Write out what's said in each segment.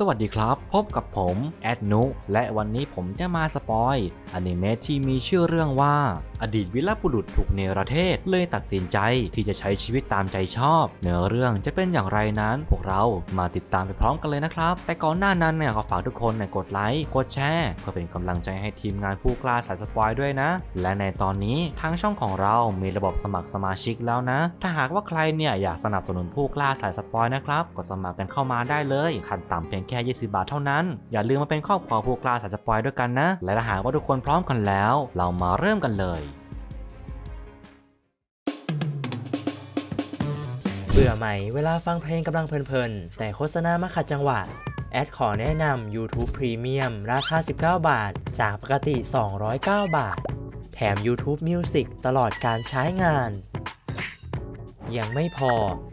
สวัสดีครับ พบกับผมแอดนุและวันนี้ผมจะมาสปอยอนิเมะที่มีชื่อเรื่องว่าอดีตวิลบุรุษถูกเนรเทศ เลยตัดสินใจที่จะใช้ชีวิตตามใจชอบเนื้อเรื่องจะเป็นอย่างไรนั้น พวกเรามาติดตามไปพร้อมกันเลยนะครับ แต่ก่อนหน้านั้นเนี่ยขอฝากทุกคนเนี่ยกดไลค์กดแชร์เพื่อเป็นกำลังใจให้ทีมงานผู้กล้าสายสปอยด้วยนะ และในตอนนี้ทางช่องของเรามีระบบสมัครสมาชิกแล้วนะ ถ้าหากว่าใครเนี่ยอยากสนับสนุนผู้กล้าสายสปอยนะครับก็สมัครกันเข้ามาได้เลยขั้นต่ำเพียงแค่ 20 บาทเท่านั้น อย่าลืมมาเป็นครอบครัวผู้กล้าสายสปอยด้วยกันนะ และถ้าหากว่าทุกคนพร้อมกันแล้ว เรามาเริ่มกันเลยเบื่อไหม เวลาฟังเพลงกำลังเพลินๆ แต่โฆษณามาขัดจังหวะ แอดขอแนะนำ YouTube Premium ราคา 19 บาท จากปกติ 209 บาท แถม YouTube Music ตลอดการใช้งาน ยังไม่พอ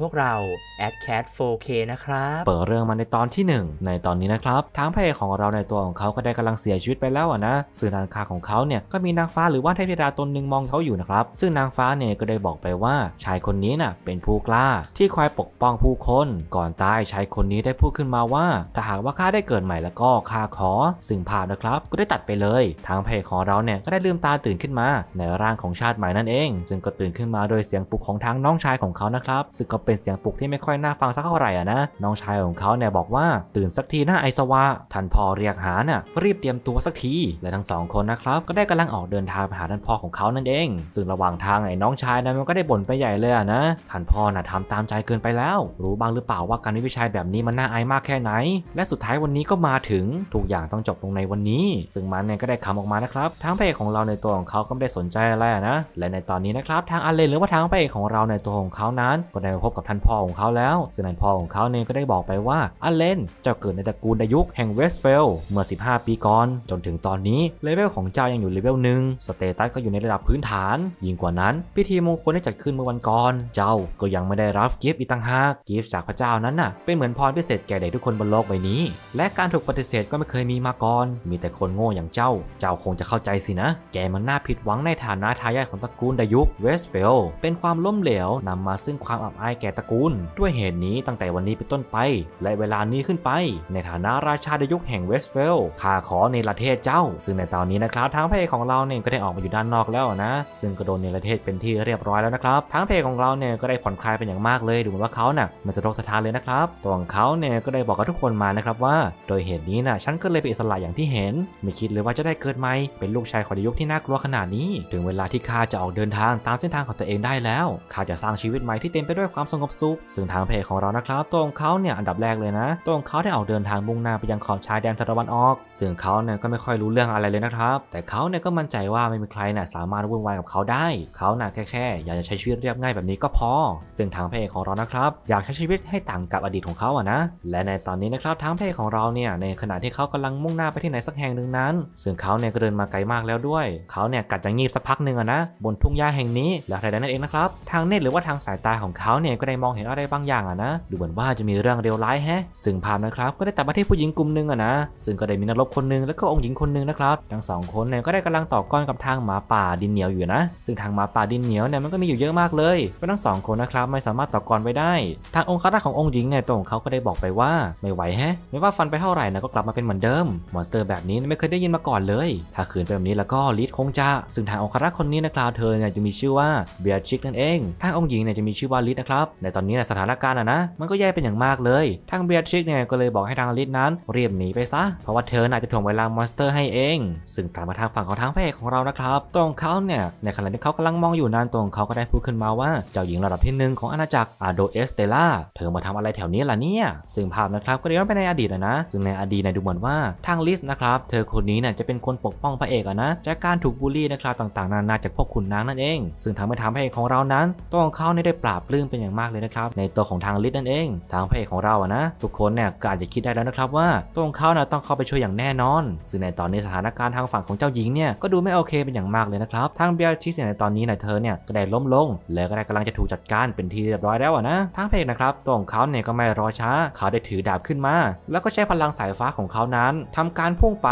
พวกเรา a d c a t 4K นะครับเปิดเรื่องมาในตอนที่ 1 ในตอนนี้นะครับ ทางพระเอกของเราในตัวของเขาก็ได้กำลังเสียชีวิตไปแล้วอ่ะนะสื่อนางคาของเขาเนี่ยก็มีนางฟ้าหรือว่าเทพธิดาตนหนึ่งมองเขาอยู่นะครับ ซึ่งนางฟ้าเนี่ยก็ได้บอกไปว่าชายคนนี้น่ะเป็นผู้กล้า ที่คอยปกป้องผู้คนก่อนตายชายคนนี้ได้พูดขึ้นมาว่าถ้าหากว่าข้าได้เกิดใหม่แล้วก็ข้าขอซึ่งภาพนะครับ ก็ได้ตัดไปเลยทางพระเอกของเราเนี่ยก็ได้ลืมตาตื่นขึ้นมาในร่างของชาติใหม่นั่นเองซึ่งก็ตื่นขึ้นมาโดยเสียงปลุกของทางน้องชายของเขานะครับซึ่งก็เป็นเสียงปลุกที่ไม่ค่อย น่าฟังสักเท่าไหร่อ่ะนะน้องชายของเขาเนี่ยบอกว่าตื่นสักทีหน้าไอสวะท่านพ่อเรียกหาน่ะรีบเตรียมตัวสักทีและทั้งสองคนนะครับก็ได้กำลังออกเดินทางไปหาท่านพ่อของเขานั่นเอง ซึ่งระหว่างทางไอ้น้องชายนะมันก็ได้บ่นไปใหญ่เลยนะท่านพ่อน่ะทำตามใจเกินไปแล้ว รู้บ้างหรือเปล่าว่าการวิชัยแบบนี้มันน่าอายมากแค่ไหน และสุดท้ายวันนี้ก็มาถึงทุกอย่างต้องจบลงในวันนี้ซึ่งมันเนี่ยก็ได้คำออกมานะครับทางเพ่ของเราในตัวของเขาก็ไม่ได้สนใจอะไรนะและในตอนนี้นะครับทางอเลนหรือว่าทางเพของเราในตัวของเขานั้น ก็ได้พบกับท่านพ่อของเขาแล้วซึ่งท่านพ่อของเขาเนี่ยก็ได้บอกไปว่าอเลนเจ้าเกิดในตระกูลดายุคแห่งเวสเฟลเมื่อ 15 ปีก่อน จนถึงตอนนี้ เลเวลของเจ้ายังอยู่เลเวลหนึ่งสเตตัสก็อยู่ในระดับพื้นฐาน ยิ่งกว่านั้น พิธีมงคลที่จัดขึ้นเมื่อวันก่อน เจ้าก็ยังไม่ได้รับกิฟต์อีกต่างหากกิฟต์จากพระเจ้านั้นน่ะเป็นเหมือนพรพิเศษแก่เด็กทุกคนบนโลกใบนี้ และการถูกปฏิเสธก็ไม่เคยมีมาก่อนมีแต่คนโง่อย่างเจ้า เจ้าคงจะเข้าใจสินะ แกมันน่าผิดหวังในฐานะทายาทของตระกูลดายุคเวสเฟลเป็นความล้มเหลวนำมาซึ่งความอับอายแกก่ตระกูลด้วยเหตุนี้ตั้งแต่วันนี้เป็นต้นไปและเวลานี้ขึ้นไปในฐานะราชาดยุคแห่งเวสเฟลข้าขอในประเทศเจ้า ซึ่งในตอนนี้นะครับทางเพจของเราเนี่ยก็ได้ออกมาอยู่ด้านนอกแล้วนะ ซึ่งก็โดนในประเทศเป็นที่เรียบร้อยแล้วนะครับทางเพจของเราเนี่ยก็ได้ผ่อนคลายเป็นอย่างมากเลย ดูเหมือนว่าเขาน่ะมันจะุกสถานเลยนะครับ ตัวของเขาเนี่ยก็ได้บอกกับทุกคนมานะครับว่าโดยเหตุนี้นะฉันก็เลยไปอิสระอย่างที่เห็นไม่คิดเลยว่าจะได้เกิดใหม่เป็นลูกชายของดยุคที่น่ากลัวขนาดนี้ ถึงเวลาที่ข้าจะออกเดินทางตามเส้นทางของตัวเองได้แล้วข้าจะสร้างชีวิตใหม่ที่เต็มไปด้วยความสงบสุขซึ่งทางเพจของเรานะครับตัวของเขาเนี่ยอันดับแรกเลยนะตัวของเขาได้ออกเดินทางมุ่งหน้าไปยังขอบชายแดนตะวันออก ซึ่งเขาเนี่ยก็ไม่ค่อยรู้เรื่องอะไรเลยนะครับ แต่เขาเนี่ยก็มั่นใจว่าไม่มีใครเนี่ยสามารถวุ่นวายกับเขาได้เขาน่ะแค่แค่อยากจะใช้ชีวิตเรียบง่ายแบบนี้ก็พอซึ่งทางเพจของเรานะครับอยากใช้ชีวิตให้ต่างกับอดีตของเขาอะนะ และในตอนนี้นะครับทางเพจของเราเนี่ยในขณะที่เขากำลังมุ่งหน้าไปที่ไหนสักแห่งหนึ่งนั้น ซึ่งเขาเนี่ยก็เดินมาไกลมากแล้วด้วยเขาเนี่ยกัดจะงีบสักพักหนึ่งอะนะบนทุ่งหญ้าแห่งนี้แล้วทดนันเองนะครับ ทางเนตหรือว่าทางสายตาของเขาเนี่ยก็ได้มองเห็นอะไรบางอย่างอะนะดูเหมือนว่าจะมีเรื่องเร็วร้ายแฮะ ซึ่งภาพนะครับ ก็ได้ตัดมาที่ผู้หญิงกลุ่มหนึ่งอะนะซึ่งก็ได้มีนรบคนหนึ่งแล้วก็องค์หญิงคนหนึ่งนะครับทั้งสองคนเนี่ยก็ได้กำลังต่อก้อนกับทางหมาป่าดินเหนียวอยู่นะซึ่งทางหมาป่าดินเหนียวเนี่ยมันก็มีอยู่เยอะมากเลยาะทั้งสองคนนะครับไม่สามารถต่อก้อนไปได้ทางองค์ครัขององค์หญิงเนี่ยตรงเขาก็ได้บอกไปว่าไม่ไหวแฮะ ไม่ว่าฟันไปเท่าไหร่นะก็กลับมาเป็นเหมือนเดิมมอนสเตอร์แบบนี้ไม่เคยได้ยินมาก่อนเลย ถ้าคืนไปแบบนี้แล้วก็ลิดคงจะ ซึ่งทางองค์ครัคนนี้นะครับเธอเนี่ยจะมีชื่อว่าเบียร์ชิกนั่นเองทางองค์หญิงเนี่ยจะมีชื่อว่าลิดนะครับในตอนนี้นะสถานการณ์อะนะมันก็แย่เป็นอย่างมากเลยทางเบียทริกเนี่ยก็เลยบอกให้ทางลิซนั้นเรียบหนีไปซะ เพราะว่าเธอน่าจะถ่วงเวลามอนสเตอร์ให้เอง ซึ่งตามมาทางฝั่งของทางพระเอกของเรานะครับ ตรงเขาเนี่ย ในขณะที่เขากำลังมองอยู่นั้นตรงเขาก็ได้พูดขึ้นมาว่า เจ้าหญิงระดับที่หนึ่งของอาณาจักรอาโดเอสเตล่าเธอมาทำอะไรแถวนี้ล่ะเนี่ยซึ่งภาพนะครับก็เย้อนไปในอดีตนะซึ่งในอดีตเนี่ยดูเหมือนว่าทางลิสนะครับเธอคนนี้เนี่ยจะเป็นคนปกป้องพระเอกอะนะจากการถูกบูลลี่นะครับต่างๆนานาจากพวกขุนนางนั่นเอง ซึ่งทาให้ทำพระเอกของเรานั้นตรงเขาได้ปราบปลื้มเป็นอย่างมากเลยนะครับในตัวของทางลิศนั่นเอง ทางพระเอกของเราอะนะทุกคนเนี่ยก็อาจจะคิดได้แล้วนะครับว่าตัวของเขานะต้องเข้าไปช่วยอย่างแน่นอนซึ่งในตอนนี้สถานการณ์ทางฝั่งของเจ้าหญิงเนี่ยก็ดูไม่โอเคเป็นอย่างมากเลยนะครับทางเบียร์ชิสในตอนนี้นะเธอเนี่ยก็ได้ล้มลงแล้วก็ได้กำลังจะถูกจัดการเป็นที่เรียบร้อยแล้วอะนะทางพระเอกนะครับตัวของเขาเนี่ยก็ไม่รอช้าเขาได้ถือดาบขึ้นมา แล้วก็ใช้พลังสายฟ้าของเขานั้น ทำการพุ่งไป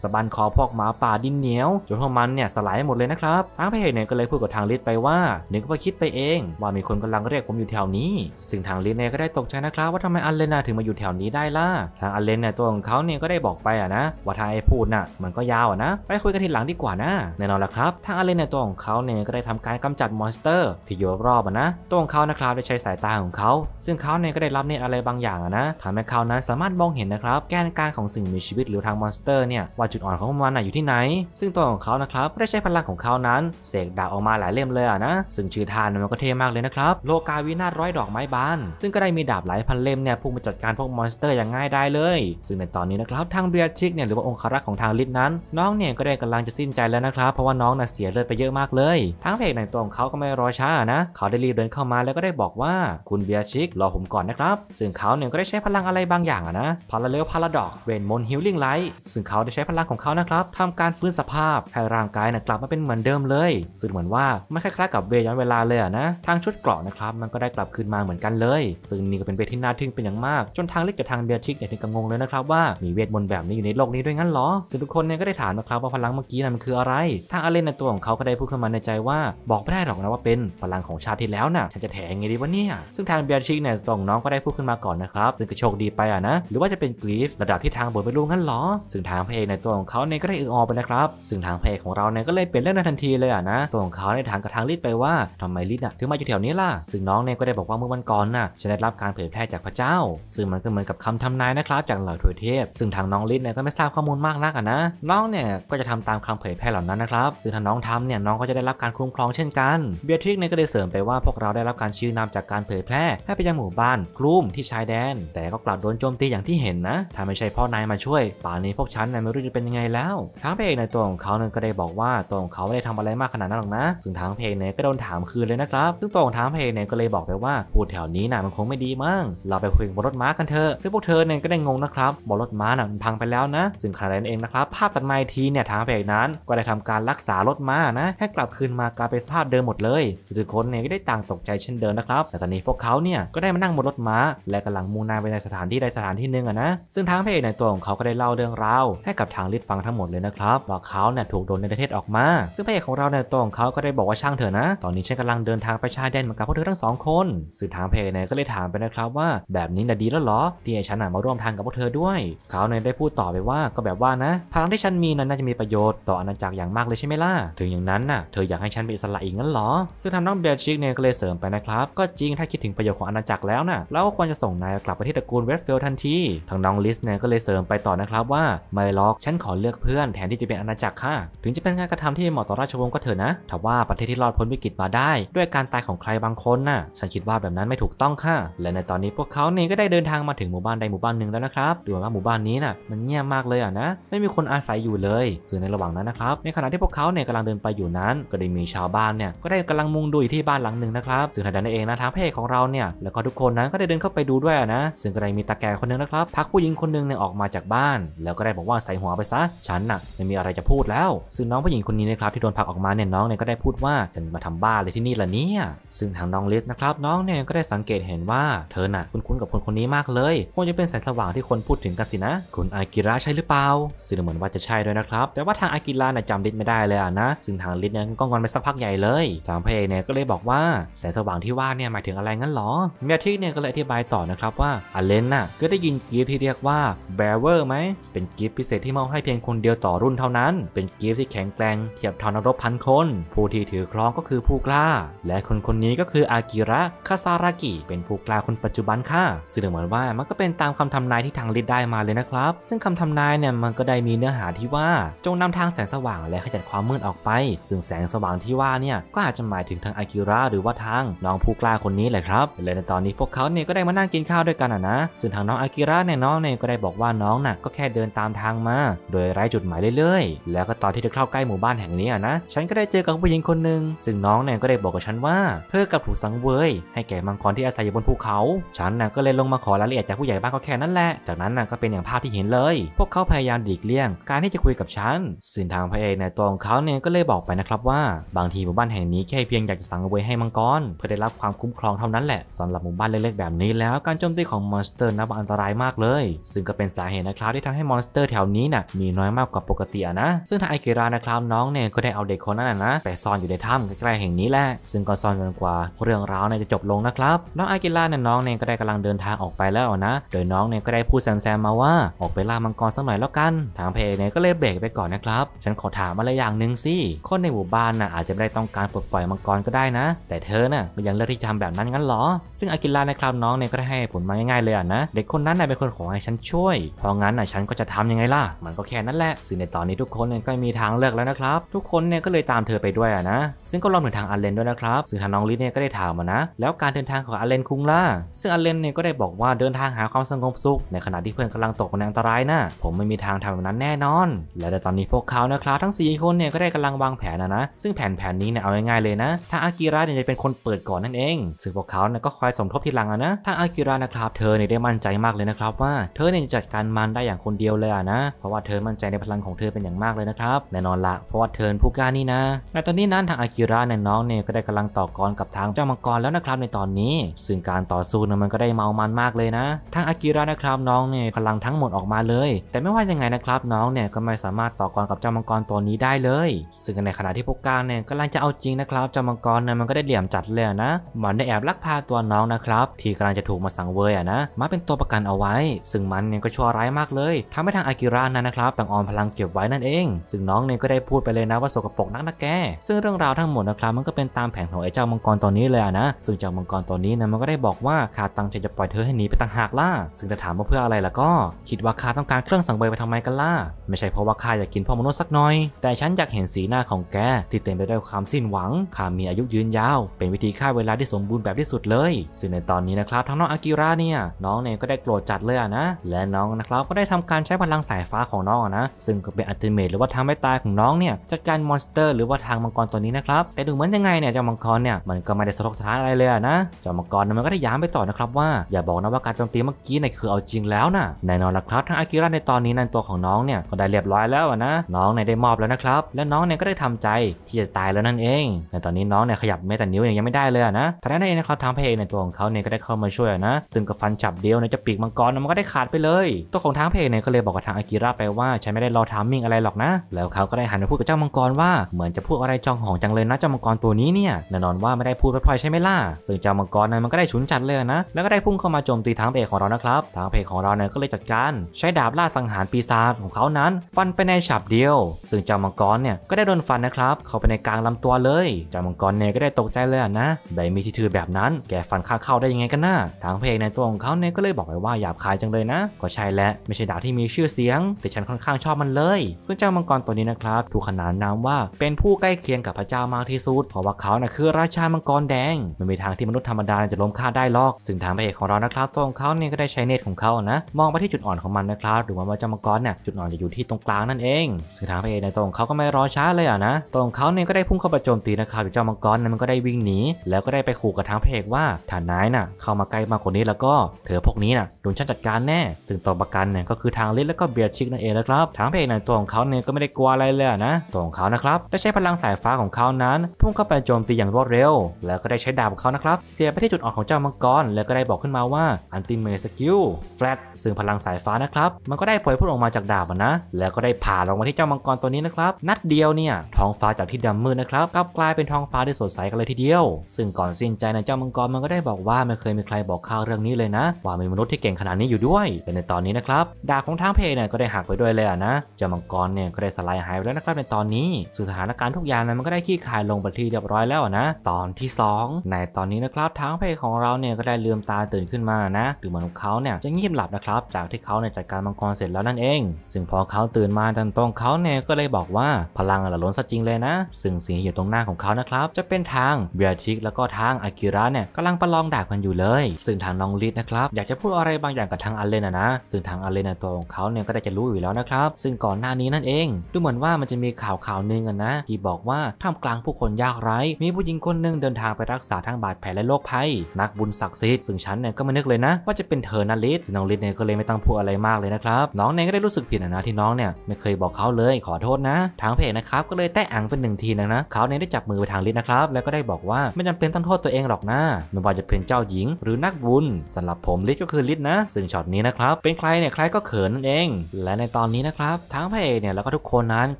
สะบันคอพวกหมาป่าดินเหนียวจนพวกมันเนี่ยสลายหมดเลยนะครับทางพระเอกเนี่ยก็เลยพูดกับทางลิศไปว่านึก็ไปคิดไปเองว่ามีคนกำลังเรียกผมอยูู่่แถวนี้ซึ่งทางลินเน่ก็ได้ตกใจนะครับว่าทำไมอันเลนน่ะถึงมาอยู่แถวนี้ได้ล่ะทางอันเลนเนี่ยตัวของเขาเนี่ยก็ได้บอกไปอะนะว่าทางไอ้พูดน่ะมันก็ยาวอะนะ ไปคุยกันทีหลังดีกว่านะแน่นอนละครับทางอันเลนเนี่ยตัวของเขาเนี่ยก็ได้ทำการกำจัดมอนสเตอร์ ที่อยู่รอบๆอะนะตัวของเขานะครับได้ใช้สายตาของเขา ซึ่งเขาเนี่ยก็ได้รับเนี่ยอะไรบางอย่างอะนะทำให้เขานั้นสามารถมองเห็นนะครับ แกนกลางของสิ่งมีชีวิตหรือทางมอนสเตอร์เนี่ยว่าจุดอ่อนของมันน่ะอยู่ที่ไหน ซึ่งตัวของเขานะครับได้ใช้พลังของเขานั้นเสกดาบออกมาหลายเล่มเลยอะนะซึ่งชื่อทานมันก็เท่มากเลยนะครับโลกาวิหน้าร้อยดอกไม้บาน ซึ่งก็ได้มีดาบหลายพันเล่มเนี่ยพุ่งไปจัดการพวกมอนสเตอร์อย่างง่ายได้เลย ซึ่งในตอนนี้นะครับทางเบียชิกเนี่ยหรือว่าองค์ครักษ์ของทางลิทนั้น น้องเนี่ยก็ได้กำลังจะสิ้นใจแล้วนะครับเพราะว่าน้องน่ะเสียเลือดไปเยอะมากเลยทั้งเพกในตัวของเขาก็ไม่รอช้านะเขาได้รีบเดินเข้ามาแล้วก็ได้บอกว่าคุณเบียชิกรอผมก่อนนะครับซึ่งเขาเนี่ยก็ได้ใช้พลังอะไรบางอย่างนะพาราเลวพาราดอกเวนมอนฮิลลิ่งไลท์ซึ่งเขาได้ใช้พลังของเขานะครับทำการฟื้นสภาพให้ร่างกายนะกลับมาเป็นเหมือนเดิมเลย ซึ่งเหมือนว่าม่คล้ายๆกับเวย้อนเวลาเลยนะทางชุดเกราะนะครับมันก็ไได้กลับคืนมาเหมือนกันเลย ซึ่งนี่ก็เป็นเวทที่น่าทึ่งเป็นอย่างมาก จนทางเล็กกับทางเบียทิกเนี่ยถึงกับงงเลยนะครับว่ามีเวทมนต์แบบนี้อยู่ในโลกนี้ด้วยงั้นหรอซึ่งทุกคนเนี่ยก็ได้ถามนะครับว่าพลังเมื่อกี้นั้นมันคืออะไรทางอาเลนในตัวของเขาก็ได้พูดขึ้นมาในใจว่า บอกไม่ได้หรอกนะว่าเป็นพลังของชาติที่แล้วน่ะฉันจะแถงไงดีวะเนี่ยซึ่งทางเบียทิกเนี่ยตรงน้องก็ได้พูดขึ้นมาก่อนนะครับซึ่งก็โชคดีไปอ่ะนะหรือว่าจะเป็นกรีฟระดับที่ทางบนไม่รู้งั้นหรอซึ่งทางพเอกในตัวของเขาเนี่ยก็ได้อึงออไปนะครับซึ่งทางพเอกของเราเนี่ยก็เลยเปลี่ยนเรื่องนนั้ทันทีเลยอ่ะนะตัวของเขาในทางกระทางลิดไปว่าทำไมลิดอ่ะถึงมาอยู่แถวนี้ล่ะซึ่งน้องเก็ได้บอกว่าเมื่อวันก่อนน่ะฉันได้รับการเผยแพร่จากพระเจ้า ซึ่งมันก็เหมือนกับคำทำนายนะครับจากเหล่าถวยเทพ ซึ่งทางน้องลิศเนี่ยก็ไม่ทราบข้อมูลมากนักนะ น้องเนี่ยก็จะทำตามคำเผยแพร่เหล่านั้นนะครับซึ่งถ้าน้องทำเนี่ยน้องก็จะได้รับการคุ้มครองเช่นกันเบียทริกเนี่ยก็ได้เสริมไปว่าพวกเราได้รับการช่อนำจากการเผยแพร่ให้ไปยังหมู่บ้านกลุ่มที่ชายแดน แต่ก็กลับโดนโจมตีอย่างที่เห็นนะถ้าไม่ใช่พ่อนายมาช่วย ป่านนี้พวกฉันเนี่ยไม่รู้จะเป็นยังไงแล้วทางเพลงในตัวของเขาเนี่ยก็ได้บอกว่าตัวของเขาไม่ได้ทำอะไรมากขนาดนั้นหรอกนะซึ่งทางเพลงเนี่ยก็โดนถามคืนเลยนะครับ ซึ่งตัวของทางเพลงเนี่ยก็เลยบอกไปว่าพูดแถวนี้น่ะมันคงไม่ดีมั้งเราไปคุยบนรถม้ากันเถอะ ซึ่งพวกเธอเนี่ยก็ได้งงนะครับบนรถม้าน่ะมันพังไปแล้วนะ ซึ่งคารนเรนเองนะครับภาพตัดไม้ทีเนี่ยทางเพจนั้น ก็ได้ทำการรักษารถม้านะ ให้กลับคืนมากลายเป็นสภาพเดิมหมดเลยสุดทุกคนเนี่ยก็ได้ต่างตกใจเช่นเดิมนะครับ แต่ตอนนี้พวกเขาเนี่ยก็ได้มานั่งบนรถม้า และกำลังมุ่งหน้าไปในสถานที่ใดสถานที่หนึ่งอะนะ ซึ่งทางพรเในตัวของเขาก็ได้เล่าเรื่องราวให้กับทางลิศฟังทั้งหมดเลยนะครับว่าเขาเนี่ยถูกโดนในประเทศออกมา ซึ่งพระเอกของเราในตัวของเขาก็ได้บอกว่าช่างเถอะนะ ตอนนี้ฉันกำลังเดินทางไปชายแดนเหมือนกับพวกเธอทั้งสองคนนสื่อทางเพยเนี่ยก็เลยถามไปนะครับว่าแบบนี้นะดีแล้วเหรอที่ไอ้ฉันมาร่วมทางกับพวกเธอด้วย เขาเนี่ยได้พูดต่อไปว่าก็แบบว่านะพลังที่ฉันมีนั้นน่าจะมีประโยชน์ต่ออาณาจักรอย่างมากเลยใช่ไหมล่ะถึงอย่างนั้นน่ะเธออยากให้ฉันเป็นอิสระอีกงั้นเหรอซึ่งทางน้องเบลชิกเนี่ยก็เลยเสริมไปนะครับก็จริงถ้าคิดถึงประโยชน์ของอาณาจักรแล้วน่ะเราก็ควรจะส่งนายกลับไปที่ตระกูลเวสเฟลทันทีทางน้องลิสเนี่ยก็เลยเสริมไปต่อนะครับว่าไม่ล็อกฉันขอเลือกเพื่อนแทนที่จะเป็นอาณาจักรค่ะ ถึงจะเป็นการกระทำที่เหมาะต่อราชวงศ์ก็เถอะนะถ้าว่าประเทศที่รอดพ้นวิกฤตมาได้ ด้วยการตายของใครบางคนน่ะฉัันคิดว่าแบบนั้นไม่ถูกต้องค่ะ และในตอนนี้พวกเขาเนี่ยก็ได้เดินทางมาถึงหมู่บ้านใดหมู่บ้านหนึ่งแล้วนะครับดูว่าหมู่บ้านนี้น่ะมันเงียบมากเลยอ่ะนะ ไม่มีคนอาศัยอยู่เลย ซึ่งในระหว่างนั้นนะครับ ในขณะที่พวกเขาเนี่ยกำลังเดินไปอยู่นั้น ก็ได้มีชาวบ้านเนี่ยก็ได้กำลังมุงดูอยู่ที่บ้านหลังหนึ่งนะครับ ซึ่งทันดนั้นเองนะทางเพจของเราเนี่ย แล้วก็ทุกคนนั้นก็ได้เดินเข้าไปดูด้วยอ่ะนะ ซึ่งก็ได้มีตาแก่คนนึงนะครับ พักผู้หญิงคนนึงเนี่ยออกมาจากบ้าน แล้วก็ได้บอกว่าใส่หัวไปซะ ฉันน่ะไม่มีอะไรจะพูดแล้ว ซึ่งน้องผู้หญิงคนนี้นะครับที่โดนพักออกมาเนี่ยน้องเนี่ยก็ได้พูดว่าฉันมาทำบ้าเลยที่นี่ละเนี่ยซึ่งทางน้องลิสนะครับครับน้องเนี่ยก็ได้สังเกตเห็นว่า เธอน่ะคุ้นๆกับคนคนนี้มากเลยคงจะเป็นแสงสว่างที่คนพูดถึงกันสินะคุณอากิระใช่หรือเปล่าซึ่งเหมือนว่าจะใช่ด้วยนะครับแต่ว่าทางอากิระน่ะจำลิศไม่ได้เลยนะซึ่งทางลิศเนี่ยก็งอนไปสักพักใหญ่เลยทางพระเอกเนี่ยก็เลยบอกว่าแสงสว่างที่ว่าเนี่ยหมายถึงอะไรงั้นหรอเมียที่เนี่ยก็เลยอธิบายต่อนะครับว่าอเลนน่ะก็ได้ยินกีฟที่เรียกว่าเบเวอร์ไหมเป็นกีฟพิเศษที่มอบให้เพียงคนเดียวต่อรุ่นเท่านั้น เป็นกีฟที่แข็งแกร่งเทียบเท่านรกพันคน ผู้ที่ถือครองก็คือผู้กล้า และคนคนนี้ก็คืออากิระระคาซารากิเป็นผู้กล้าคนปัจจุบันค่ะ ซึ่งเหมือนว่ามันก็เป็นตามคำทำนายที่ทางลิดได้มาเลยนะครับ ซึ่งคำทำนายเนี่ยมันก็ได้มีเนื้อหาที่ว่า จงนำทางแสงสว่าง และขจัดความมืดออกไป ซึ่งแสงสว่างที่ว่าเนี่ย ก็อาจจะหมายถึงทางอากิระหรือว่าทาง น้องผู้กล้าคนนี้แหละครับเลยในตอนนี้พวกเขาเนี่ยก็ได้มานั่งกินข้าวด้วยกันนะซึ่งทางน้องอากิระเนี่ยน้องเนี่ยก็ได้บอกว่าน้องน่ะก็แค่เดินตามทางมาโดยไร้จุดหมายเรื่อยๆ แล้วก็ตอนที่จะเข้าใกล้หมู่บ้านแห่งนี้นะฉันก็ได้เจอกับผู้หญิงคนหนึ่งซึ่งน้องเนี่ยก็ได้บอกกับฉันว่าเธอกับถูกสังเวยให้แก่มังกรที่อาศัยอยู่บนภูเขา ฉันน่ะก็เลยลงมาขอรายละเอียดจากผู้ใหญ่บ้านก็แค่นั้นแหละจากนั้นน่ะก็เป็นอย่างภาพที่เห็นเลย พวกเขาพยายามดีกเลี่ยง การที่จะคุยกับฉันสื่อทางพระเอกในตัวของเขาเนี่ยก็เลยบอกไปนะครับว่า บางทีหมู่บ้านแห่งนี้ แค่เพียงอยากจะสั่งเอาไว้ให้มังกรเพื่อได้รับความคุ้มครองเท่านั้นแหละสำหรับหมู่บ้านเล็กๆแบบนี้ แล้วการโจมตีของมอนสเตอร์นับว่าอันตรายมากเลย ซึ่งก็เป็นสาเหตุนะครับที่ทำให้มอนสเตอร์แถวนี้น่ะมีน้อยมากกว่าปกตินะ ซึ่งทางไอคิรานะครับน้องเนี่ยก็ได้เอาเด็กคนนั้นนะไปซ่อนอยู่ในถ้ำใกล้ๆแห่งนี้แหละซึ่งก็ซ่อนจนกว่าเรื่องราวในน่จะจบลงนะครับ น้องอากิระเนี่ยน้องเนี่ยก็ได้กำลังเดินทางออกไปแล้วนะโดยน้องเนี่ยก็ได้พูดแซมๆ มาว่า ออกไปล่ามังกรสักหน่อยแล้วกัน ทางเพ์เนี่ยก็เลยเบรกไปก่อนนะครับฉันขอถามอะไรอย่างหนึ่งสิคนในหมู่บ้านน่ะอาจจะไม่ได้ต้องการปลดปล่อยมังกรก็ได้นะ แต่เธอน่ะมันยังเลือกที่จะทำแบบนั้นงั้นหรอ ซึ่งอากิระในคราวน้องเนี่ยก็ได้ให้ผลมาง่ายๆเลยอะนะ เด็กคนนั้นน่ะเป็นคนขอให้ฉันช่วยเพราะงั้นน่ะฉันก็จะทำยังไงล่ะมันก็แค่นั้นแหละซึ่งในตอนนี้ทุกคนเนก็มีทางเลือกแล้วนะครับทุกคนเนี่ยก็เลยตามเธอไปด้วยนะซึ่งก็รวมถึงทางอันเลนด้วยนะครับซึ่งทางน้องลิซเนี่ยก็ได้ถามมานะแล้วการเดินทางของอเลนคุงล่ะซึ่งอเลนเนี่ยก็ได้บอกว่าเดินทางหาความสงบสุข ในขณะที่เพื่อนกำลังตกในอันตรายนะ ผมไม่มีทางทำแบบนั้นแน่นอน และในตอนนี้พวกเขานะครับ ทั้ง 4 คนเนี่ยก็ได้กำลังวางแผนนะนะ ซึ่งแผนแผนนี้เนี่ยเอาง่ายๆเลยนะ ทางอากิระเนี่ยจะเป็นคนเปิดก่อนนั่นเอง ซึ่งพวกเขาเนี่ยก็คอยสมทบทีหลังนะทางอากิระนะครับ เธอเนี่ยได้มั่นใจมากเลยนะครับว่า เธอเนี่ยจัดการมันได้อย่างคนเดียวเลยนะ เพราะว่าเธอมั่นใจในพลังของเธอเป็นอย่างมากเลยนะครับแน่นอนละเพราะว่าเธอผู้กล้านี่นะ ในตอนนี้นั้นทางอากิระเนี่ยน้องเนี่ยก็ได้กำลังต่อกรกับทางเจ้ามังกรแล้วนะครับในตอนนี้ ซึ่งการต่อสู้นะมันก็ได้เมามันมากเลยนะ ทั้งอากิระนะครับ น้องเนี่ยพลังทั้งหมดออกมาเลย แต่ไม่ว่ายังไงนะครับน้องเนี่ยก็ไม่สามารถต่อกรกับเจ้ามังกรตัวนี้ได้เลย ซึ่งในขณะที่พวกกลางเนี่ยกำลังจะเอาจริงนะครับเจ้ามังกรเนี่ยมันก็ได้เหลี่ยมจัดเลยนะมันได้แอบลักพาตัวน้องนะครับ ที่กำลังจะถูกมาสังเวยอ่ะนะมาเป็นตัวประกันเอาไว้ ซึ่งมันเนี่ยก็ชั่วร้ายมากเลยทำให้ทางอากิระนั้นนะครับต่างออมพลังเก็บไว้นั่นเอง ซึ่งน้องเนี่ยก็ได้พูดไปเลยนะว่าสกปรกนักนะแก ซึ่งเรื่องราวทั้งหมดนะครับ มันก็เป็นตามแผนของไอ้เจ้ามังกรตอนนี้เลยนะซึ่งจากมังกรตัวนี้นะมันก็ได้บอกว่าข้าตั้งใจจะปล่อยเธอให้หนีไปต่างหากล่ะ ซึ่งจะถามว่าเพื่ออะไรล่ะก็คิดว่าข้าต้องการเครื่องสังเวยไปทำไมกันล่ะไม่ใช่เพราะว่าข้าอยากกินพ่อมนุษย์สักหน่อย แต่ฉันอยากเห็นสีหน้าของแกที่เต็มไปด้วยความสิ้นหวังข้ามีอายุยืนยาว เป็นวิธีฆ่าเวลาที่สมบูรณ์แบบที่สุดเลย ซึ่งในตอนนี้นะครับทั้งน้องอากิระเนี่ยน้องเนี่ยก็ได้โกรธจัดเลยนะและน้องนะครับก็ได้ทำการใช้พลังสายฟ้าของน้องนะซึ่งก็เป็นอัลติเมทหรือว่าทางไม่ตายของน้องเนี่ยจัดการมอนสเตอร์ หรือว่าทางมังกรตัวนี้นะครับ แต่ดูเหมือนยังไงเนี่ยเจ้ามังกรเนี่ยมันก็ไม่ได้สะทกสะท้านอะไเลยนะจอมกรมันก็ได้ย้ำไปต่อนะครับ ว่าอย่าบอกนะว่าการโจมตีเมื่อกี้เนี่ยคือเอาจริงแล้วนะแน่นอนละครับทั้งอากิระในตอนนี้นั่นตัวของน้องเนี่ยก็ได้เรียบร้อยแล้วนะน้องเนี่ยได้มอบแล้วนะครับและน้องเนี่ยก็ได้ทำใจที่จะตายแล้วนั่นเองแต่ตอนนี้น้องเนี่ยขยับแม้แต่นิ้วยังไม่ได้เลยนะทางด้นเองนะครับทางพเอกในตัวของเขาเนี่ยก็ได้เข้ามาช่วยนะ ซึ่งกับฟันจับเดียวเนี่ยจะปีกมังกรมันก็ได้ขาดไปเลยตัวของทางพเอกเนี่ยก็เลยบอกกับทางอากิระไปว่าฉันไม่ได้รอทามมิ่งอะไรหรอกนะ แล้วเขาก็ได้หันไปพูดกับเจ้ามังกรว่าเหมือนจะพูดอะไรจองหองจังเลยนะเจ้ามังกรตัวนี้เนี่ยแน่นอนว่าไม่ได้พูดพล่อยใช่ไหมล่ะซึ่งเจ้ามังกรนั้นมันก็ได้ฉุนจัดเลยนะแล้วก็ได้พุ่งเข้ามาโจมตีทางเพจของเรานะครับทางเพจของเราเนี่ยก็เลยจัดการ ใช้ดาบล่าสังหารปีศาจของเขานั้น ฟันไปในฉับเดียว ซึ่งเจ้ามังกรเนี่ยก็ได้โดนฟันนะครับ เข้าไปในกลางลำตัวเลยเจ้ามังกรเนี่ยก็ได้ตกใจเลยนะได้มีที่ถือแบบนั้นแกฟันข้าเข้าได้ยังไงกันนะทางเพจในตัวของเขาเนี่ยก็เลยบอกไปว่าหยาบคายจังเลยนะ ก็ใช่แหละไม่ใช่ดาบที่มีชื่อเสียง แต่ฉันค่อนข้างชอบมันเลย ซึ่งเจ้ามังกรตัวนี้นะครับถูกขนานนามว่า เป็นผู้ใกล้เคียงกับพระเจ้ามากที่สุดเพราะว่าเขาเนี่ยคือราชามังกรแดงไม่มีทางที่มนุษย์ธรรมดาจะล้มค่าได้หรอก ซึ่งทางพระเอกของเรานะครับตัวของเขาเนี่ยก็ได้ใช้เนตของเขานะ มองไปที่จุดอ่อนของมันนะครับ หรือว่าเจ้ามังกรเนี่ยจุดอ่อนจะอยู่ที่ตรงกลางนั่นเอง ซึ่งทางพระเอกในตัวของเขาก็ไม่รอช้าเลยอ่ะนะตัวของเขาเนี่ยก็ได้พุ่งเข้าไปโจมตีนะครับเจ้ามังกรนั้นมันก็ได้วิ่งหนีแล้วก็ได้ไปขู่กับทางพระเอกว่า้านนายน่ะเข้ามาใกล้มากกว่านี้แล้วก็เธอพวกนี้น่ะโดนฉันจัดการแน่ ซึ่งตัวประกันเนี่ยก็คือทางลิสแล้วก็เบียร์ชิกนั่นเองแล้วครับ ทางพระเอกในตัวของเขาเนี่ยก็ไม่ได้กลัวอะไรเลยนะตัวของเขานะครับได้ใช้พลังสายฟ้าของเขานั้น พุ่งเข้าไปโจมตีอย่างรวดเร็ว แล้วก็ได้ใช้ดาบของเขานะครับเสียไปที่จุดอ่อนของเจ้ามังกร แล้วก็ได้บอกขึ้นมาว่าอันติเมสกิลแฟลตซึ่งพลังสายฟ้านะครับมันก็ได้พลยพุ่งออกมาจากดาบนะแล้วก็ได้ผ่าลงมาที่เจ้ามังกรตัวนี้นะครับนัดเดียวเนี่ยท้องฟ้าจากที่ดำมืดนะครับกลับกลายเป็นท้องฟ้าที่สดใสกันเลยทีเดียว ซึ่งก่อนสิ้นใจนะเจ้ามังกรมันก็ได้บอกว่าไม่เคยมีใครบอกข่าวเรื่องนี้เลยนะ ว่ามีมนุษย์ที่เก่งขนาดนี้อยู่ด้วยแต่ในตอนนี้นะครับดาบของทางเพเนี่ยก็ได้หักไปด้วยเลยนะเจ้ามังกรเนี่ยก็ได้สลายหายไปแล้วนะครับในตอนนี้สถานการณ์ทุกอย่างนั้นมันก็ได้ขี้คายลงไปที่เรียบร้อยแล้วนะตอนที่2ในตอนนี้นะครับทางเพจของเราเนี่ยก็ได้ลืมตาตื่นขึ้นมานะดูเหมือนเขาเนี่ยจะงีบหลับนะครับจากที่เขาเนี่ยจัดการมังกรเสร็จแล้วนั่นเอง ซึ่งพอเขาตื่นมาตันตรงเขาเนี่ยก็เลยบอกว่าพลังหล้นซะจริงเลยนะ ซึ่งสิ่งที่อยู่ตรงหน้าของเขานะครับจะเป็นทางเบียชิกแล้วก็ทางอากิระเนี่ยกำลังประลองดาบกันอยู่เลย ซึ่งทางน้องลิศนะครับ อยากจะพูดอะไรบางอย่างกับทางอเลนนะนะ ซึ่งทางอเลนตัวของเขาเนี่ยก็ได้จะรู้อยู่แล้วนะครับ ซึ่งก่อนหน้านี้นั่นเองดูเหมือนว่ามันจะมีข่าวข่าวหนึ่งนะ ที่บอกว่าท่ามกลางผู้คนยากไร้มีผู้หญิงคนหนึ่งเดินทางไปรักษาทางบาดแผลและโรคภัย นักบุญศักดิ์สิทธิ์ซึ่งฉันเนี่ยก็ไม่นึกเลยนะ ว่าจะเป็นเธอนาลิศน้องลิศเนี่ยก็เลยไม่ต้องพูดอะไรมากเลยนะครับน้องเนี่ยก็ได้รู้สึกผิดนะที่น้องเนี่ย ไม่เคยบอกเขาเลยขอโทษนะ ทางเพจนะครับก็เลยแตะอังเป็นหนึ่งทีนะนะเขาเนี่ยได้จับมือไปทางลิศนะครับแล้วก็ได้บอกว่าไม่จำเป็นต้องโทษตัวเองหรอกนะไม่ว่าจะเป็นเจ้าหญิงหรือนักบุญสำหรับผมลิศก็คือลิศนะซึ่งช็อตนี้นะครับเป็นใครเนี่ยใครก็เขินนั่นเองและในตอนนี้นะครับทางเพจเนี่ยแล้วก็ทุกคนนั้น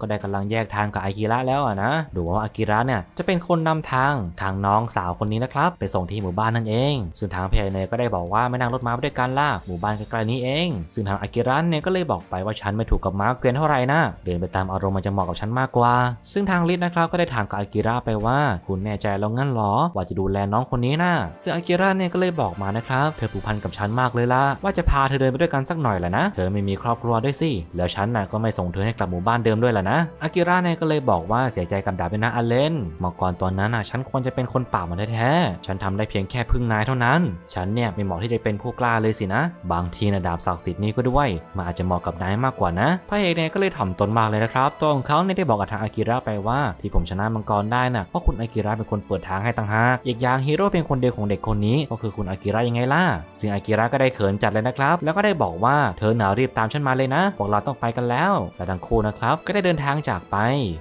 ก็ได้กำลังแยกทางกับอากิระแล้วอะนะดูว่าอากิระเนี่ยจะเป็นคนนำทางทางน้องสาวคนนี้นะครับไปส่งที่หมู่บ้านนั่นเอง ซึ่งทางเพี่เนก็ได้บอกว่าไม่นั่งรถม้าด้วยกันล่ะ หมู่บ้านใกล้ ๆ นี้เอง ซึ่งทางอากิรันเนี่ยก็เลยบอกไปว่าฉันไม่ถูกกับม้าเกวียนเท่าไหร่นะเดินไปตามอารมณ์มันจะเหมาะกับฉันมากกว่า ซึ่งทางลิศนะครับก็ได้ถามกับอากิระไปว่า คุณแน่ใจแล้วงั้นหรอ ว่าจะดูแลน้องคนนี้นะซึ่งอากิระเนี่ยก็เลยบอกมานะครับเธอผูกพันกับฉันมากเลยล่ะ ว่าจะพาเธอเดินไปด้วยกันสักหน่อยแหละนะ เธอไม่มีครอบครัวด้วยสิ แล้วฉันน่ะก็ไม่ส่งเธอให้กลับหมู่บ้านเดิมด้วยล่ะนะอากิระเนี่ยก็เลยบอกว่าเสียใจกับดาบเนะอเลนม่อกนตอนนั้นน่ะฉันควรจะเป็นคนป่ามันแท้ฉันทำได้เพียงแค่พึ่งนายเท่านั้น ฉันเนี่ยไม่เหมาะที่จะเป็นผู้กล้าเลยสินะ บางทีนะดาบศักดิ์สิทธิ์นี้ก็ด้วยมันอาจจะเหมาะกับนายมากกว่านะ พระเอกเนี่ยก็เลยถ่อมตนมากเลยนะครับ ตัวของเขาเนี่ยได้บอกกับทางอากิระไปว่าที่ผมชนะมังกรได้นะ่ะ เพราะคุณอากิระเป็นคนเปิดทางให้ต่างหากอีกอย่างฮีโร่เป็นคนเดียวของเด็กคนนี้ ก็คือคุณอากิระยังไงล่ะซึ่งอากิระก็ได้เขินจัดเลยนะครับ แล้วก็ได้บอกว่าเธอหนารีบตามฉันมาเลยนะพวกเราต้องไปกันแล้วและทั้งคู่นะครับก็ได้เดินทางจากไป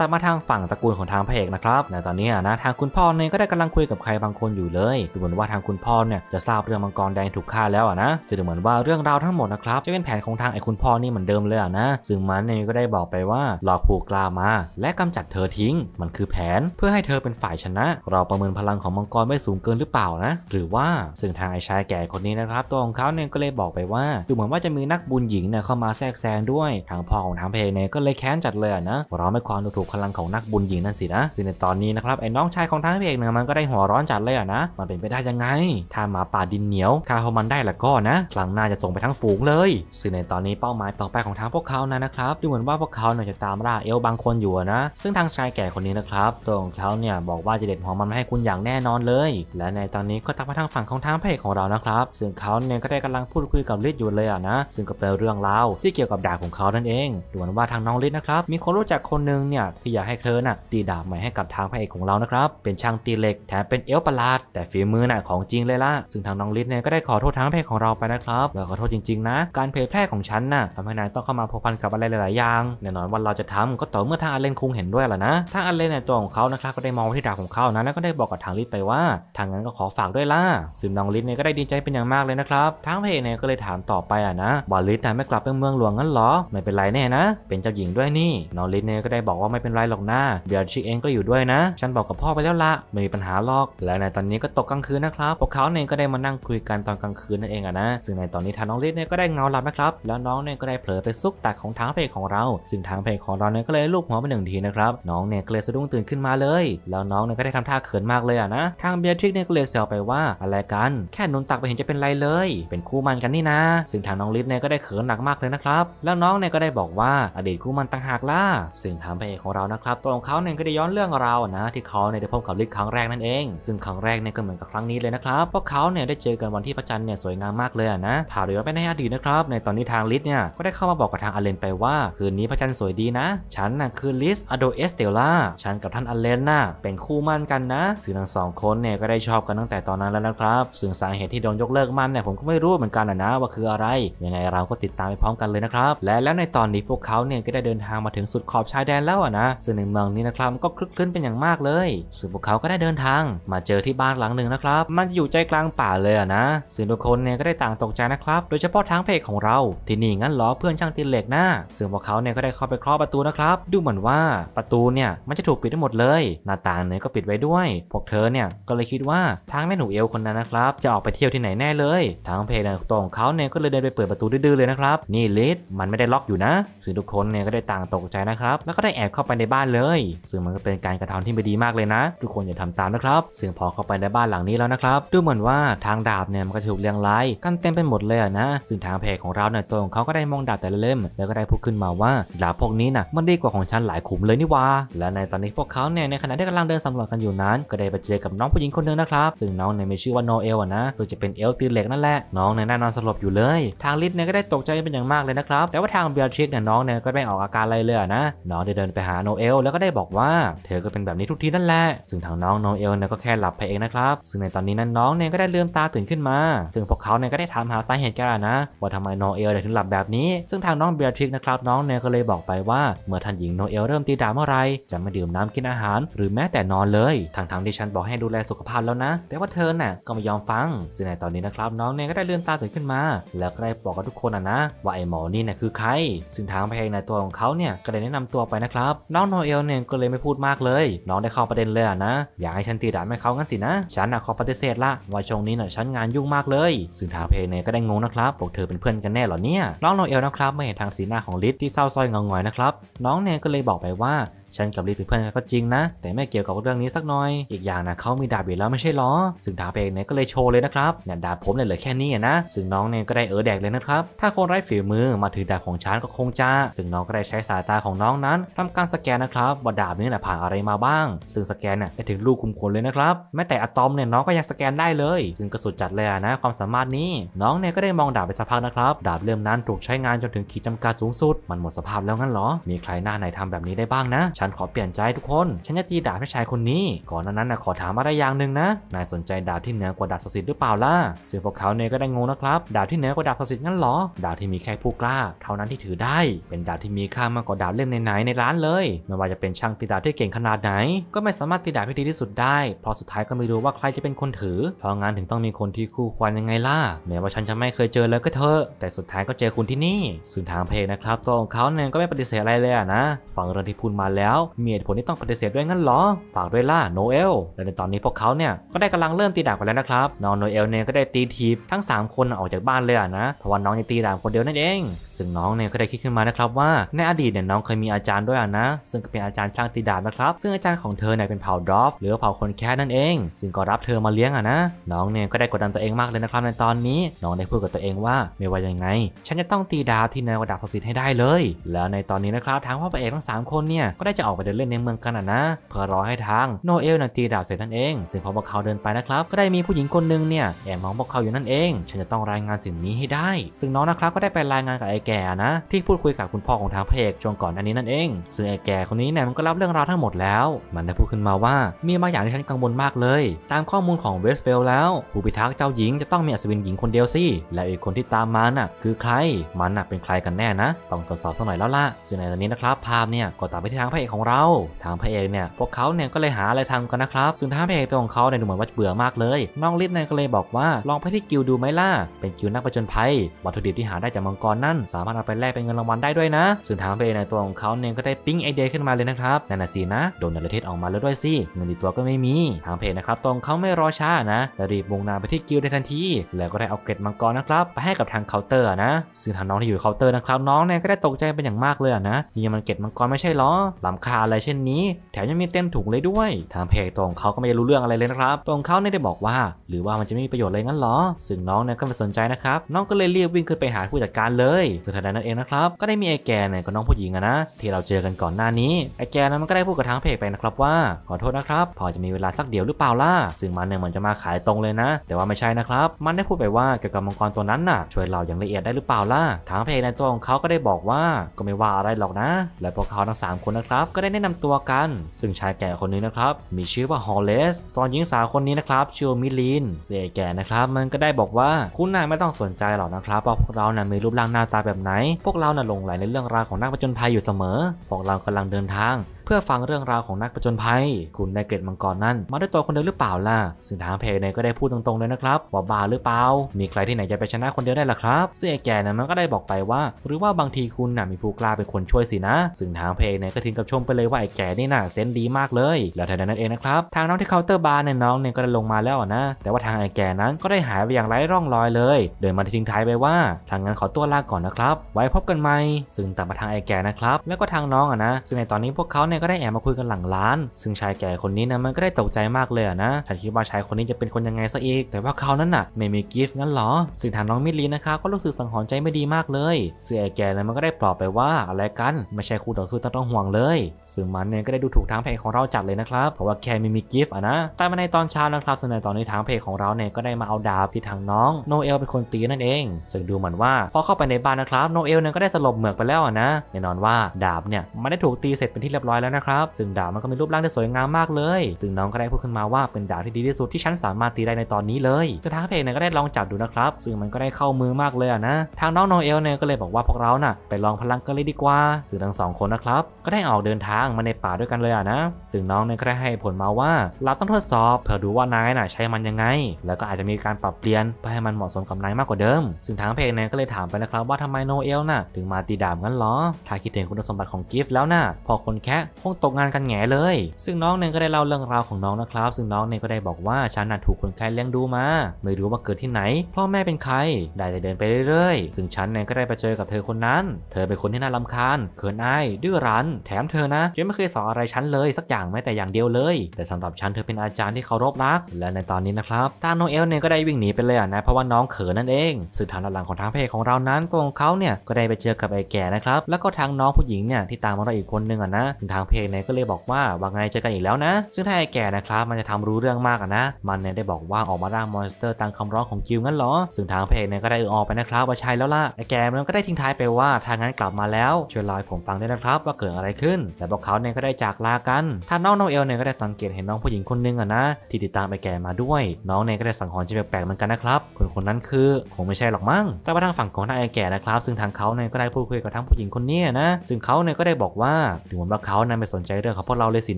ตัดมาทางฝั่งตระกูลของทางพระเอกนะครับในตอนนี้นะทางคุณพ่อเนี่ยก็ได้กำลังคุยกับใครบางคนอยู่เลยดูเหมือนว่าทางคุณพ่อเนี่ยจะทราบเรื่องมังกรแดงถูกฆ่าแล้วอ่ะนะ ซึ่งเหมือนว่าเรื่องราวทั้งหมดนะครับจะเป็นแผนของทางไอ้คุณพ่อนี่เหมือนเดิมเลยอ่ะนะ ซึ่งมันเนี่ยก็ได้บอกไปว่าหลอกผูกกลามาและกำจัดเธอทิ้ง มันคือแผนเพื่อให้เธอเป็นฝ่ายชนะ เราประเมินพลังของมังกรไม่สูงเกินหรือเปล่านะ หรือว่าซึ่งทางไอ้ชายแก่คนนี้นะครับตัวของเขาเนี่ยก็เลยบอกไปว่าดูเหมือนว่าจะมีนักบุญหญิงเนี่ยเข้ามาแทรกแซงด้วยทางพ่อของทางเพลงเนี่ยก็เลยแค้นจัดเลยนะเราไม่ควรดูถูกพลังของนักบุญหญิงนั่นสินะ ซึ่งในตอนนี้นะครับไอ้น้องชายของทางเพลงเนี่ยมันก็ได้หัวร้อนจัดเลเลยอะนะมันเป็นไปได้ยังไง ถ้าหมาป่าดินเหนียวฆ่าพวกมันได้ละก็นะ ครั้งหน้าจะส่งไปทั้งฝูงเลยซึ่งในตอนนี้เป้าหมายต่อไปของทางพวกเขานะนนะครับดูเหมือนว่าพวกเขาเนี่ยจะตามล่าเอลบางคนอยู่นะ ซึ่งทางชายแก่คนนี้นะครับตัวของเขาเนี่ยบอกว่าจะเด็ดหัวมันมาให้คุณอย่างแน่นอนเลย และในตอนนี้ก็ตามมาทางฝั่งของทางพระเอกของเรานะครับซึ่งเขาเนี่ยก็ได้กำลังพูดคุยกับฤทธิ์อยู่เลยอะนะ ซึ่งก็เป็นเรื่องราวที่เกี่ยวกับดาบของเขานั่นเอง ดูเหมือนว่าทางน้องฤทธิ์นะครับมีคนรู้จักคนหนึ่งเนี่ยที่อยากให้เธอน่ะตีดาบใหม่ให้กับทางเพจของเรานะครับเป็นช่างตีเหล็กแถมเป็นเอลปประหลาดแต่ฝีมือน่ะของจริงเลยล่ะ ซึ่งทางน้องลิศเนี่ยก็ได้ขอโทษทางเพจของเราไปนะครับ เราขอโทษจริงๆนะ การเผยแพร่ของฉันน่ะทำให้นายต้องเข้ามาพัวพันกับอะไรหลายๆอย่าง แน่นอนว่าเราจะทำก็ต่อเมื่อทางอาเลนคุงเห็นด้วยแหละนะ ทางอาเลนในตัวของเขานะครับก็ได้มองที่ดาบของเขานะแล้วก็ได้บอกกับทางลิศไปว่า ทางนั้นก็ขอฝากด้วยล่ะ ซึ่งน้องลิศเนี่ยก็ได้ดีใจเป็นอย่างมากเลยนะครับ ทางเพจเนี่ยก็เลยถามต่อไปอ่ะนะบอลลิศแต่ไม่กลับไปเมืองหลวงงั้นหรอ ไม่เป็นไรแน่นะ เป็นเจ้าหญิงด้วยนี่ น้องลิศเนี่ยก็ได้บอกว่าไม่เป็นไรหรอกนะเบียร์ชิเองก็อยู่ด้วยนะ ฉันบอกกับพ่อไปแล้วละไม่มีปัญหาหรอกแลวในตอนนี้ก็ตกกลางคืนนะครับ พวกเขาเนี่ยก็ได้มานั่งคุยกันตอนกลางคืนนั่นเองอะนะซึ่งในตอนนี้ทางน้องลิศเนี่ยก็ได้เงาหลับนะครับ แล้วน้องเนี่ยก็ได้เผลอไปซุกตักของทางเพจของเราซึ่งทางเพจของเราเนี่ยก็เลยลูกหัวไปหนึ่งทีนะครับ น้องเนี่ยก็เลยสะดุ้งตื่นขึ้นมาเลย แล้วน้องเนี่ยก็ได้ทำท่าเขินมากเลยอะนะ ทางเบียทริกเนี่ยก็เลยแซวไปว่า อะไรกัน แค่นุนตักไปเห็นจะเป็นไรเลย เป็นคู่มันกันนี่นะซึ่งทางน้องลิศเนี่ยก็ได้เขินหนักมากเลยนะครับ แล้วน้องเนี่ยก็ได้บอกว่า อดีตคู่มันต่างหากล่ะซึ่งทางเพจของเรานะครับตัวของเขาเนี่ยก็ได้ย้อนเรื่องราวนะที่เขาเนี่ยได้พบกับลิศครั้งแรกนั่นเองซึ่งเรั้งแรกเนี่ยก็เหมือนกับครั้งนี้เลยนะครับ พวกเขาเนี่ยได้เจอกันวันที่พระจันทร์เนี่ยสวยงามมากเลยนะผ่าเรือไปในอดีตนะครับ ในตอนนี้ทางลิสเนี่ยก็ได้เข้ามาบอกกับทางอเลนไปว่า คืนนี้พระจันทร์สวยดีนะ ฉันน่ะคือลิสอโดเอสเตล่าฉันกับท่านอเลนน่ะเป็นคู่มั่นกันนะซึ่งทั้งสองคนเนี่ยก็ได้ชอบกันตั้งแต่ตอนนั้นแล้วนะครับซึ่งสาเหตุที่โดนยกเลิกมันเนี่ยผมก็ไม่รู้เหมือนกันนะว่าคืออะไรยังไงเราก็ติดตามไปพร้อมกันเลยนะครับและแล้วในตอนนี้พวกเขาเนี่ยก็ได้เดินทางมาถึงสุดขอบชายแดนแล้วนะซึ่งในเมืองนี้นะครับก็คลึกคลื้นเป็นอย่างมากเลยซึ่งพวกเขาก็ได้เดินทางมาเจออที่บ้านหลังหนึ่งนะครับ มันอยู่ใจกลางป่าเลยนะซึ่งทุกคนเนี่ยก็ได้ต่างตกใจนะครับ โดยเฉพาะทางเพจของเรา ที่นี่ งั้นล้อเพื่อนช่างตีเหล็กนะซึ่งพวกเขาเนี่ยก็ได้เข้าไปเคาะประตูนะครับดูเหมือนว่าประตูเนี่ยมันจะถูกปิดทั้งหมดเลย หน้าต่างเนี่ยก็ปิดไว้ด้วยพวกเธอเนี่ยก็เลยคิดว่าทางแม่หนูเอลคนนั้นนะครับจะออกไปเที่ยวที่ไหนแน่เลย ทางเพจตัวของเขาเนี่ยก็เลยเดินไปเปิดประตูดื้อเลยนะครับนี่ลิสมันไม่ได้ล็อกอยู่นะซึ่งทุกคนเนี่ยก็ได้ต่างตกใจนะครับแล้วก็ได้แอบเข้าไปในบ้านเลย ซึ่งมันก็เป็นการกระทำที่ไม่ดีมากเลยนะ ทุกคนอย่าทำตามนะครับซึ่งพอเข้าไปในบ้านหลังนี้แล้วนะครับ ดูเหมือนว่าทางดาบเนี่ยมันก็ถูกเรียงรายกันเต็มไปหมดเลยนะ ซึ่งทางเพจของเราเนี่ยตัวของเขาก็ได้มองดาบแต่ละเล่ม แล้วก็ได้พูดขึ้นมาว่า ดาบพวกนี้นะมันดีกว่าของฉันหลายขุมเลย นี่วาและในตอนนี้พวกเขาเนี่ยในขณะที่กำลังเดินสำรวจกันอยู่นั้นก็ได้ไปเจอกับน้องผู้หญิงคนหนึ่งนะครับซึ่งน้องเนี่ยมีชื่อว่าโนเอลนะตัวจะเป็นเอลตีเหล็กนั่นแหละน้องเนี่ยนอนสลบอยู่เลย ทางลิศเนี่ยก็ได้ตกใจเป็นอย่างมากเลยนะครับแต่ว่าทางเบียทริกเนี่ยน้องเนี่ยก็ไม่ออกอาการอะไรเลยนะน้องได้เดินไปหาโนเอลแล้วก็ได้บอกว่าเธอก็เป็นแบบนี้ทุกทีนั่นแหละซึ่งทางน้องโนเอลเนี่ยก็แค่หลับภัยเอง นะครับซึ่งในตอนนี้นั้นน้องเนี่ยก็ได้เลื่อมตาตื่นขึ้นมา ซึ่งพวกเขาเนี่ยก็ได้ถามหาสาเหตุกันนะ ว่าทำไมโนเอลถึงหลับแบบนี้ ซึ่งทางน้องเบียร์ทริกนะครับ น้องเนี่ยก็เลยบอกไปว่าเมื่อท่านหญิงโนเอลเริ่มตีดาเมื่อไรจะไม่ดื่มน้ำกินอาหารหรือแม้แต่นอนเลย ทางทางที่ฉันบอกให้ดูแลสุขภาพแล้วนะ แต่ว่าเธอน่ะก็ไม่ยอมฟัง ซึ่งในตอนนี้นะครับน้องเนี่ยก็ได้เลื่อนตาตื่นขึ้นมา แล้วก็ได้บอกกับทุกคนอ่ะนะว่าไอ้หมอนี่เนี่ยคือใคร ซึ่งทางภพยในตัวของเขาเนี่ยก็เลยแนะนำตัวไปนะครับน้องโนเอลเนี่ยก็เลยไม่พูดมากเลยน้องได้เข้าประเด็นเลยอ่ะนะอยากให้ฉันตีดาไม่เขางั้นสินะฉันนะขอปฏิเสธละว่าช่วงนี้น่ะฉันงานยุ่งมากเลยสื่งทาเพลเนก็ได้งงนะครับพวกเธอเป็นเพื่อนกันแน่หรอเนี่ย น้องโนเอลนะครับ ไม่เห็นทางสีหน้าของลิศที่เศร้าซ้อยงงงอยนะครับ น้องเน่ก็เลยบอกไปว่าฉันกับลีเป็นเพื่อนกันก็จริงนะ แต่ไม่เกี่ยวกับเรื่องนี้สักหน่อย อีกอย่างนะเขามีดาบอยูแล้วไม่ใช่หรอ ซึ่งดาบเองเนี่ยก็เลยโชว์เลยนะครับเนี่ยดาบผมเนี่ยเหลือแค่นี้นะซึ่งน้องเนี่ยก็ได้เออแดกเลยนะครับถ้าคนไร้ฝีมือมาถือดาบของฉันก็คงจะซึ่งน้องก็ได้ใช้สายตาของน้องนั้น ทำการสแกนนะครับว่าดาบนี้เนี่ยผ่านอะไรมาบ้าง ซึ่งสแกนเนี่ยได้ถึงลูกคุมขนเลยนะครับแม้แต่อะตอมเนี่ยน้องก็ยังสแกนได้เลยซึ่งก็สุดจัดเลยนะ ความสามารถนี้น้องเนี่ยก็ได้มองดาบไปสักพักนะครับดาบเล่มนั้นถูกใช้งานจนถึงขีดจำกัดสูงสุดมันหมดสภาพแล้วงั้นหรอ มีใครหน้าไหนทำแบบนี้ได้บ้างนะฉันขอเปลี่ยนใจทุกคน ฉันจะ ตีดาบให้ชายคนนี้ ก่อนนั้นนะขอถามอะไรอย่างหนึ่งนะ นายสนใจดาบที่เหนือกว่าดาบศักดิ์สิทธิ์หรือเปล่าล่ะซึ่งพวกเขาเนี่ยก็ได้งงนะครับ ดาบที่เหนือกว่า ดาบศักดิ์สิทธิ์งั้นหรอ ดาบที่มีแค่ผู้กล้าเท่านั้นที่ถือได้ เป็นดาบที่มีค่ามากกว่าดาบเล่มไหนในร้านเลย ไม่ว่าจะเป็นช่างตีดาบที่เก่งขนาดไหน ก็ไม่สามารถตีดาบให้ดีที่สุดได้ เพราะสุดท้ายก็ไม่รู้ว่าใครจะเป็นคนถือ เพราะงั้นถึงต้องมีคนที่คู่ควรยังไงล่ะ แม้ว่าฉันจะไม่เคยเจอเลยก็เถอะ แต่สุดท้ายก็เจอคุณที่นี่ซึ่งทางเพลนะครับตัวของเขาเนี่ยก็ไม่ปฏิเสธอะไรเลยนะฟังเรื่องที่พูดมาแล้วแล้วมีเหตุผลที่ต้องปฏิเสธด้วยงั้นหรอ ฝากด้วยล่ะโนเอล และในตอนนี้พวกเขาเนี่ยก็ได้กำลังเริ่มตีดาบกันแล้วนะครับน้องโนเอลเนี่ยก็ได้ตีทีบทั้ง 3 คนออกจากบ้านเลยนะเพราะว่าน้องยังตีดาบคนเดียวนั่นเอง ซึ่งน้องเนี่ยก็ได้คิดขึ้นมานะครับว่าในอดีตเนี่ยน้องเคยมีอาจารย์ด้วยนะซึ่งก็เป็นอาจารย์ช่างตีดาบนะครับซึ่งอาจารย์ของเธอเนี่ยเป็นเผ่าดรอฟหรือเผ่าคนแค่นั่นเองซึ่งก็รับเธอมาเลี้ยงอะนะน้องเนี่ยก็ได้กดดันตัวเองมากเลยนะครับ ในตอนนี้น้องได้พูดกับตัวเองว่าไม่ว่ายังไงฉันจะต้องตีดาบที่ในระดาักิสิทธิ์ให้ได้เลย แล้วในตอนนี้นะครับทางพ่อเอกทั้ง 3 คนเนี่ยก็ได้จะออกไปเดินเล่นในเมืองกันนะเพื่อรอให้ทางโนเอลนาทีดาบเสร็จนั่นเองซึ่งพอพวกเขาเดินไปนะครับก็ได้มีผู้หญิงคนหนึ่งเนี่ยแอบมองพวกเขาอยู่นั่นเอง ฉันจะต้องรายงานสิ่งนี้ให้ได้ ซึ่งน้องนะครับก็ได้ไปรายงานกับไอ้แก่นะ ที่พูดคุยกับคุณพ่อของทางพระเอกช่วงก่อนอันนี้นั่นเองซึ่งไอ้แก่คนนี้เนี่ยมันก็รับเรื่องราวทั้งหมดแล้ว มันได้พูดขึ้นมาว่ามีบางอย่างที่ฉันกังวลมากเลย ตามข้อมูลของเวสเฟลแล้วผู้พิทักษ์เจ้าหญิงจะต้องมีอัศวินหญิงคนเดียวสิและอีกคนที่ตามมาน่ะคือใครมันน่ะเป็นใครกันแน่นะต้องตรวจสอบสักหน่อยแล้วล่ะซึ่งในตอนนี้นะครับ ภาพเนี่ยก็ตามไปที่ทางพระเอกของเราทางพระเอกเนี่ยพวกเขาเนี่ยก็เลยหาอะไรทำกันนะครับซึ่งทางพระเอกตัวของเขาเนี่ยดูเหมือนว่าเบื่อมากเลย น้องลิศเนี่ยก็เลยบอกว่า ลองไปที่กิลดูไหมล่ะเป็นกิลนักประจนภัยวัตถุดิบที่หาได้จากมังกรนั่น สามารถเอาไปแลกเป็นเงินรางวัลได้ด้วยนะซึ่งทางพระเอกในตัวของเขาเนี่ยก็ได้ปิ๊งไอเดียขึ้นมาเลยนะครับนั่นน่ะสินะ โดนนรเทศออกมาแล้วด้วยสิเงินในตัวก็ไม่มีทางเพจนะครับตรงเขาไม่รอช้านะแรีบวงนาไปที่กิลในทันทีแล้วก็ได้เอาเกล็ดมังกรนะครับไปให้กับทางเคาน์เตอร์นะซึ่งทางน้องที่อยู่เคาน์เตอร์นะครับน้องเนี่ยก็ได้ตกใจเป็นอย่างมากเลยนะนี่มันเกล็ดมังกรไม่ใช่หรอลำาคาอะไรเช่นนี้ แถมยังมีเต็มถุงเลยด้วย ทางเพจตรงเขาก็ไม่รู้เรื่องอะไรเลยนะครับ ตรงเขาเนี่ยได้บอกว่าหรือว่ามันจะไม่มีประโยชน์อะไรงั้นหรอซึ่งน้องเนี่ยก็ไม่สนใจนะครับ น้องก็เลยเรียบวิ่งขึ้นไปหาผู้จัดการเลยสุดท้ายนั้นเองนะครับก็ได้มีไอ้แกเนี่ยกับน้องผู้หญิงนะที่เราเจอกันก่อนหน้านี้ไอ้แกนั้นมันก็ได้พูดกับทางเพจไปนะครับว่าขอโทษนะครับ พอจะมีเวลาสักเดียวหรือเปล่าล่ะซึ่งมันเนี่ยเหมือนจะมาขายตรงเลยนะ แต่ว่าไม่ใช่นะครับ มันได้พูดไปว่าเกี่ยวกับมังกรตัวนั้นน่ะช่วยเราอย่างละเอียดได้หรือเปล่าล่ะทางเพจในตัวของเขาก็ได้บอกว่าก็ไม่ว่าอะไรหรอกนะ และพวกเขาทั้ง 3 คนนะครับก็ได้แนะนำตัวกัน ซึ่งชายแก่คนนี้นะครับ มีชื่อว่าฮอลเลสส่วนหญิงสาวคนนี้นะครับชื่อมิลินเสียแก่นะครับมันก็ได้บอกว่าคุณนายไม่ต้องสนใจหรอกนะครับว่าพวกเรานะ่ยมีรูปร่างหน้าตาแบบไหน พวกเรานะ่ยหลงไหลในเรื่องราวของนักประจนภัยอยู่เสมอ พวกเรากำลังเดินทางพื่อฟังเรื่องราวของนักประจนภัย คุณได้เกตมังกรนั้น มาด้วยตัวคนเดียวหรือเปล่าล่ะซึ่งทางเพเนี่ยก็ได้พูดตรงๆเลยนะครับว่าบ้าหรือเปล่ามีใครที่ไหนจะไปชนะคนเดียวได้ล่ะครับซึ่งไอ้แกเนี่ยมันก็ได้บอกไปว่า หรือว่าบางทีคุณน่ะมีผู้กล้าเป็นคนช่วยสินะซึ่งทางเพเนี่ยก็ทิ้งกับชมไปเลยว่าไอ้แกนี่น่ะเซนดีมากเลย แล้วทันนั้นเองนะครับ ทางน้องที่เคาน์เตอร์บาร์เนี่ยน้องเนี่ยก็ได้ลงมาแล้วนะ แต่ว่าทางไอ้แกนั้นก็ได้หายไปอย่างไร้ร่องรอยเลยเดินมาทิ้งท้ายไปว่าทางงั้นขอตัวลาก่อนนะครับไว้พบกันใหม่ซึ่งต่มมาทางไอ้แกนะครับแล้วก็ทางน้องอ่ะนะซึ่งในตอนนี้พวกเขาเนี่ยก็ได้แอบมาคุยกันหลังร้าน ซึ่งชายแก่คนนี้นะมันก็ได้ตกใจมากเลยนะ ฉันคิดว่าชายคนนี้จะเป็นคนยังไงซะอีก แต่ว่าเขานั้นน่ะ ไม่มีกิฟต์งั้นหรอสึ่งทางน้องมิลีนะคะก็รู้สึกสังหรณ์ใจไม่ดีมากเลย เสื้อแก่เลยมันก็ได้ปลอบไปว่าอะไรกันไม่ใช่คู่ต่อสู้ต้องห่วงเลย ซึ่งมันเนี่ยก็ได้ดูถูกทางเพจของเราจัดเลยนะครับ เพราะว่าแค่ไม่มีกิฟต์อ่ะนะ แต่มาในตอนเช้านะครับเสนอตอนในทางเพจของเราเนี่ยก็ได้มาเอาดาบที่ทางน้องโนเอลเป็นคนตีนั่นเอง ซึ่งดูเหมือนว่าพอเข้าไปในบ้านนะครับโนเอลเนี่ยก็ได้สลบเหมือกไปแล้วนะแน่นอนว่าดาบเนี่ยมันได้ถูกตีเสร็จเป็นที่เรียบร้อยแล้วล้วนะครับซึ่งดาบมันก็มีรูปร่างที่สวยงามมากเลย ซึ่งน้องก็ได้พูดขึ้นมาว่าเป็นดาบที่ดีที่สุดที่ฉันสามารถตีได้ ในตอนนี้เลยสุดท้ายเพลงเนี่ยก็ได้ลองจับดูนะครับ ซึ่งมันก็ได้เข้ามือมากเลยนะ ทางน้องโนเอลเนี่ยก็เลยบอกว่าพวกเราน่ะไปลองพลังกันเลยดีกว่า ซึ่งทั้งสองคนนะครับก็ได้ออกเดินทางมาในป่าด้วยกันเลยนะ ซึ่งน้องเนี่ยก็ได้ให้ผลมาว่าเราต้องทดสอบเพื่อดูว่านายน่ะ ใช้มันยังไง แล้วก็อาจจะมีการปรับเปลี่ยนเพื่อให้มันเหมาะสมกับนายมากกว่าเดิม ซึ่งทางเพลงเนี่ยก็เลยถามไปนะครับว่าทำไมโนเอลน่ะถึงมาตีดาบงั้นหรอถ้าคิดถึงคุณสมบัติของกิฟต์แล้วน่ะพอคนแคคงตกงานกันแง่เลย ซึ่งน้องเนยก็ได้เล่าเรื่องราวของน้องนะครับ ซึ่งน้องเนยก็ได้บอกว่า ฉันน่ะถูกคนไข้เลี้ยงดูมา ไม่รู้ว่าเกิดที่ไหน พ่อแม่เป็นใครได้แต่เดินไปเรื่อยๆ ซึ่งฉันเนยก็ได้ไปเจอกับเธอคนนั้น เธอเป็นคนที่น่าลำคาญ เขินอายดื้อรั้น แถมเธอนะยังไม่เคยสอนอะไรฉันเลย สักอย่างแม้แต่อย่างเดียวเลย แต่สำหรับฉันเธอเป็นอาจารย์ที่เคารพรัก และในตอนนี้นะครับตาโนเอลเนีก็ได้วิ่งหนีไปเลยนะ เพราะว่าน้องเขินนั่นเอง สื่อทางหลังของทางเพจของเรานั้นตัวของเขาเนี่ยก็ได้ไปเจอกับไอ้แก่นะครับแล้วก็ทางน้องผู้หญิงเนี่ยที่ตามมาเราอีกคนนึงอ่ะนะงางเพลงเนี่ยก็เลยบอกว่าว่าไงเจอกันอีกแล้วนะ ซึ่งถ้าไอ้แก่นะครับมันจะทำรู้เรื่องมากนะมันเนี่ยได้บอกว่าออกมาร่างมอนสเตอร์ตามคำร้องของกิลงั้นหรอซึ่งทางเพลงเนี่ยก็ได้เออออกไปนะครับ ว่าใช่แล้วล่ะไอ้แก่มันก็ได้ทิ้งท้ายไปว่าทางนั้นกลับมาแล้วช่วยไลน์ผมฟังด้วยนะครับว่าเกิดอะไรขึ้น แต่พวกเขาเนี่ยก็ได้จากลากันทางน้องน้องเอลเนี่ยก็ได้สังเกตเห็นน้องผู้หญิงคนนึงอะนะที่ติดตามไอ้แก่มาด้วยน้องเนี่ยก็ได้สังหรณ์ใจแปลกๆเหมือนกันนะครับคนคนนั้นคือคงไม่ใช่หรอกมั้งแต่ว่าทางฝั่งของนายไอ้แก่นะครับ ซึ่งทางเขาเนี่ยก็ได้พูดคุยกับทั้งผู้หญิงคนนี้นะซึ่งเขาเนี่ยก็ได้บอกว่าถึงว่าเขานาไม่สนใจเรื่องของพวกเราเลยสิ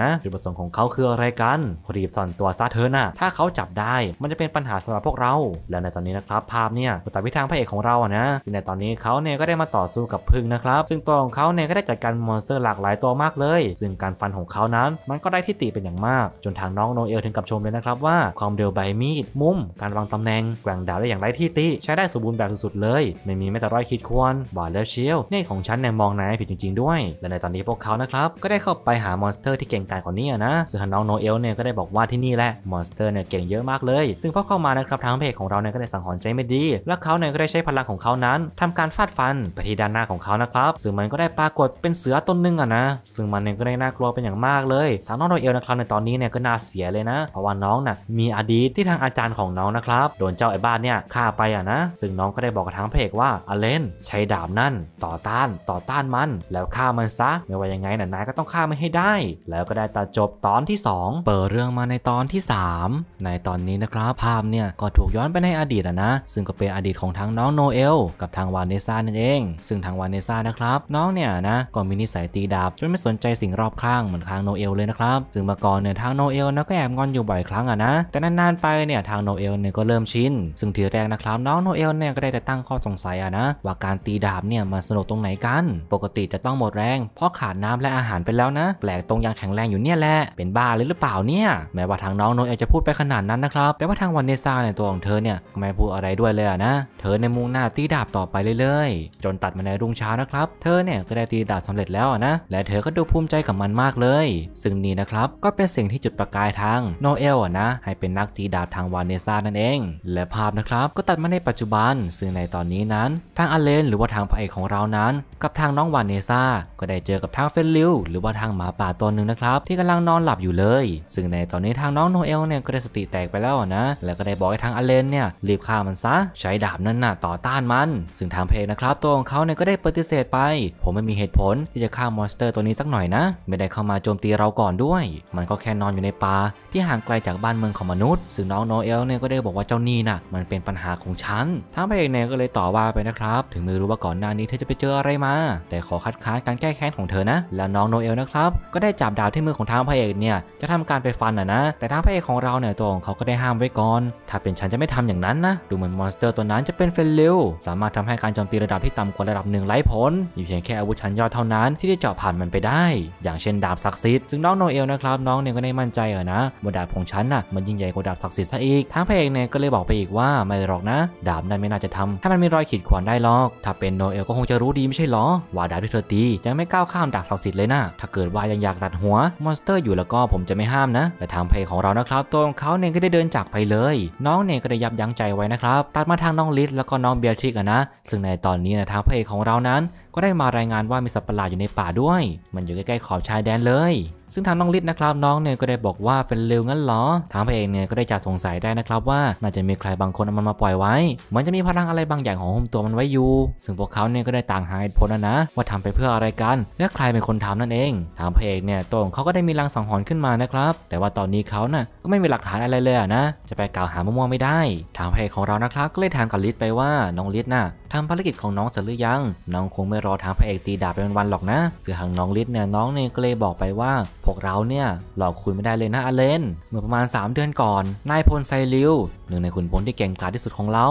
นะ จุดประสงค์ของเขาคืออะไรกัน รีบซ่อนตัวซะเธอนะ่ะถ้าเขาจับได้มันจะเป็นปัญหาสำหรับพวกเรา แล้วในตอนนี้นะครับ ภาพเนี่ยตัดพิทางพระเอกของเราอะนะซึ่งในตอนนี้เขาเนี่ยก็ได้มาต่อสู้กับพึ่งนะครับ ซึ่งตัวของเขาเนี่ยก็ได้จัดการมอนสเตอร์หลากหลายตัวมากเลย ซึ่งการฟันของเขานั้น มันก็ได้ที่ตีเป็นอย่างมาก จนทางน้องโนเอลถึงกับชมเลยนะครับว่าความเดียวใบมีดมุมการวางตำแหน่งแกว่งดาบได้อย่างไรที่ติใช้ได้สมบูรณ์แบบสุดๆเลย ไม่มีแม้แต่รอยขีดควรบ่าแล้วเชียวเนี่ยของฉันเนี่ยมองนายผิดจริง ๆด้วย และในตอนนี้พวกเขานะครับก็ได้เข้าไปหามอนสเตอร์ที่เก่งกาจกว่านี้นะซึ่งน้องโนเอลเนี่ยก็ได้บอกว่าที่นี่แหละมอนสเตอร์เนี่ยเก่งเยอะมากเลยซึ่งพอเข้ามานะครับทางเพจของเราเนี่ยก็ได้สังหรณ์ใจไม่ดี และเขาเนี่ยก็ได้ใช้พลังของเขานั้น ทำการฟาดฟันไปที่ด้านหน้าของเขานะครับซึ่งมันก็ได้ปรากฏเป็นเสือตนหนึ่งอะนะซึ่งมันเนี่ยก็ได้น่ากลัวเป็นอย่างมาก เลยทางน้องโนเอลนะครับในตอนนี้เนี่ยก็น่าเสียเลยนะ เพราะว่าน้องน่ะมีอดีตที่ทางอาจารย์ของน้องนะครับโดนเจ้าไอ้บ้านเนี่ยฆ่าไปอะนะซึ่งน้องก็ได้บอกกับทางเพจว่าอเลนใช้ดาบนั่นต่อต้านต่อต้านมัน แล้วฆ่ามันซะไม่ว่ายังไงน่ะนายก็ต้องข้ามให้ได้ แล้วก็ได้ตัดจบตอนที่ 2 เปิดเรื่องมาในตอนที่ 3 ในตอนนี้นะครับภาพเนี่ยก็ถูกย้อนไปในอดีตนะซึ่งก็เป็นอดีตของทั้งน้องโนเอลกับทางวานเนซ่านั่นเอง ซึ่งทางวานเนซ่านะครับ น้องเนี่ยนะก็มีนิสัยตีดาบจนไม่สนใจสิ่งรอบข้างเหมือนทางโนเอลเลยนะครับซึ่งเมื่อก่อนเนี่ยทางโนเอลนะก็แอบงอนอยู่บ่อยครั้งอะนะแต่นานๆไปเนี่ยทางโนเอลเนี่ยก็เริ่มชินซึ่งทีแรกนะครับน้องโนเอลเนี่ยก็ได้แต่ตั้งข้อสงสัยอะนะว่าการตีดาบเนี่ยมันสนุกตรงไหนกันปกติจะต้องหมดแรงเพราะขาดน้ำและอาหารเป็นแล้วนะแปลกตรงยังแข็งแรงอยู่เนี่ยแหละเป็นบ้าเลยหรือเปล่าเนี่ยแม้ว่าทางน้องโนเอลจะพูดไปขนาดนั้นนะครับแต่ว่าทางวันเนซ่าในตัวของเธอเนี่ยก็ไม่พูดอะไรด้วยเลยนะเธอในมุ่งหน้าตีดาบต่อไปเรื่อยๆจนตัดมาในรุ่งเช้านะครับเธอเนี่ยก็ได้ตีดาบสำเร็จแล้วนะและเธอก็ดูภูมิใจกับมันมากเลย ซึ่งนี่นะครับก็เป็นสิ่งที่จุดประกายทางโนเอลนะให้เป็นนักตีดาบทางวันเนซ่านั่นเอง และภาพนะครับก็ตัดมาในปัจจุบัน ซึ่งในตอนนี้นั้นทางอเลนหรือว่าทางพระเอกของเรานั้นกับทางน้องวันเนซ่าก็ได้เจอกับทางเฟนลิว หรือวว่าทางหมาป่าตัวหนึ่งนะครับ ที่กำลังนอนหลับอยู่เลย ซึ่งในตอนนี้ทางน้องโนเอลเนี่ยก็ได้สติแตกไปแล้วนะแล้วก็ได้บอกให้ทางอเลนเนี่ยรีบฆ่ามันซะ ใช้ดาบ นั่นน่ะต่อต้านมัน ซึ่งทางเพลงนะครับ ตัวของเขาเนี่ยก็ได้ปฏิเสธไป ผมไม่มีเหตุผลที่จะฆ่ามอนสเตอร์ตัวนี้สักหน่อยนะ ไม่ได้เข้ามาโจมตีเราก่อนด้วย มันก็แค่นอนอยู่ในป่าที่ห่างไกลจากบ้านเมืองของมนุษย์ซึ่งน้องโนเอลเนี่ยก็ได้บอกว่าเจ้านี่น่ะมันเป็นปัญหาของฉันทางพลงเเนี่ยก็เลยต่อว่าไปนะครับถึงไม่รู้ว่าก่อนหน้านี้เธอจะไปเจออะไรมา แต่ขอคัดค้านการแก้แค้นของเธอนะแลวน้องโนเอลนะครับก็ได้จับดาบที่มือของทางพระเอกเนี่ยจะทำการไปฟันอ่ะนะ แต่ทางพระเอกของเราเนี่ยตัวของเขาก็ได้ห้ามไว้ก่อน ถ้าเป็นฉันจะไม่ทำอย่างนั้นนะดูเหมือนมอนสเตอร์ตัวนั้นจะเป็นเฟลลิวสามารถทำให้การโจมตีระดับที่ต่ำกว่าระดับหนึ่งไร้ผลมีเพียงแค่อาวุธชั้นยอดเท่านั้นที่จะเจาะผ่านมันไปได้ อย่างเช่นดาบศักดิ์สิทธิ์ซึ่งน้องโนเอลนะครับน้องเนี่ยก็ได้มั่นใจอะนะว่าดาบของฉันน่ะมันยิ่งใหญ่กว่าดาบศักดิ์สิทธิ์ซะอีกทางพระเอกเนี่ยก็เลยบอกไปอีกว่าไม่หรอกนะ ดาบนั้นไม่น่าจะทำให้มันมีรอยขีดข่วนได้หรอก ถ้าเป็นโนเอลก็คงจะรู้ดีไม่ใช่หรอว่าดาบที่เธอตียังไม่ก้าวข้ามดาบศักดิ์สิทธิ์เลยนะถ้าเกิดว่ายังอยากตัดหัวมอนสเตอร์อยู่แล้วก็ผมจะไม่ห้ามนะ แต่ทางเพของเรานะครับตัวของเขาเนี่ยก็ได้เดินจากไปเลย น้องเนี่ยก็ได้ยับยั้งใจไว้นะครับตัดมาทางน้องลิสแล้วก็น้องเบียร์ทริกนะซึ่งในตอนนี้นะ ทางเพของเรานั้น ก็ได้มารายงานว่ามีสัตว์ประหลาดอยู่ในป่าด้วย มันอยู่ใกล้ ๆขอบชายแดนเลยซึ่งทางน้องลิศนะครับน้องเนี่ยก็ได้บอกว่าเป็นเร็วงั้นเหรอทางพระเอกเนี่ยก็ได้จับสงสัยได้นะครับ ว่าน่าจะมีใครบางคนเอามันมาปล่อยไว้เหมือนจะมีพลังอะไรบางอย่างของห่มตัวมันไว้อยู่ซึ่งพวกเขาเนี่ยก็ได้ต่างหายผลนะว่าทำไปเพื่ออะไรกันและใครเป็นคนทำนั่นเองทางพระเอกเนี่ยตรงเขาก็ได้มีลังสังหรณ์ขึ้นมานะครับ แต่ว่าตอนนี้เขาน่ะก็ไม่มีหลักฐานอะไรเลยนะจะไปกล่าวหามั่วๆไม่ได้ทางพระเอกของเรานะครับก็เลยถามกับลิศไปว่าน้องลิศน่ะทำภารกิจของน้องเสร็จหรือยังน้องคงไม่รอทางพระเอกตีดาบเป็นวันหรอกนะเสือหางน้องลิศเนี่ยน้องเนี่ยก็เลยบอกไปว่าพวกเราเนี่ยหลอกคุณไม่ได้เลยนะอเลน เมื่อประมาณ 3 เดือนก่อนนายพลไซริว หนึ่งในขุนพลที่เก่งกาจที่สุดของเรา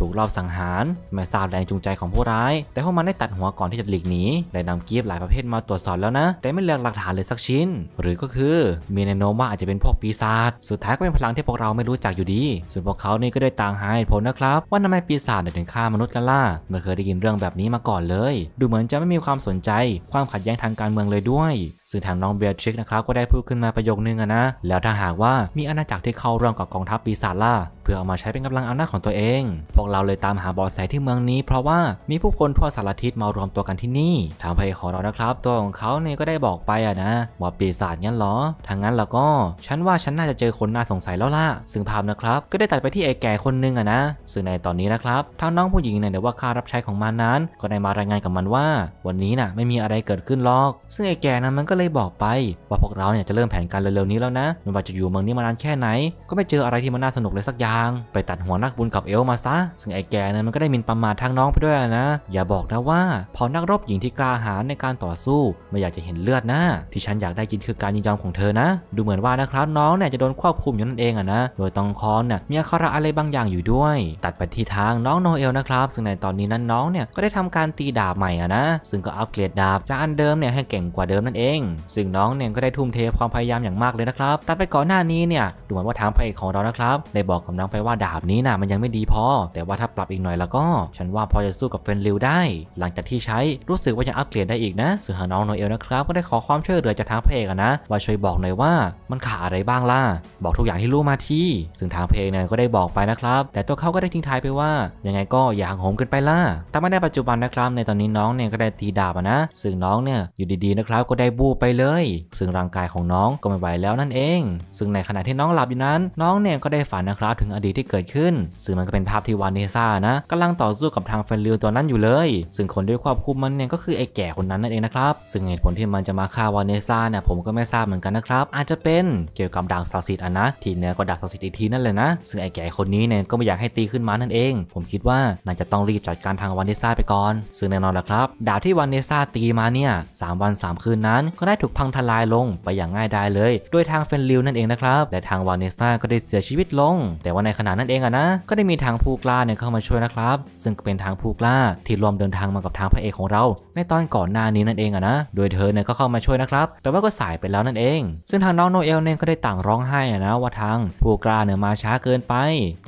ถูกลอบสังหารไม่ทราบแรงจูงใจของผู้ร้าย แต่พวกมันได้ตัดหัวก่อนที่จะหลีกหนีได้นำกีบหลายประเภทมาตรวจสอบแล้วนะ แต่ไม่เหลือหลักฐานเลยสักชิ้น หรือก็คือ มีแนโนมว่าอาจจะเป็นพวกปีศาจสุดท้ายก็เป็นพลังที่พวกเราไม่รู้จักอยู่ดี ส่วนพวกเขานี่ก็ได้ต่างหายผลนะครับ ว่าทำไมปีศาจถึงฆ่ามนุษย์กันล่ะไม่เคยได้ยินเรื่องแบบนี้มาก่อนเลย ดูเหมือนจะไม่มีความสนใจ ความขัดแย้งทางการเมืองเลยด้วยซึ่งทางน้องเบียทริกนะครับก็ได้พูดขึ้นมาประโยคนึงอะนะแล้วถ้าหากว่ามีอาณาจักรที่เข้าร่วมกับกองทัพปีศาจล่าเพื่อเอามาใช้เป็นกำลังอำนาจของตัวเอง พวกเราเลยตามหาบอสแสที่เมืองนี้ เพราะว่ามีผู้คนทั่วสารทิศมารวมตัวกันที่นี่ทางเพของเรานะครับตัวของเขาเนี่ยก็ได้บอกไปอะนะว่าปีศาจงั้นหรอทางนั้นแล้วก็ฉันว่าฉันน่าจะเจอคนน่าสงสัยแล้วล่ะซึ่งภาพนะครับ ก็ได้ตัดไปที่ไอ้แก่คนนึงอะนะซึ่งในตอนนี้นะครับทางน้องผู้หญิงเนี่ยเดี๋ยวว่าค่ารับใช้ของมันนั้น ก็ได้มารายงานกับมันว่า วันนี้น่ะไม่มีอะไรเกิดขึ้นหรอก ซึ่งไอ้แก่นั้นมันก็เลยบอกไปว่าพวกเราเนี่ยจะเริ่มแผนการเร็วๆ นี้แล้วนะไม่ว่าจะอยู่เมืองนี้มานานแค่ไหน ก็ไม่เจออะไรที่มันน่าสนุกเลยสักอย่าง ไปตัดหัวนักบุญกับเอลมาซะซึ่งไอ้แกนั้นมันก็ได้มินประมาททางน้องไปด้วยนะอย่าบอกนะว่า พอนักรบหญิงที่กล้าหาญในการต่อสู้ ไม่อยากจะเห็นเลือดนะที่ฉันอยากได้ยินคือการยินยอมของเธอนะดูเหมือนว่านะครับน้องเนี่ยจะโดนควบคุมอยู่นั่นเองอะนะโดยตองคอนเนี่ยมีอักระอะไรบางอย่างอยู่ด้วยตัดไปที่ทางน้องโนเอลนะครับ ซึ่งในตอนนี้นั้นน้องเนี่ยก็ได้ทำการตีดาบใหม่อะนะซึ่งก็อัปเกรดดาบจากอันเดิมเนี่ยให้เก่งกว่าเดิมนั่นเองซึ่งน้องเนี่ยก็ได้ทุ่มเทความพยายามอย่างมากเลยนะครับ ตัดไปก่อนหน้านี้เนี่ยดูเหมือนว่าทางพระเอกของเรานะครับ ได้บอกกับน้องไปว่าดาบนี้นะ่ะมันยังไม่ดีพอ แต่ว่าถ้าปรับอีกหน่อยแล้วก็ ฉันว่าพอจะสู้กับเฟนริวได้ หลังจากที่ใช้รู้สึกว่ายังอัปเกรดได้อีกนะซึ่งหาน้องโนเอลนะครับ ก็ได้ขอความช่วยเหลือจากทางพระเอกนะว่าช่วยบอกหน่อยว่า มันขาดอะไรบ้างล่ะบอกทุกอย่างที่รู้มาที่ซึ่งทางพระเอกเนี่ยก็ได้บอกไปนะครับ แต่ตัวเขาก็ได้ทิ้งท้ายไปว่า ยังไงก็อย่าห่งโหมกินไปล่ะแต่มไในปัจจุบันนะครับในตอนนี้น้องเนี่ยก็ได้ตีดาบนะซึ่งน้องเนี่ยอยู่ดีๆนะครับก็ได้บูไปเลย ซึ่งร่างกายของน้องก็ไม่ไหวแล้วนั่นเอง ซึ่งในขณะที่น้องหลับอยู่นั้น น้องเนี่ยก็ได้ฝันนะครับ ถึงอดีตที่เกิดขึ้น ซึ่งมันก็เป็นภาพที่วานเนซ่านะกำลังต่อสู้กับทางแฟนลิวตัวนั้นอยู่เลย ซึ่งคนด้วยควบคุมมันเนี่ยก็คือไอ้แก่คนนั้นนั่นเองนะครับซึ่งเหตุผลที่มันจะมาฆ่าวานเนซ่าเนี่ยผมก็ไม่ทราบเหมือนกันนะครับอาจจะเป็นเกี่ยวกับดาบักดาสิตอ่ะนะที่เนื้อก็ดาบักดาสิตอีกทีนั่นแหละนะ ซึ่งไอ้แก่คนนี้เนี่ยก็ไม่อยากให้ตีขึ้นมานั่นเองผมคิดว่าน่าจะต้องรีบจัดการทางวานิซ่าไปก่อนซึ่งแน่นอนแหละครับ ดาบที่วานิซ่าตีมาเนี่ยสวันมคืนนั้นก็ได้ถูกพังทลายลงไปอย่างง่ายดายเลยโดยทางเฟนลิวนั่นเองนะครับและทางวานิสาก็ได้เสียชีวิตลง แต่ว่าในขณะนั้นเองอะนะก็ได้มีทางผู้กล้าเนี่ยเข้ามาช่วยนะครับ ซึ่งเป็นทางผู้กล้าที่รวมเดินทางมากับทางพระเอกของเรา ในตอนก่อนหน้านี้นั่นเองอะนะโดยเธอเนี่ยก็เข้ามาช่วยนะครับแต่ว่าก็สายไปแล้วนั่นเอง ซึ่งทางน้องโนเอลเนี่ยก็ได้ต่างร้องไห้อะนะว่าทางผู้กล้าเนี่ยมาช้าเกินไป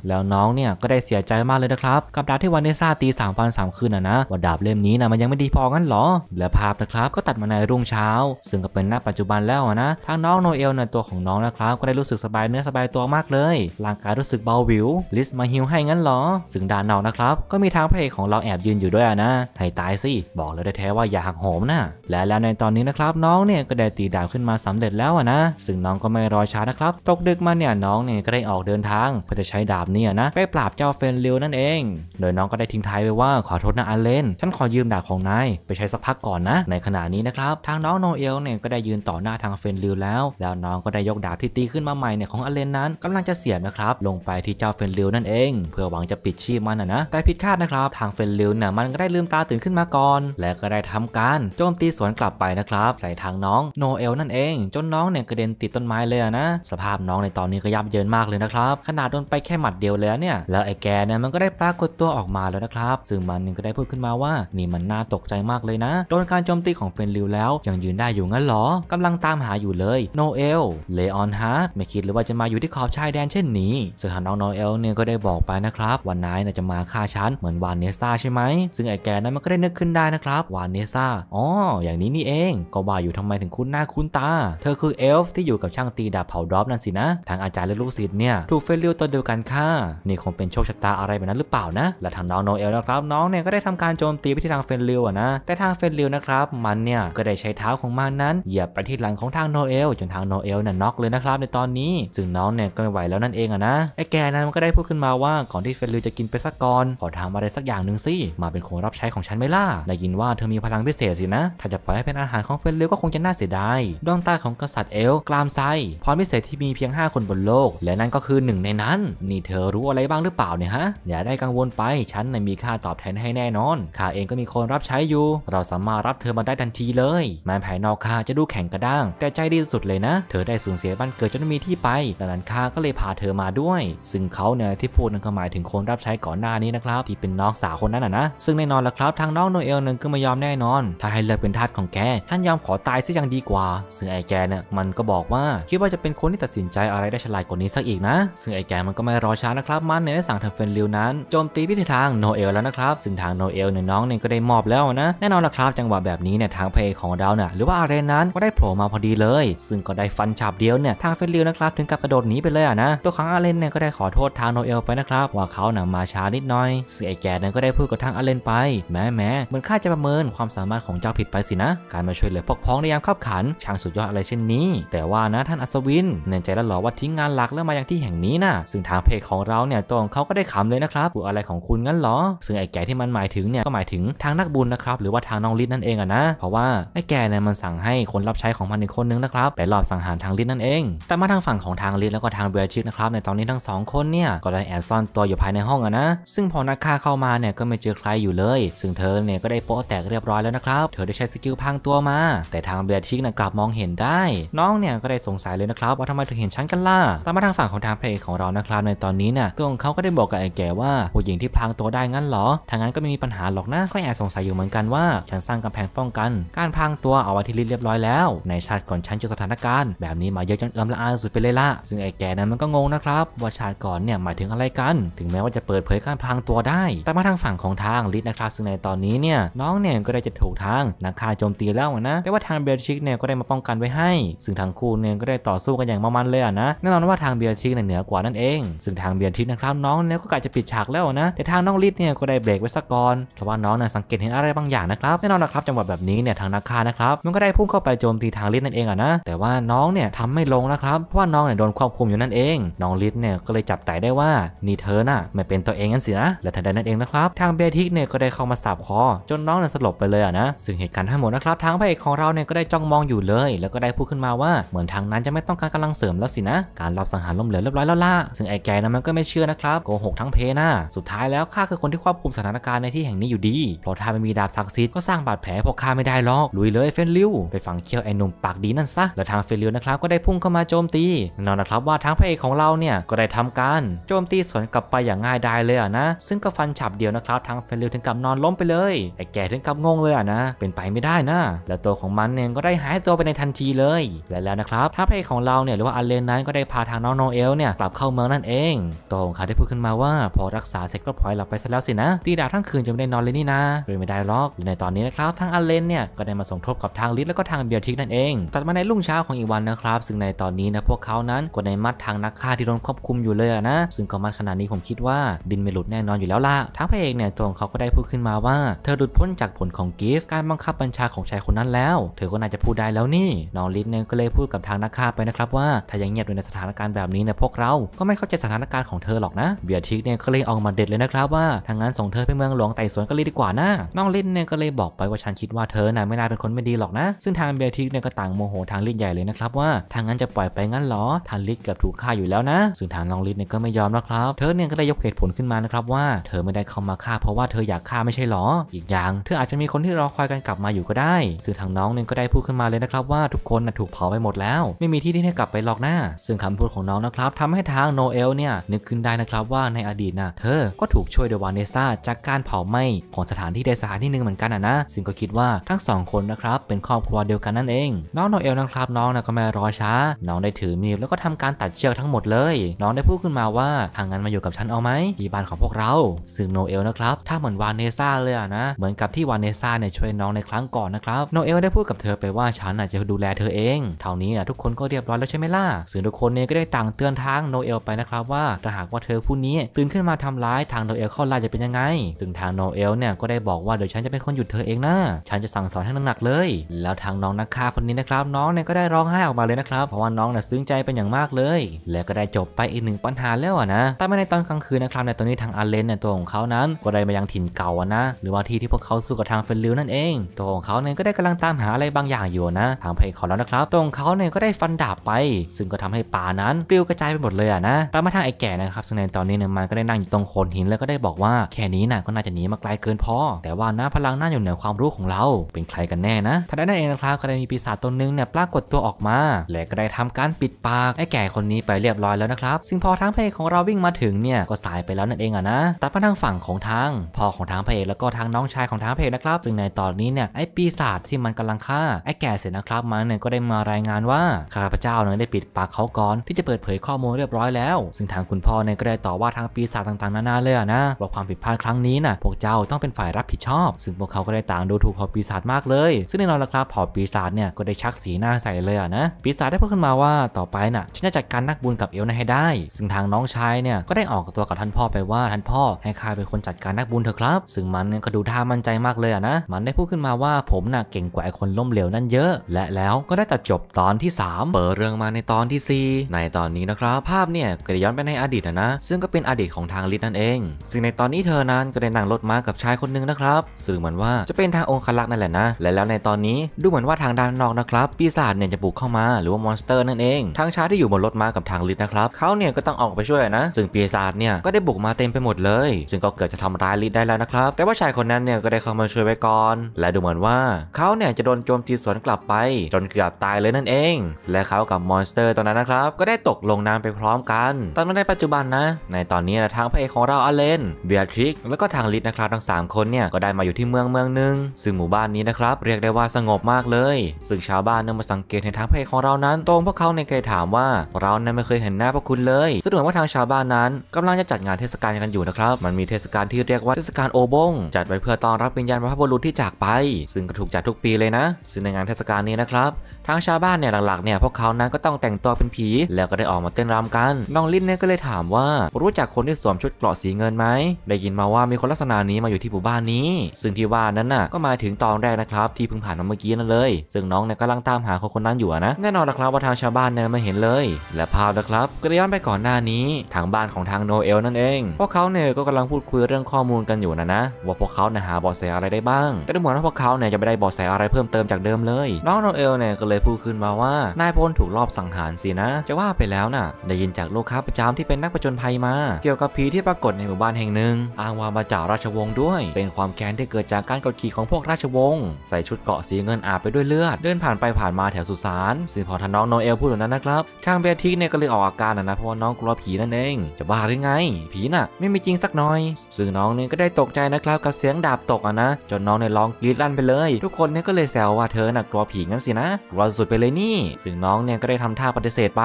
แล้วน้องเนี่ยก็ได้เสียใจมากเลยนะครับ กับดาบที่วานิสาตีสามพันสามคืนอะนะว่าดาบเล่มนี้นะมันยังไม่ดีพองั้นหรอและภาพนะครับก็ตัดมาในรุ่งเช้าซึ่งก็เป็นหน้าปัจจุบันแล้วนะ ทางน้องโนเอลในตัวของน้องนะครับ ก็ได้รู้สึกสบายเนื้อสบายตัวมากเลย ร่างกายรู้สึกเบาวิว ลิสมาฮิวให้งั้นหรอ ซึ่งดานนอกนะครับก็มีทางพระเอกของเราแอบยืนอยู่ด้วยนะให้ตายสิบอกเลยได้แท้ว่าอย่าหักโหมนะและแล้วในตอนนี้นะครับน้องเนี่ยก็ได้ตีดาบขึ้นมาสำเร็จแล้วนะ ซึ่งน้องก็ไม่รอช้านะครับ ตกดึกมาเนี่ยน้องเนี่ยก็ได้ออกเดินทางเพื่อจะใช้ดาบเนี่ยนะไปปราบเจ้าเฟนริวนั่นเอง โดยน้องก็ได้ทิ้งท้ายไว้ว่าขอโทษนะอาเลนฉันขอยืมดาบของนายไปใช้สักพักก่อนนะในขณะนี้นะครับทางน้องโนเอลงเนี่ยก็ได้ยืนต่อหน้าทางเฟนริวแล้ว แล้วน้องก็ได้ยกดาบที่ตีขึ้นมาใหม่เนี่ยของอเลนนั้น กำลังจะเสียบนะครับลงไปที่เจ้าเฟนริวนั่นเองเพื่อหวังจะปิดชีพมันนะแต่ผิดคาดนะครับทางเฟนริวเนี่ยมันก็ได้ลืมตาตื่นขึ้นมาก่อน และก็ได้ทำการโจมตีสวนกลับไปนะครับใส่ทางน้องโนเอลนั่นเอง จนน้องเนี่ยกระเด็นติดต้นไม้เลยนะสภาพน้องในตอนนี้ก็ยับเยินมากเลยนะครับขนาดโดนไปแค่หมัดเดียวเลยเนี่ยแล้วไอ้แกเนี่ยมันก็ได้ปรากฏตัวออกมาแล้วนะครับซึ่งมันก็ได้พูดขึ้นมาว่า นี่มันน่าตกใจมากเลยนะโดนการโจมตีของเฟนริวแล้วยังยืนได้อยู่งั้นหรอกำลังตามหาอยู่เลยโนเอล เลออนฮาร์ดไม่คิดเลยว่าจะมาอยู่ที่ขอบชายแดนเช่นนี้สถานน้องโนเอลเนี่ยก็ได้บอกไปนะครับวันนายจะมาฆ่าฉัน เหมือนวานเนซ่าใช่ไหม ซึ่งไอ้แกนั้นมันก็ได้นึกขึ้นได้นะครับ วานเนซ่าอ๋อ อย่างนี้นี่เอง ก็ว่าอยู่ทำไมถึงคุ้นหน้าคุ้นตา เธอคือเอลฟ์ที่อยู่กับช่างตีดาบเผาดรอปนั่นสินะ ทางอาจารย์และลูกศิษย์เนี่ยถูกเฟลลิวตัวเดียวกันฆ่า นี่คงเป็นโชคชะตาอะไรแบบนั้นหรือเปล่านะ และทางน้องโนเอลนะครับ น้องเนี่ยก็ได้ทำการโจมตีไปที่ทางเฟลลิวอะนะแต่ทางเฟลลิวนะครับมันเนี่ยก็ได้ใช้เท้าของมันนั้นเหยียบไปที่หลังของทางโนเอลจนทางโนเอลเนี่ยน็อกเลยนะครับในตอนนี้ ซึ่งน้องเนี่ยก็ไม่ไหวแล้วนั่นเองอะนะไอ้แกนั้นมันก็ได้พูดขึ้นมาว่าก่อนที่เฟรลูจะกินไปสักก่อนขอทำอะไรสักอย่างหนึ่งสิมาเป็นคนรับใช้ของฉันไม่ล่ะได้ยินว่าเธอมีพลังพิเศษสินะ ถ้าจะปล่อยให้เป็นอาหารของเฟรลูก็คงจะน่าเสียดายดวงตาของกษัตริย์เอลกรามไซพรพิเศษที่มีเพียง5คนบนโลกและนั่นก็คือหนึ่งในนั้น นี่เธอรู้อะไรบ้างหรือเปล่าเนี่ยฮะอย่าได้กังวลไปฉันในมีค่าตอบแทนให้แน่นอนข้าเองก็มีคนรับใช้อยู่ เราสามารถรับเธอมาได้ทันทีเลยแม้ภายนอกข้าจะดูแข็งกระด้าง แต่ใจดีสุดเลยนะเธอได้สูญเสียบ้านเกิดจนมีที่ไปดังนั้นข้าก็เลยพาเธอมาด้วย ซึ่งเขาเนี่ยที่พูดนั่นก็หมายถึงคนรับใช้ก่อนหน้านี้นะครับที่เป็นน้องสาวคนนั้นนะซึ่งแน่นอนละครับ ทางน้องโนเอลนึงก็ไม่ยอมแน่นอนถ้าให้เลิกเป็นทาสของแกท่านยอมขอตายซะยังดีกว่า ซึ่งไอ้แกเนี่ยมันก็บอกว่าคิดว่าจะเป็นคนที่ตัดสินใจอะไรได้ฉลาดกว่านี้สักอีกนะ ซึ่งไอ้แกมันก็ไม่รอช้านะครับมันเนี่ยได้สั่งทธอเฟนลิวนั้นโจมตีพิธีทางโนเอลแล้วนะครับซึ่งทางโนเอลเนี่ยน้องเนี่ยก็ได้มอบแล้วนะแน่นอนละครับ จังหวะแบบนี้เนี่ยทางเพลของราเน่ยหรือว่าอะเรนนั้นก็ได้โผล่มาพอดีเลยซึ่งก็ได้ฟันฉับเดียวเนี่ยทางเฟรลิวนะครับถึงกับกระโดดหนีไปเลยอ่ะนะ ตัวของอาเลนเนี่ยก็ได้ขอโทษทางโนเอลไปนะครับว่าเขาหนังมาช้านิดหน่อยซึ่งไอ้แก่นั้นก็ได้พูดกับทางอาเลนไป แม้แม้เหมือนข้าจะประเมินความสามารถของเจ้าผิดไปสินะ การมาช่วยเหลือพวกพ้องในยามขับขันช่างสุดยอดอะไรเช่นนี้ แต่ว่านะท่านอัศวินเนื่องใจแล้วหรอว่าทิ้งงานหลักแล้วมาอย่างที่แห่งนี้นะซึ่งทางเพจของเราเนี่ยตรองเขาก็ได้ขำเลยนะครับบุอะไรของคุณงั้นหรอซึ่งไอ้แกที่มันหมายถึงเนี่ยก็หมายถึงทางนักบุญนะครับหรือว่าทางน้องลิศนั่นเองอะนะเพราะว่าไอ้แกเนี่ยมันสั่งให้คนรับใช้ของมันอีกคนนึงนะครับไปรอบสังหารทางลิทนั่นเอง แต่มาทางฝั่งของทางลิทแล้วก็ทางเบลชิกนะครับในตอนนี้ทั้งสองคนเนี่ยก็ได้แอบซ่อนตัวอยู่ภายในห้องอะนะ ซึ่งพอนักฆ่าเข้ามาเนี่ยก็ไม่เจอใครอยู่เลย ซึ่งเธอเนี่ยก็ได้โป๊ะแตกเรียบร้อยแล้วนะครับ เธอได้ใช้สกิลพังตัวมา แต่ทางเบลชิกนะกลับมองเห็นได้ น้องเนี่ยก็ได้สงสัยเลยนะครับว่าทำไมถึงเห็นฉันกันล่ะ แต่มาทางฝั่งของทางพละเของเรานะครับในตอนนี้เนี่ยตัวของเขาก็ได้บอกกับไอ้แก่ว่าผู้หญิงที่พังตัวได้งั้นหรอทางนั้นก็ไม่มีปัญหาหรอกนะก็แอบสงสัยอยู่เหมือนกันว่า ฉันสร้างกำแพงป้องกันการพังตัวเอาไว้ที่ลิเรียบร้อยแล้ว ในชาติก่อนฉันเจอสถานการณ์ แบบนี้มาเยอะจนเอื้อมละอาสุดไปเลยละซึ่งไอ้แกนั้นมันก็งงนะครับว่าชาติก่อนเนี่ยหมายถึงอะไรกันถึงแม้ว่าจะเปิดเผยการพลางตัวได้ แต่มาทางฝั่งของทางลิทนะครับซึ่งในตอนนี้เนี่ยน้องเนี่ยก็ได้จะถูกทางนักฆ่าโจมตีแล้วนะแต่ว่าทางเบลชิกเนี่ยก็ได้มาป้องกันไว้ให้ ซึ่งทางคู่เนี่ยก็ได้ต่อสู้กันอย่างมั่นเลยนะแน่นอนว่าทางเบียร์ชิกเหนือกว่านั่นเองซึ่งทางเบียร์ชิกนะครับน้องเนี่ยก็กะจะปิดฉากแล้วนะ แต่ทางน้องลิศเนี่ยก็ได้เบรกไว้ซะก่อนเพราะว่าน้องน่ะสังเกตเห็นอะไรบางอย่างนะครับแน่นอนนะครับจังหวะแบบนี้เนี่ยทางนักฆ่านะครับมันก็ได้พุ่งเข้าไปโจมตีทางลิสนั่นเองอะนะแต่ว่าน้องเนี่ยทำไม่ลงนะครับเพราะว่าน้องเนี่ยโดนควบคุมอยู่นั่นเองน้องลิสเนี่ยก็เลยจับไตได้ว่า นี่เธอน่ะไม่เป็นตัวเองนั่นสินะและทันใดนั้นเองนะครับ ทางเบทิกเนี่ยก็ได้เข้ามาสาบคอจนน้องเนี่ยสลบไปเลยอะนะซึ่งเหตุการณ์ทั้งหมดนะครับทางพระเอกของเราเนี่ยก็ได้จ้องมองอยู่เลยแล้วก็ได้พูดขึ้นมาว่า เหมือนทางนั้นจะไม่ต้องการกำลังเสริมแล้วสินะ การรับสังหารล้มเหลวเรียบร้อยแล้วล่ะซึ่งไอ้แกนั้นมันก็ไม่เชื่อนะครับโกหกทั้งเพน่าสุดท้ายแล้วข้าคือคนที่ควบคุมสถานการณ์ในที่แห่งนี้อยู่ดีเพราะถ้าไม่มีดาบศักดิ์สิทธิ์ก็สร้างบาดแผลพวกข้าไม่ได้หรอกลุยเลยเฟนลิวไปฝังเคี้ยวไอ้หนุ่มปากดีนั่นซะและทางเฟลิวนะครับก็ได้พุ่งเข้ามาโจมตีแน่นอนนะครับว่าทางพระเอกของเราเนี่ย ก็ได้ทำการโจมตีสวนกลับไปอย่างง่ายดายเลยนะซึ่งก็ฟันฉับเดียวนะครับ ทางเฟลิวถึงกับนอนล้มไปเลยไอ้แก่ถึงกับงงเลยนะเป็นไปไม่ได้นะแล้วตัวของมันเนี่ยก็ได้หายตัวไปในทันทีเลยและแล้วนะครับทางพระเอกของเราเนี่ยหรือว่าอเลนนั้นก็ได้พาทางน้องโนเอลเนี่ยกลับเข้าเมืองนั่นเองตัวของเขาได้พูดขึ้นมาว่าพอรักษาเสร็จก็พลอยหลับไปซะแล้วสินะตีดาทั้งคืนจะไม่ได้นอนเลยนี่นะเป็นไม่ได้หรอกในตอนนี้นะครับทางอเลนเนี่ยก็ได้มาสมทบกับทางลิศแล้วก็ทางเบียทิกนั่นเองตัดมาในรุ่งเช้าของอีกวันนะครับ ซึ่งในตอนนี้นะพวกเขานั้นก็ในมัดทางนักฆ่าที่โดนควบคุมอยู่เลยนะ ซึ่งก็มัดขนาดนี้ผมคิดว่าดินไม่หลุดแน่นอนอยู่แล้วล่ะทั้งพระเอกเนี่ยตัวของเขาก็ได้พูดขึ้นมาว่า เธอหลุดพ้นจากผลของกิฟต์การบังคับบัญชาของชายคนนั้นแล้ว เธอก็น่าจะพูดได้แล้วนี่น้องลิทเนี่ยก็เลยพูดกับทางนักฆ่าไปนะครับว่าถ้ายังเงียบอยู่ในสถานการณ์แบบนี้เนี่ยพวกเรา ก็ไม่เข้าใจสถานการณ์ของเธอหรอกนะ เบียทิกเนี่ยก็เลยออกมาเด็ดเลยนะครับ ว่าทางงานส่งเธอไปเมืองหลวงไต่สวนก็เลยดีกว่านะน้องลิศเนี่ยก็เลยบอกไปว่าฉันคิดว่าเธอน่ะไม่น่าเป็นคนไม่ดีหรอกนะซึ่งทางเบลทิกเนี่ยก็ต่างโมโหทางลิทใหญ่เลยนะครับว่าทางนั้นจะปล่อยไปงั้นหรอทางลิทเกือบถูกฆ่าอยู่แล้วนะซึ่งทางลองลิทเนี่ยก็ไม่ยอมนะครับ เธอเนี่ยก็ได้ยกเหตุผลขึ้นมานะครับว่า เธอไม่ได้เข้ามาฆ่าเพราะว่าเธออยากฆ่าไม่ใช่หรออีกอย่างเธออาจจะมีคนที่รอคอยกันกลับมาอยู่ก็ได้ซึ่งทางน้องเนี่ยก็ได้พูดขึ้นมาเลยนะครับว่าทุกคนนะถูกเผาไปหมดแล้ว ไม่มีที่ที่ให้กลับไปหรอกนะซึ่งคำพูดของน้องนะครับทำให้ทางโนเอลเนี่ยนึกขึ้นได้นะครับว่าในอดีตน่ะเธอก็ถูกช่วยโดยวานเนซ่าจากการเผาไหม้ของสถานที่ใดสถานที่หนึ่งเหมือนกันนะซึ่งก็คิดว่าทั้งสองคนนะครับเป็นครอบครัวตัเดียวกันนั่นเองน้องโนเอลนะครับน้องนะก็ไม่รอช้าน้องได้ถือมีดแล้วก็ทำการตัดเชือกทั้งหมดเลยน้องได้พูดขึ้นมาว่าทางนั้นมาอยู่กับ ฉันเอาไหมที่บ้านของพวกเราซึ่งโนเอลนะครับถ้าเหมือนวานเนซ่าเลยนะเหมือนกับที่วานเนซ่าเนี่ยช่วยน้องในครั้งก่อนนะครับโนเอลได้พูดกับเธอไปว่าฉันอาจจะดูแลเธอเองเท่านี้นะทุกคนก็เรียบร้อย แล้วใช่ไหมล่ะสื่อทุกคนเนี่ยก็ได้ต่างเตือนทางโนเอลไปนะครับ ว่าถ้าหากว่าเธอผู้นี้ตื่นขึ้นมาทำร้ายทางโนเอลข้อลาจะเป็นยังไงถึงทางโนเอลเนี่ยก็ได้บอกว่าเดี๋ยวฉันจะเป็นคนหยุดเธอเองนะฉันจะสั่งสอนให้หนักๆเลยแล้วทางน้องนักฆ่าคนนี้นะครับ น้องเนี่ยก็ได้ร้องไห้ออกมาเลยนะครับเพราะว่าน้องเนี่ยซึ้งใจเป็นอย่างมากเลย และก็ได้จบไปอีกหนึ่งปัญหาแล้วนะแต่ไม่ในตอนกลางคืนนะครับในตอนนี้ทางอาเลนเนี่ยตัวของเขานั้นก็ได้มายังถิ่นเก่านะหรือว่าที่ที่พวกเขาสู้กับทางเฟนลิวนั่นเองตัวของเขาเนี่ยก็ได้กำลังตามหาอะไรบางอย่างอยู่นะ ทางเพ์ขอแล้วนะครับตัวของเขาเนี่ยก็ได้ฟันดาบไป ซึ่งก็ทำให้ป่านั้นปลิวกระจายไปหมดเลยอะนะต่มมาทางไอ้แก่นะครับซึ่งในตอนนี้เนี่ยมันก็ได้นั่งอยู่ตรงโคนหินแล้วก็ได้บอกว่าแค่นี้น่ะก็น่าจะหนีมาไกลเกินพอ แต่ว่านาพลังน่าอยู่เหนือความรู้ของเราเป็นใครกันแน่นะทันใดนั้นเองนะครับก็ได้มีปีศาจตนนึงเนี่ยปรากฏตัวออกมา และก็ได้ทำการปิดปากไอ้แก่คนนี้ไปเรียบร้อยแล้วนะครับซึ่งพอทางพระเอกของเราวิ่งมาถึงเนี่ยก็สายไปแล้วนั่นเองอะนะตัดมาทางฝั่งของทางพ่อของทางพระเอกแล้วก็ทางน้องชายของทางพระเอกนะครับ ซึ่งในตอนนี้เนี่ยไอ้ปีศาจที่มันกำลังฆ่าไอ้แก่เสร็จนะครับมันเนี่ยก็ได้มารายงานว่าข้าพเจ้าเนี่ยได้ปิดปากเขาก่อนที่จะเปิดเผยข้อมูลเรียบร้อยแล้ว ซึ่งทางคุณพ่อเนี่ยก็ได้ต่อว่าทางปีศาจต่างๆนานาเลยนะว่าความผิดพลาดครั้งนี้น่ะพวกเจ้าต้องเป็นฝ่ายรับผิดชอบ ซึ่งพวกเขาก็ได้ต่างดูถูกของปีศาจมาก เลยซึ่งแน่นอนละครับพออบปีศาจเนี่ยก็ได้ชักสีหน้าใส่เลยนะปีศาจได้พูดขึ้นมาว่าต่อไปน่ะฉันจะจัดการนักบุญกับเอลนให้ได้ ซึ่งทางน้องชายเนี่ยก็ได้ออกตัวกับท่านพ่อไปว่าท่านพ่อให้ข้าเป็นคนจัดการนักบุญเถอะครับ ซึ่งมันก็ดูท่ามั่นใจมากเลยนะมันได้พูดขึ้นมาว่าผมน่ะเก่งกว่าไอ้คนล้มเหลวนั่นเยอะและแล้วก็ได้ตัดจบตอนที่3เปิดเรื่องมาในตอนที่4ในตอนนี้นะครับ ภาพเนี่ยก็ได้ย้อนไปในอดีตนะซึ่งก็เป็นอดีตของทางลิศนั่นเองซึ่งในตอนนี้เธอนั้นก็ได้นั่งรถม้ากับชายคนนึงนะครับซึ่งเหมือนว่าจะเป็นทางองค์คลักษ์นั่นแหละนะและ แล้วในตอนนี้ดเหมือนว่าทางด้านนอกนะครับปีศาจเนี่ยจะบุกเข้ามาหรือว่ามอนสเตอร์นั่นเองทางช้าที่อยู่บนรถม้ากับทางลิทนะครับเขาเนี่ยก็ต้องออกไปช่วยนะ ซึ่งปีศาจเนี่ยก็ได้บุกมาเต็มไปหมดเลย ซึ่ง ก็เกิดจะทำร้ายลิทได้แล้วนะครับแต่ว่าชายคนนั้นเนี่ยก็ได้เข้ามาช่วยไว้ก่อนและดูเหมือนว่าเขาเนี่ยจะโดนโจมตีสวนกลับไป จนเกือบตายเลยนั่นเอง และเขากับมอนสเตอร์ ตอนนั้นนะครับก็ได้ตกลงน้ำไปพร้อมกันตอนนั้นในปัจจุบันนะในตอนนี้นะทางพระเอกของเราอาเลนเบียทริกแล้วก็ทางลิทนะครับทั้ง3 คนเนี่ยก็ได้มาอยู่ที่เมืองเมืองหนึ่งซึ่งหมู่บ้านนี้นะครับเรียกได้ว่าสงบมากากเลยซึ่งชาวบ้านนันมาสังเกตเห็นทางเพจของเรานั้นตรงพวกเขาในเคยถามว่าเรานั้นไม่เคยเห็นหน้าพวกคุณเลยซึ่งเหมือนว่าทางชาวบ้านนั้นกำลังจะจัดงานเทศกาลกันอยู่นะครับมันมีเทศกาลที่เรียกว่าเทศกาลโอบง จัดไว้เพื่อต้อนรับวิญญาณบรรพบุรุษที่จากไป ซึ่งก็ถูกจัดทุกปีเลยนะซึ่งในงานเทศกาลนี้นะครับทางชาวบ้านเนี่ยหลักๆเนี่ยพวกเขานั้นก็ต้องแต่งตัวเป็นผีแล้วก็ได้ออกมาเต้นรำกันน้องลินเนี่ยก็เลยถามว่า รู้จักคนที่สวมชุดเกราะสีเงินไหมได้ยินมาว่ามีคนลักษณะนี้มาอยู่ที่หมู่บ้านนี้ ซึ่งที่ว่านั้นน่ะก็มาถึงตอนแรกนะครับ ที่เพิ่งผ่านมาเมื่อกี้นั่นเลยซึ่งน้องเนี่ยกำลังตามหาคนคนนั้นอยู่นะ แน่นอนนะครับว่าทางชาวบ้านเนี่ยไม่เห็นเลย และภาพนะครับก็ย้อนไปก่อนหน้านี้ ทางบ้านของทางโนเอลนั่นเอง พวกเขาเนี่ยก็กำลังพูดคุยเรื่องข้อมูลกันอยู่นะนะ ว่าพวกเขาเนี่ยหาเบาะแสอะไรได้บ้าง แต่ดูเหมือนว่าพวกเขาเนี่ยจะไม่ได้เบาะแสอะไรเพิ่มเติมจากเดิมเลย น้องโนเอลเนี่ยก็เลยพูดขึ้นมาว่านายพลถูกลอบสังหารสินะ จะว่าไปแล้วน่ะ ได้ยินจากลูกค้าประจำที่เป็นนักประจนภัยมา เกี่ยวกับผีที่ปรากฏในหมู่บ้านแห่งหนึ่งอ้างว่ามาจากราชวงศ์ด้วย เป็นความแค้นที่เกิดจากการกดขี่ของพวกราชวงศ์ใส่ชุดเกาะสีเงินอาบไปด้วยเลือด เดินผ่านไปผ่านมาแถวสุสานสิ่งของท่านน้องโนเอลพูดแบบนั้นนะครับทางเบทิกเนี่ยก็เลยออกอาการนะ เพราะว่าน้องกลัวผีนั่นเอง จะบ้าหรือไงผีน่ะ ไม่มีจริงสักน้อยสื่อน้องเนี่ยก็ได้ตกใจนะครับ กับเสียงดาบตกอ่ะนะ จนน้องเนี่ยร้องกรีดลั่นไปเลย ทุกคนเนี่ยก็เลยแซวว่าเธอน่ะกลัวผีงั้นสินะกลัวสุดไปเลยนี่สื่อน้องเนี่ยก็ได้ทำท่าปฏิเสธไป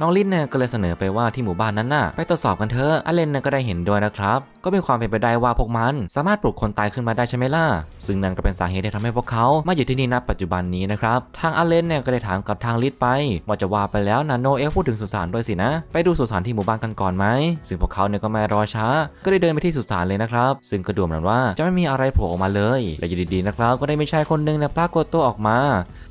น้องลินเนี่ยก็เลยเสนอไปว่าที่หมู่บ้านนั้นน่ะไปตรวจสอบกันเถอะอเลนเนี่ยก็ได้เห็นด้วยนะครับ ก็มีความเป็นไปได้ว่าพวกมัน สามารถปลุกคนตายขึ้นมาได้ใช่ไหมล่ะซึ่งนั่นก็เป็นสาเหตุที่ทำให้พวกเขามาอยู่ที่นี่นับปปัจจุบันนี้นะครับทางอาเลนเนี่ยก็ได้ถามกับทางลิทไป ว่าจะว่าไปแล้วนาโนเอลพูดถึงสุสานด้วยสินะ ไปดูสุสานที่หมู่บ้านกันก่อนไหมซึ่งพวกเขาเนี่ยก็ไม่รอช้า ก็ได้เดินไปที่สุสานเลยนะครับ ซึ่งก็ดูเหมือนว่าจะไม่มีอะไรโผล่ออกมาเลย และอยู่ดีๆนะครับก็ได้มีชายคนนึงเนี่ยปรากฏตัวออกมา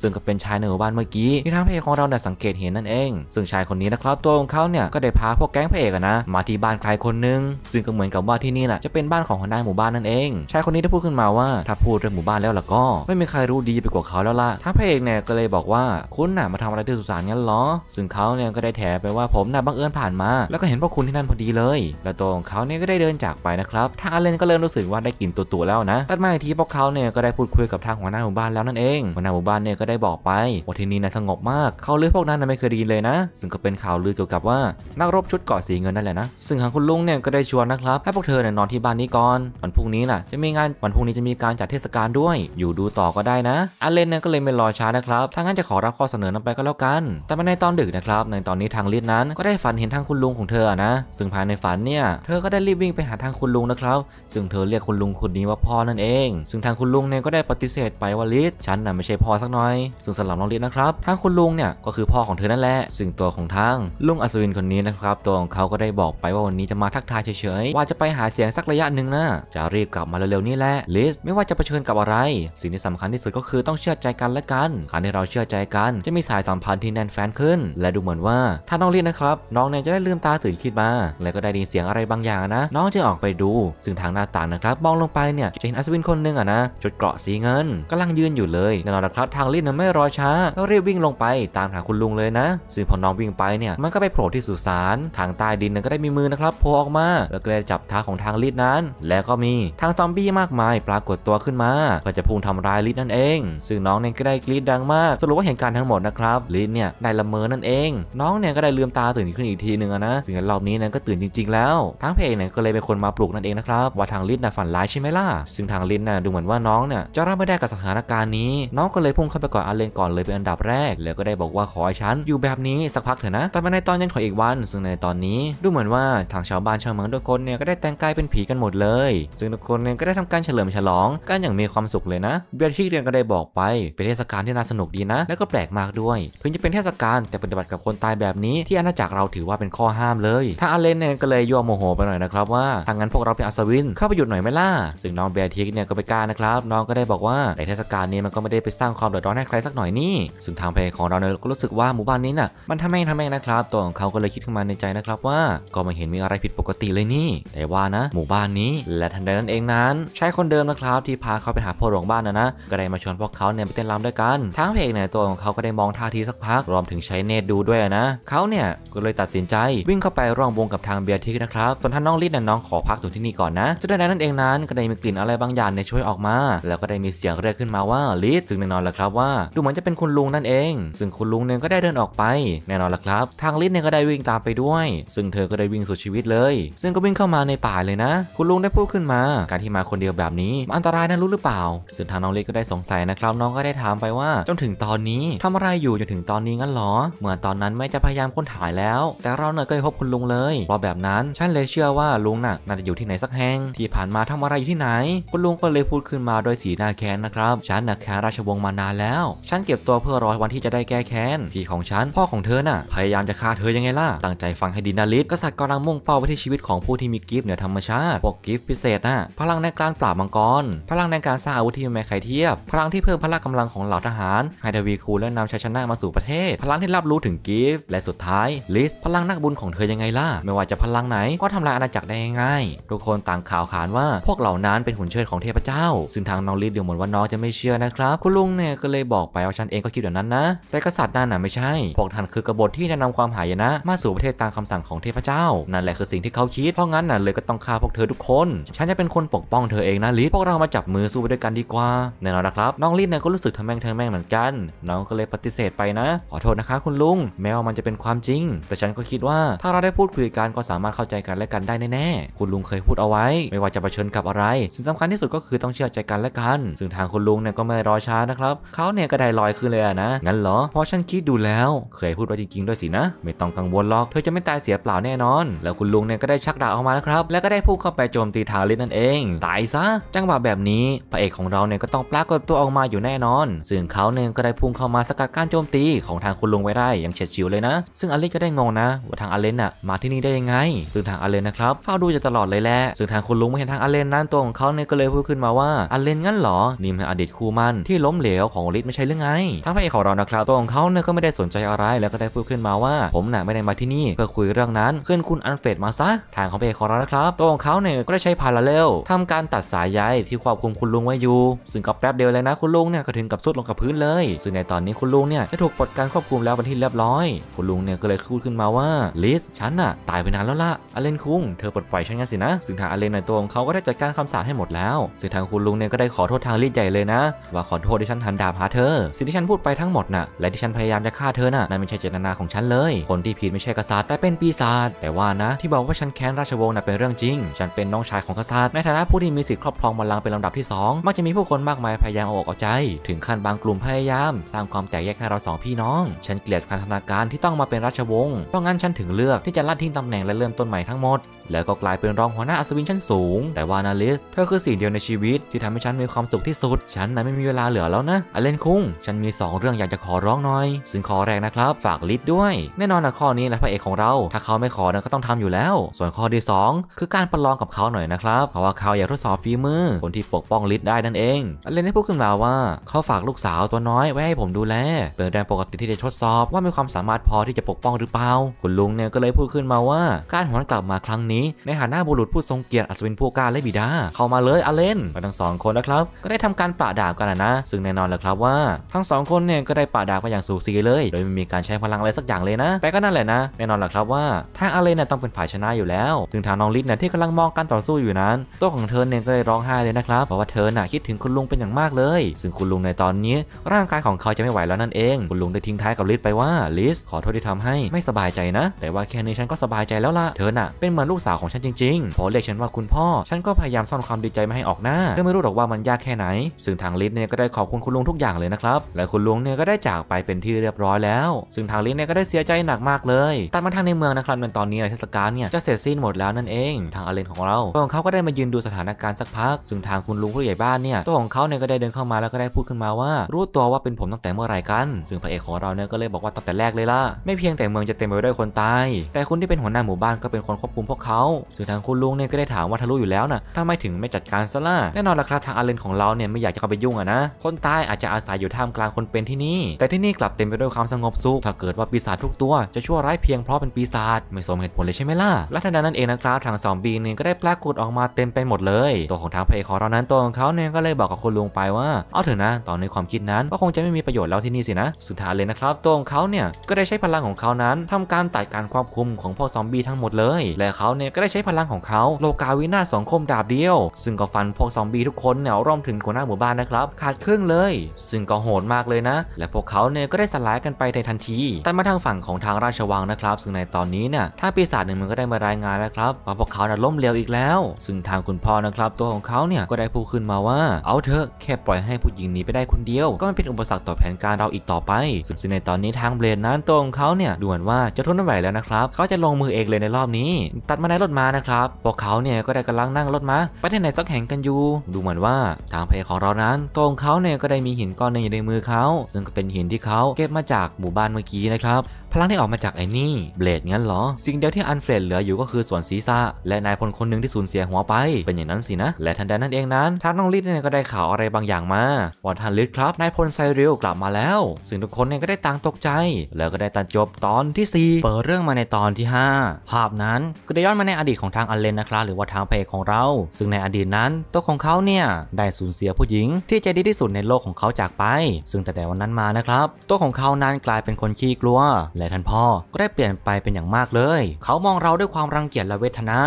ซึ่งก็เป็นชายในหมู่บ้านเมื่อกี้ ที่ทางพระเอกของเราเนี่ยสังเกตเห็นนั่นเอง ซึ่งชายคนนี้นะครับตัวของเขาเนี่ยก็ได้พาพวกแก๊งพระเอกนะ มาที่บ้านใครคนนึงซึ่งก็เหมือนกับว่าที่นี่แหละจะเป็นบ้านของหัวหน้าหมู่บ้านนั่นเองชายคนนี้ได้พูดขึ้นมาว่า ถ้าพูดเรื่องหมู่บ้านแล้วล่ะก็ ไม่มีใครรู้ดีไปกว่าขเขาแล้วล่ะถ้าพระเอกเนี่ยก็เลยบอกว่าคุณน่ะมาทำอะไรที่สุสานงั้นหรอ ซึ่งเขาเนี่ยก็ได้แถไปว่าผมน่ะบังเอิญผ่านมาแล้วก็เห็นพวกคุณที่นั่นพอดีเลย และตัวของเขาเนี่ยก็ได้เดินจากไปนะครับทางอาเลนก็เริ่มรู้สึกว่าได้กลิ่นตัวๆแล้วนะตัดมาอีกทีพวกเขาเนี่ยก็ได้พูดคุยกับทางหัวหน้าหมู่บ้านแล้วนั่นเองหัวหน้าหมู่บ้านเนี่ยก็ได้บอกไปว่าที่นี่น่ะสงบมาก เขาเลือพวกนั้นนะไม่เคยดีเลยนะ ซึ่งก็เป็นข่าวลือเกี่ยวกับว่านักรบชุดเกาะสีเงินนั่นแหละนะ ซึ่งทางคุณลุงเนี่ยก็ได้ชวนนะครับให้พวกเธอเนี่ยนอนที่บ้านนี้ก่อนวันพรุ่งนี้น่ะจะมีงานวันพรุ่งนี้จะมีการจัดเทศกาลด้วย อยู่ดูต่อก็ได้นะอาเล่นนั้นก็เลยไม่รอช้านะครับ ถ้างั้นจะขอรับข้อเสนอนำไปก็แล้วกัน แต่มาในตอนดึกนะครับ ในตอนนี้ทางลิศนั้นก็ได้ฝันเห็นทางคุณลุงของเธอนะ ซึ่งภายในฝันเนี่ยเธอก็ได้รีบวิ่งไปหาทางคุณลุงนะครับ ซึ่งเธอเรียกคุณลุงคนนี้ว่าพ่อนั่นเอง ซึ่งทางคุณลุงเนี่ยก็ได้ปฏิเสธไปว่าลิศฉันน่ะไม่ใช่พ่อสักหน่อย ซึ่งสำหรับน้องลิศนะครับทางคุณลุงเนี่ยก็คือพ่อของเธอนั่นแหละซึ่งตัวของทางลุงอัศวินคนนี้นะครับตัวของเขา ก็ได้บอกไปว่าวันนี้จะมาทักทายเฉยๆว่าจะไปหาเสียงสักระยะหนึ่งนะจะรีบกลับมาเร็วๆนี่แหละลิศไม่ว่าจะเผชิญกับอะไรสิ่งที่สำคัญที่สุดก็คือต้องเชื่อใจกันและกันการที่เราเชื่อใจกันจะมีสายสัมพันธ์ที่แน่นแฟ้นขึ้น และดูเหมือนว่าถ้าน้องเรียนนะครับน้องเนี่ยจะได้ลืมตาตื่นขึ้นมา แลวก็ได้ยินเสียงอะไรบางอย่างนะน้องจึงออกไปดูซึ่งทางหน้าต่างนะครับมองลงไปเนี่ยจะเห็นอัศวินคนหนึ่งอะนะจุดเกราะสีเงินกำลังยืนอยู่เลยแน่นอนนะครับทางลินไม่รอช้าก็รีบวิ่งลงไปตามหาคุณลุงเลยนะซึ่งพอน้องวิ่งไปเนี่ยมันก็ไปโผล่ที่สุสานทางใต้ดินก็ได้มีมือนะครับโผล่ออกมาแล้วก็ได้จับเท้าของทางลินนั้น แล้วก็มีทางซอมบี้มากมาย ปรากฏตัวขึ้นมาเพื่อจะพุ่งทำร้ายลินนั่นเองซึ่งน้องเนี่ยก็ได้กรีดดังมาก สรุปว่าเห็นการทั้งหมดนะครับ ลิซเนี่ยได้ละเมอนั่นเอง น้องเนี่ยก็ได้ลืมตาตื่นขึ้นอีกทีหนึ่งนะ ซึ่งรอบนี้เนี่ยก็ตื่นจริงๆแล้ว ทั้งเพลงเนี่ยก็เลยเป็นคนมาปลุกนั่นเองนะครับ ว่าทางลิซน่ะฝันร้ายใช่ไหมล่ะ ซึ่งทางลินน่ะดูเหมือนว่าน้องเนี่ยจะรับไม่ได้กับสถานการณ์นี้ น้องก็เลยพุ่งเข้าไปกอดอาเลนก่อนเลยเป็นอันดับแรก แล้วก็ได้บอกว่าขอให้ฉันอยู่แบบนี้สักพักเถอะนะ แต่มาในตอนยันขออีกวัน ซึ่งในตอนนี้ ดูเหมือนว่าทางชาวบ้านชาวเมืองทุกคนเนี่ยก็ได้แต่งกายเป็นผีกันหมดเลย ซึ่งทุกคนเนี่ยก็ได้ทำการเฉลิมฉลองกันอย่างมีความสุขเลยนะ เบียร์ชิกเรียนก็ได้บอกไปเป็นเทศกาลที่น่าสนุกดีนะ และก็แปลกมากด้วยถึงจะเป็นเทศกาลแต่ปฏิบัติกับคนตายแบบนี้ที่อาณาจักรเราถือว่าเป็นข้อห้ามเลยทางอเลนเนี่ยก็เลยยั่วโมโห ไปหน่อยนะครับว่าทางนั้นพวกเราเป็นอัศวิน เข้าไปหยุดหน่อยไหมล่ะซึ่งน้องเบียทิกเนี่ยก็ไปกล้านะครับน้องก็ได้บอกว่าในเทศกาลนี้มันก็ไม่ได้ไปสร้างความเดือดร้อนให้ใครสักหน่อยนี่ซึ่งทางเพลของเราเนี่ยก็รู้สึกว่าหมู่บ้านนี้น่ะมันทำแม่งทำแม่งนะครับ ตัวของเขาก็เลยคิดขึ้นมาในใจนะครับว่าก็ไม่เห็นมีอะไรผิดปกติเลยนี่แต่ว่านะ หมู่บ้านนี้ และทันใดนั้นเองนั้น ใช้คนเดิมนะครับที่พาเขาไปหาพ่อหลวงบ้านนะนะก็ได้มาชวนพวกเขาเนี่ยไปเต้นรำด้วยกันทั้งเพกเนี่ยตัวของเขาก็ได้มองท่าทีสักพัก รวมถึงใช้เนตดูด้วยนะ เขาเนี่ยก็เลยตัดสินใจวิ่งเข้าไปร่องวงกับทางเบียร์ทิกนะครับส่วนท่านน้องลิดเนี่ยน้องขอพักอยู่ที่นี่ก่อนนะจนได้นั้นเองนั้น ก็ได้มีกลิ่นอะไรบางอย่างในช่วยออกมา แล้วก็ได้มีเสียงเรียกขึ้นมาว่าลิดซึ่งแน่นอนแหละครับว่าดูเหมือนจะเป็นคุณลุงนั่นเอง ซึ่งคุณลุงเนี่ยก็ได้เดินออกไป แน่นอนแหละครับ ทางลิดเนี่ยก็ได้วิ่งตามไปด้วย ซึ่งเธอก็ได้วิ่งสุดชีวิตเลย ซึ่งก็วิ่งเข้ามาในป่าเลยนะ คุณลุงได้พูดขึ้นมา การที่มาคนเดียวแบบนี้มันอันตรายนะรู้หรือเปล่าซึ่งทางน้องลิดก็ได้สงสัยนะครับน้องก็ได้ถามไปว่า จนถึงตอนนี้ทำอะไรอยู่จนถึงตอนนี้งั้นหรอ เมื่อตอนนั้น ไม่จะพยายามค้นหาแล้วแต่เราเนี่ยก็ยพบคุณลุงเลย เพราะแบบนั้น ฉันเลยเชื่อว่าลุงน่ะน่าจะอยู่ที่ไหนสักแห่งที่ผ่านมาทำอะไรอยู่ที่ไหน คุณลุงก็เลยพูดขึ้นมาโดยสีหน้าแค้นนะครับ ฉันน่ะแค้นราชวงศ์มานานแล้วฉันเก็บตัวเพื่อรอวันที่จะได้แก้แค้นพี่ของฉันพ่อของเธอน่ะพยายามจะฆ่าเธอยังไงล่ะตั้งใจฟังให้ดีนาลิศกษัตริย์กำลังมุ่งเป้าไปที่ชีวิตของผู้ที่มีกิฟต์เหนือธรรมชาติพวกกิฟต์พิเศษน่ะพลังในการปราบมังกร พลังในการสร้างอาวุธที่ไม่ใครเทียบ พลังที่เพิ่มพลลักกำลังของเหล่าทหารไฮเดวีคูและนำชัยชนะมาสู่ประเทศ พลังที่รับรู้ถึงกิฟต์และสุดท้ายลิสพลังนักบุญของเธอยังไงล่ะ ไม่ว่าจะพลังไหนก็ทำลายอาณาจักรได้ง่ายทุกคนต่างข่าวขานว่าพวกเหล่านั้นเป็นหุ่นเชิดของเทพเจ้า ซึ่งทางน้องลิสดูเหมือนว่าน้องจะไม่เชื่อนะครับ คุณลุงเนี่ยก็เลยบอกไปว่าฉันเองก็คิดแบบนั้นนะแต่กษัตริย์นั่นน่ะไม่ใช่พวกท่านคือกบฏที่จะนำความหายนะ มาสู่ประเทศตามคำสั่งของเทพเจ้านั่นแหละคือสิ่งที่เขาคิดเพราะงั้นน่ะเลยก็ต้องฆ่าพวกเธอทุกคนฉันจะเป็นคนปกป้องเธอเองนะลิสพวกเรามาจับมือสู้ไปด้วยกันดีกว่าแน่นอนนะครับน้องลิสนี่ยก็รู้สึกทำแม่งทั้งแม่งเหมือนกัน น้องก็เลยปฏิเสธไปนะ ขอโทษนะคะคุณลุง แม้ว่ามันจะเป็นความจริง แต่ฉันก็คิดว่า ถ้าเราได้พูดคุยกันก็สามารถเข้าใจกันและกันได้แน่ๆ คุณลุงเคยพูดเอาไว้ไม่ว่าจะเผชิญกับอะไร สิ่งสำคัญที่สุดก็คือต้องเชื่อใจกันและกัน ซึ่งทางคุณลุงเนี่ยก็ไม่รอช้านะครับเขาเนี่ยก็ได้ลอยขึ้นเลยนะงั้นเหรอเพราะฉันคิดดูแล้วเคยพูดไว้จริงๆด้วยสินะ ไม่ต้องกังวลหรอกเธอจะไม่ตายเสียเปล่าแน่นอน แล้วคุณลุงเนี่ยก็ได้ชักดาบออกมา แล้วครับแล้วก็ได้พุ่งเข้าไปโจมตีทาริสนั่นเองตายซะจังหวะแบบนี้พระเอกของเราเนี่ยก็ต้องปลากตัวออกมาอยู่แน่นอนซึ่งเขาเ่งก็ได้พุ่งเข้ามาสกัดการโจมตีของทางคุณลุงไว้ได้ อย่างเฉียดฉิวเลยนะ ซึ่งอเลนก็ได้งงนะ ว่าทางอเลนน่ะมาที่นี่ได้ยังไง ซึ่งทางอเลนนะครับเฝ้าดูอยู่ตลอดเลยแหละซึ่งทางคุณลุงไม่เห็นทางอเลนนั้นตัวของเขาเนี่ยก็เลยพูดขึ้นมาว่าอเลนงั้นหรอนี่มันอดีตคู่มันที่ล้มเหลวของอลิสไม่ใช่หรือไงทางพระเอกของเรานะครับตัวของเขาเนี่ยก็ไม่ได้สนใจอะไรแล้วก็ได้พูดขึ้นมาว่า ผมน่ะไม่ได้มาที่นี่เพื่อคุยเรื่องนั้นขึ้นคุณอันเฟดมาซะทางของพระเอกของเรานะครับตัวของเขาเนี่ยก็ได้ใช้พาราเลล ทำการตัดสายใยที่ควบคุมคุณลุงไว้อยู่ ซึ่งก็แป๊บเดียวเลยนะ คุณลุงเนี่ยก็ถึงกับสุดลงกับพื้นเลย ซึ่งในตอนนี้คุณลุงเนี่ยจะถูกปลดการควบคุมแล้วเป็นที่เรียบร้อย คุณลุงเนี่ยก็เลยพูดขึ้นมาว่าลิสฉันน่ะตายไปนานแล้วล่ะอเลนคุง เธอปลดปล่อยฉันงั้นสินะซึ่งทางอเลนในตัวของเขาก็ได้จัดการคำสาปให้หมดแล้วซึ่งทางคุณลุงเนี่ยก็ได้ขอโทษทางลิสใหญ่เลยนะ ว่าขอโทษที่ฉันหันดาบหาเธอสิ่งที่ฉันพูดไปทั้งหมดน่ะและที่ฉันพยายามจะฆ่าเธอน่ะนั่นไม่ใช่เจตนาของฉันเลย คนที่ผิดไม่ใช่กษัตริย์แต่เป็นปีศาจแต่ว่านะ ที่บอกว่าฉันแค้นราชวงศ์น่ะเป็นเรื่องจริง ฉันเป็นน้องชายของกษัตริย์ในฐานะผู้ที่มีสิทธิครอบครองบัลลังก์เป็นลำดับที่ 2 มักจะมีผู้คนมากมายพยายามเอาอกเอาใจถึงขั้นบางกลุ่มพยายามสร้างความแตกแยกให้เราสองพี่น้อง ฉันเกลียดพันธนาการที่ต้องมาเป็นราชวงศ์เพราะงั้นฉันถึงเลือกที่จะลัดทิ้งตำแหน่งและเริ่มต้นใหม่ทั้งหมด แล้วก็กลายเป็นรองหัวหน้าอัศวินชั้นสูง แต่ว่านาลิสเธอคือสิ่งเดียวในชีวิตที่ทำให้ฉันมีความสุขที่สุด ฉันนั้นไม่มีเวลาเหลือแล้วนะอเลนคุงฉันมี 2 เรื่องอยากจะขอร้องหน่อย ซึ่งขอแรกนะครับฝากลิสด้วย แน่นอนนะข้อนี้แหละพระเอกของเรา ถ้าเขาไม่ขอนะก็ต้องทำอยู่แล้ว ส่วนข้อที่2คือการประลองกับเขาหน่อยนะครับ เพราะว่าเขาอยากทดสอบฝีมือคนที่ปกป้องลิสได้นั่นเองอเลนได้พูดขึ้นมาว่าเขาฝากลูกสาวตัวน้อยไว้ให้ผมดูแลเป็นแรงปกติที่จะทดสอบ ว่ามีความสามารถพอที่จะปกป้องหรือเปล่า คุณลุงเนี่ยก็เลยพูดขึ้นมาว่าการหวนกลับมาครั้งนี้ ในฐานะบุรุษผู้ทรงเกียรติอัศวินผู้กล้าและบิดา เข้ามาเลยอเลนทั้งสองคนนะครับ ก็ได้ทำการปะดาบกันนะ ซึ่งแน่นอนแหละครับว่าทั้งสองคนเนี่ยก็ได้ปะดาบกันอย่างสูสีเลยโดยไม่มีการใช้พลังอะไรสักอย่างเลยนะแต่ก็นั่นแหละนะแน่นอนแหละครับว่าทางอเลนเนี่ยต้องเป็นฝ่ายชนะอยู่แล้วถึงทางน้องลิศเนี่ยที่กำลังมองการต่อสู้อยู่นั้น ตัวของเธอเนี่ยก็ได้ร้องไห้เลยนะครับ เพราะว่าเธอน่ะคิดถึงคุณลุงเป็นอย่างมากเลยซึ่งคุุณลุงในตอนนี้ร่างกายของเขาจะไม่ไหวแล้วนั่นเองคุณลุงได้ทิ้งท้ายกับลิสไปว่าลิสขอโทษที่ทำให้ไม่สบายใจนะ แต่ว่าแค่นี้ฉันก็สบายใจแล้วล่ะ เธอน่ะเป็นเหมือนลูกสาวของฉันจริง ๆ พอเรียกฉันว่าคุณพ่อ ฉันก็พยายามซ่อนความดีใจไม่ให้ออกหน้าก็ไม่รู้หรอกว่ามันยากแค่ไหน ซึ่งทางลิสเนี่ยก็ได้ขอบคุณคุณลุงทุกอย่างเลยนะครับและคุณลุงเนี่ยก็ได้จากไปเป็นที่เรียบร้อยแล้ว ซึ่งทางลิสเนี่ยก็ได้เสียใจหนักมากเลยตัดมาทางในเมืองนะครับในตอนนี้เทศกาลเนี่ยจะเสร็จสิ้นหมดแล้วนั่นเอง ทางอาเลนของเราตัวของเขาก็ได้มายืนดูสถานการณ์สักพัก ซึ่งทางคุณลุงผู้ใหญ่บ้านเนี่ยตัวของเขาเนี่ยก็ได้เดินเข้ามาแล้วก็ได้พูดขึ้นมาว่ารู้ตัวว่าเป็นผมตั้งแต่เมื่อไหร่กัน ซึ่งพระเอกของเราเนี่ยก็เลยบอกว่าตั้งแต่แรกเลยล่ะ ไม่เพียงแต่เมืองจะเต็มไปด้วยคนตาย แต่คนที่เป็นหัวหน้าหมู่บ้านก็เป็นคนควบคุมพวกเขา ซึ่งทางคุณลุงเนี่ยก็ได้ถามว่าทะลุอยู่แล้วนะถ้าไม่ถึงไม่จัดการซะล่ะ แน่นอนละครับทางอาเลนของเราเนี่ยไม่อยากจะเข้าไปยุ่งอะนะ คนตายอาจจะอาศัยอยู่ท่ามกลางคนเป็นที่นี่ แต่ที่นี่กลับเต็มไปด้วยความสงบสุข ถ้าเกิดว่าปีศาจทุกตัวจะชั่วร้ายเพียงเพราะเป็นปีศาจไม่สมเหตุผลเลยใช่ไหมล่ะและทันใดนั้นเองนะครับทางซอมบี้นี่ก็ได้ปรากฏออกมาเต็มไปหมดเลยตัวของทางพระเอกของเรานั้นตัวของเขาเนี่ยก็เลยบอกกับคุณลุงไปว่าเอาเถอะนะะตอนในความคิดนั้นก็คงจะไม่มีประโยชน์แล้วที่นี่สินะสุดท้ายเลยนะครับตัวของเขาเนี่ยก็ได้ใช้พลังของเขานั้น ทำการตัดการควบคุมของพวกซอมบี้ทั้งหมดเลย และเขาเนี่ยก็ได้ใช้พลังของเขาโลกาวินาสองคมดาบเดียวซึ่งก็ฟันพวกซอมบี้ทุกคนเนี่ยรอมถึงคนหน้าหมู่บ้านนะครับขาดครึ่งเลย ซึ่งก็โหดมากเลยนะ และพวกเขาเนี่ยก็ได้สลายกันไปในทันทีแต่มาทางฝั่งของทางราชวังนะครับ ซึ่งในตอนนี้เนี่ยถ้าปีศาจหนึ่งมันก็ได้มารายงานแล้วครับว่าพวกเขาน่ะล้มเหลวอีกแล้ว ซึ่งทางคุณพ่อนะครับตัวของเขาเนี่ยก็ได้พูดขึ้นมาว่าเอาเถอะแค่ปล่อยให้ผู้หญิงนีไปได้คนเดียวก็ไม่เป็นอุปสรรคต่อแผนการเราอีกต่อไปซึ่งในตอนนี้ทางเบลดนั้นตรงเขาเนี่ยดูเหมือนว่าจะทนไม่ไหวแล้วนะครับเขาจะลงมือเองเลยในรอบนี้ ตัดมาในรถมานะครับพวกเขาเนี่ยก็ได้กำลังนั่งรถมาไปที่ไหนสักแห่งกันอยู่ ดูเหมือนว่า ทางเพของเรานั้น ตรงเขาเนี่ยก็ได้มีหินก้อนหนึ่งอยู่ในมือเขาซึ่งก็เป็นหินที่เขาเก็บมาจากหมู่บ้านเมื่อกี้นะครับพลังที่ออกมาจากไอ้นี่เบลดงั้นเหรอสิ่งเดียวที่อันเฟรดเหลืออยู่ก็คือส่วนศีรษะและนายพลคนหนึ่งที่สูญเสียหัวไปเป็นอย่างนั้นสินะและทันใดนั้นเองนั้น ทางน้องลิศเนี่ยก็ได้ข่าวอะไรบางอย่างมาวันทันลิศครับนายพลไซเริลกลับมาแล้ว ซึ่งทุกคนเนี่ยก็ได้ต่างตกใจ แล้วก็ได้ตัดจบตอนที่ 4 เปิดเรื่องมาในตอนที่ 5 ภาพนั้นก็ได้ย้อนมาในอดีตของทางอัลเลนนะครับ หรือว่าทางเพลของเรา ซึ่งในอดีตนั้นตัวของเขาเนี่ยได้สูญเสียผู้หญิงที่ใจดีที่สุดในโลกของเขาจากไป ซึ่งแต่แต่วันนั้นมานะครับตัวของเขานั้นกลายเป็นคนขี้กลัวและท่านพ่อก็ได้เปลี่ยนไปเป็นอย่างมากเลย เขามองเราด้วยความรังเกียจและเวทนา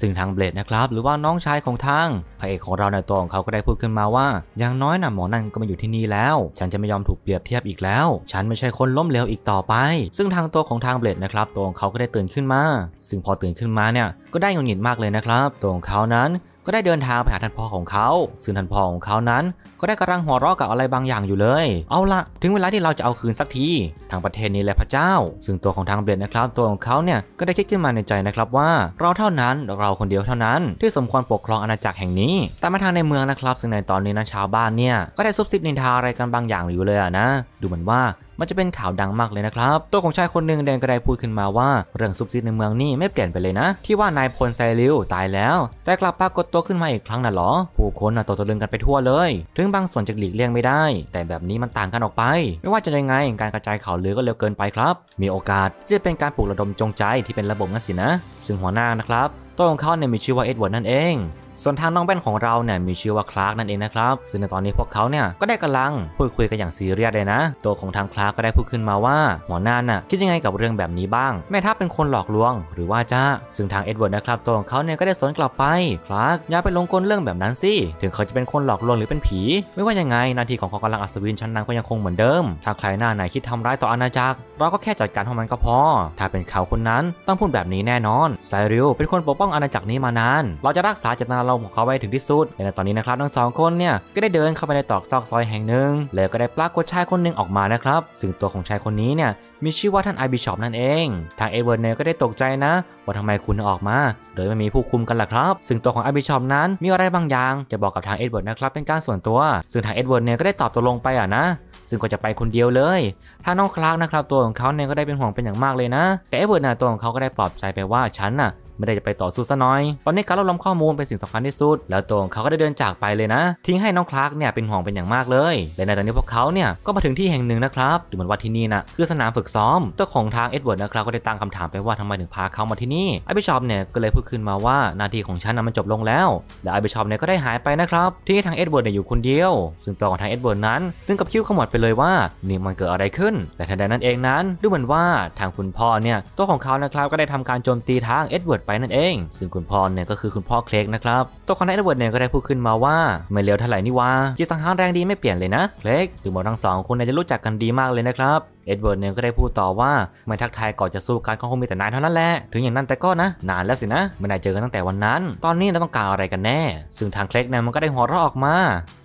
ซึ่งทางเบลดนะครับ หรือว่าน้องชายของทางพระเอกของเราในตัวของเขาก็ได้พูดขึ้นมาว่าอย่างน้อยนะหมอนั่นก็มาอยู่ที่นี่แล้ว ฉันจะไม่ยอมถูกเปรียบเทียบอีกแล้ว ฉันไม่ใช่คนล้มเหลวอีกต่อไป ซึ่งทางตัวของทางเบลดนะครับ ตัวของเขา ก็ได้ตื่นขึ้นมา ซึ่งพอตื่นขึ้นมาเนี่ย ก็ได้หงุดหงิดมากเลยนะครับ ตัวของเขานั้นก็ได้เดินทางไปหาทันพ่อของเขาซึ่งทันพ่อของเขานั้น ก็ได้กำลังหัวเราะกับอะไรบางอย่างอยู่เลย เอาละ ถึงเวลาที่เราจะเอาคืนสักที ทางประเทศนี้แหละพระเจ้า ซึ่งตัวของทางเบลดนะครับ ตัวของเขาเนี่ย ก็ได้คิดขึ้นมาในใจนะครับว่าเราเท่านั้นเราคนเดียวเท่านั้น ที่สมควรปกครองอาณาจักรแห่งนี้ แต่มาทางในเมืองนะครับ ซึ่งในตอนนี้นะชาวบ้านเนี่ยก็ได้ซุบซิบนินทาอะไรกันบางอย่างอยู่เลยนะ ดูเหมือนว่ามันจะเป็นข่าวดังมากเลยนะครับ ตัวของชายคนหนึ่งแดงก็ได้พูดขึ้นมาว่าเรื่องซุบซิบในเมืองนี่ไม่เปลี่ยนไปเลยนะ ที่ว่านายพลไซริว ตายแล้ว แต่กลับปรากฏตัวขึ้นมาอีกครั้งน่ะหรอ ผู้คนน่ะตกตะลึงกันไปทั่วเลย ถึงบางส่วนจะหลีกเลี่ยงไม่ได้ แต่แบบนี้มันต่างกันออกไป ไม่ว่าจะยังไง การกระจายข่าวลือก็เร็วเกินไปครับมีโอกาสที่จะเป็นการปลุกระดมจงใจที่เป็นระบบงั้นสินะ ซึ่งหัวหน้านะครับตัวของเขาเนี่ยมีชื่อว่าเอ็ดเวิร์ดนั่นเองส่วนทางน้องแป้นของเราเนี่ยมีชื่อว่าคลาร์กนั่นเองนะครับ ซึ่งในตอนนี้พวกเขาเนี่ยก็ได้กำลังพูดคุยกันอย่างซีเรียสเลยนะตัวของทางคลาร์กก็ได้พูดขึ้นมาว่าหัวหน้าน่ะคิดยังไงกับเรื่องแบบนี้บ้าง แม่ทัพเป็นคนหลอกลวงหรือว่าจ้าซึ่งทางเอ็ดเวิร์ดนะครับตัวของเขาเนี่ยก็ได้สวนกลับไปคลาร์กอย่าไปลงกลเรื่องแบบนั้นสิถึงเขาจะเป็นคนหลอกลวงหรือเป็นผี ไม่ว่ายังไงหน้าที่ของกองกำลังอัศวินชั้นนำก็ยังคงเหมือนเดิม ถ้าใครหน้าไหนคิดทำร้ายต่ออาณาจักรเราก็แค่จัดการของมันก็พอถ้าเป็นเขาคนนั้นต้องพูดแบบนี้แน่นอนไซริลเป็นคนปกป้องอาณาจักรนี้มานานเราจะรักษาเจตนาลมของเขาไว้ถึงที่สุดและในตอนนี้นะครับทั้งสองคนเนี่ยก็ได้เดินเข้าไปในตอก ซอกซอยแห่งหนึ่งแล้วก็ได้ปรากฏชายคนหนึ่งออกมานะครับ ซึ่งตัวของชายคนนี้เนี่ยมีชื่อว่าท่านไอบิชอปนั่นเอง ทางเอเวอร์เนก็ได้ตกใจนะว่าทำไมคุณออกมา โดยไม่มีผู้คุมกันล่ะครับ ซึ่งตัวของไอบิชอปนั้นมีอะไรบางอย่าง จะบอกกับทางเอ็ดเวิร์ดนะครับเป็นการส่วนตัวซึ่งทางเอ็ดเวิร์ดเนก็ได้ตอบตกลงไปอ่ะนะซึ่งก็จะไปคนเดียวเลย ถ้าน้องคลาร์กนะครับตัวของเขาเนี่ยก็ได้เป็นห่วงเป็นอย่างมากเลยนะ แต่เอเวิร์ดนะตัวของเขาก็ได้ปลอบใจไปว่าฉันน่ะไม่ได้จะไปต่อสู้ซะน้อย ตอนนี้การรวบรวมข้อมูลเป็นสิ่งสำคัญที่สุด แล้วตรงเขาก็ได้เดินจากไปเลยนะ ทิ้งให้น้องคลาร์กเนี่ยเป็นห่วงเป็นอย่างมากเลย และในตอนนี้พวกเขาเนี่ยก็มาถึงที่แห่งหนึ่งนะครับ ดูเหมือนว่าที่นี่นะคือสนามฝึกซ้อมเจ้าของทางเอ็ดเวิร์ดนะครับก็ได้ตั้งคำถามไปว่าทำไมถึงพาเขามาที่นี่ไอบิชอปเนี่ยก็เลยพูดขึ้นมาว่าหน้าที่ของฉันนะมันจบลงแล้ว และไอบิชอปเนี่ยก็ได้หายไปนะครับที่ทางเอ็ดเวิร์ดเนี่ยอยู่คนเดียว ซึ่งตัวของทางเอ็ดเวิร์ดนั้นถึงกับคิ้วขมวดไปเลยว่า นี่มันเกิดอะไรขึ้นและทันใดนั้นเองนั้นดูเหมือนว่าทางคุณพ่อเนี่ยตัวของเขานะครับก็ได้ทำการโจมตีทางเอ็ดเวิร์ดไปนั่นเองซึ่งคุณพ่อเนี่ยก็คือคุณพ่อเคลกนะครับตัวคอนาเอ็ดเวิร์ดเนี่ยก็ได้พูดขึ้นมาว่าไม่เร็วเท่าไหร่นี่ว่าจิตสังหารแรงดีไม่เปลี่ยนเลยนะเคลกถึงบอกทั้งสองคนเนี่ยจะรู้จักกันดีมากเลยนะครับเอ็ดเวิร์ดเนี่ยก็ได้พูดต่อว่า ไม่ทักทายก่อนจะสู้การก็คงมีแต่นายเท่านั้นแหละถึงอย่างนั้นแต่ก็นะนานแล้วสินะไม่ได้เจอกันตั้งแต่วันนั้น ตอนนี้เราต้องการอะไรกันแน่ซึ่งทางเคล็กเนี่ยมันก็ได้หัวเราะออกมา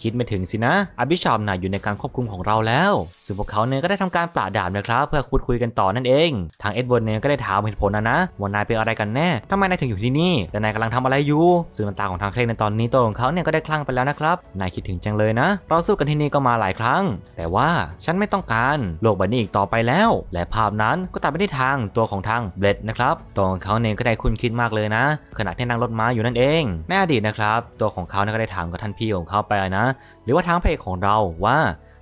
คิดไม่ถึงสินะอบิชอบน่ะอยู่ในการควบคุมของเราแล้ว ซึ่งพวกเขาเนี่ยก็ได้ทำการปราดาบนะครับ เพื่อคุยคุยกันต่อนั่นเอง ทางเอ็ดเวิร์ดเนี่ยก็ได้ถามเหตุผลนะนะว่านายเป็นอะไรกันแน่ทำไมนายถึงอยู่ที่นี่และนายกำลังทำอะไรอยู่ซึ่งน้ำตาของทางเค่งในตอนนี้ตัวของเขาเนี่ยก็ได้คลั่งไปแล้วนะครับนายคิดถึงจังเลยนะ เราสู้กันที่นี่ก็มาหลายครั้ง แต่ว่าฉันไม่ต้องการโลกใบนี้อีกต่อไปแล้ว และภาพนั้นก็ตัดไปที่ทางตัวของทางเบลดนะครับตัวของเขาเนี่ยก็ได้คุ้นคิดมากเลยนะขณะที่นั่งรถม้าอยู่นั่นเองในอดีตนะครับ ตัวของเขาเนี่ยก็ได้ถามกับท่านพี่ของเขาไปนะ หรือว่าทางเพจของเราว่า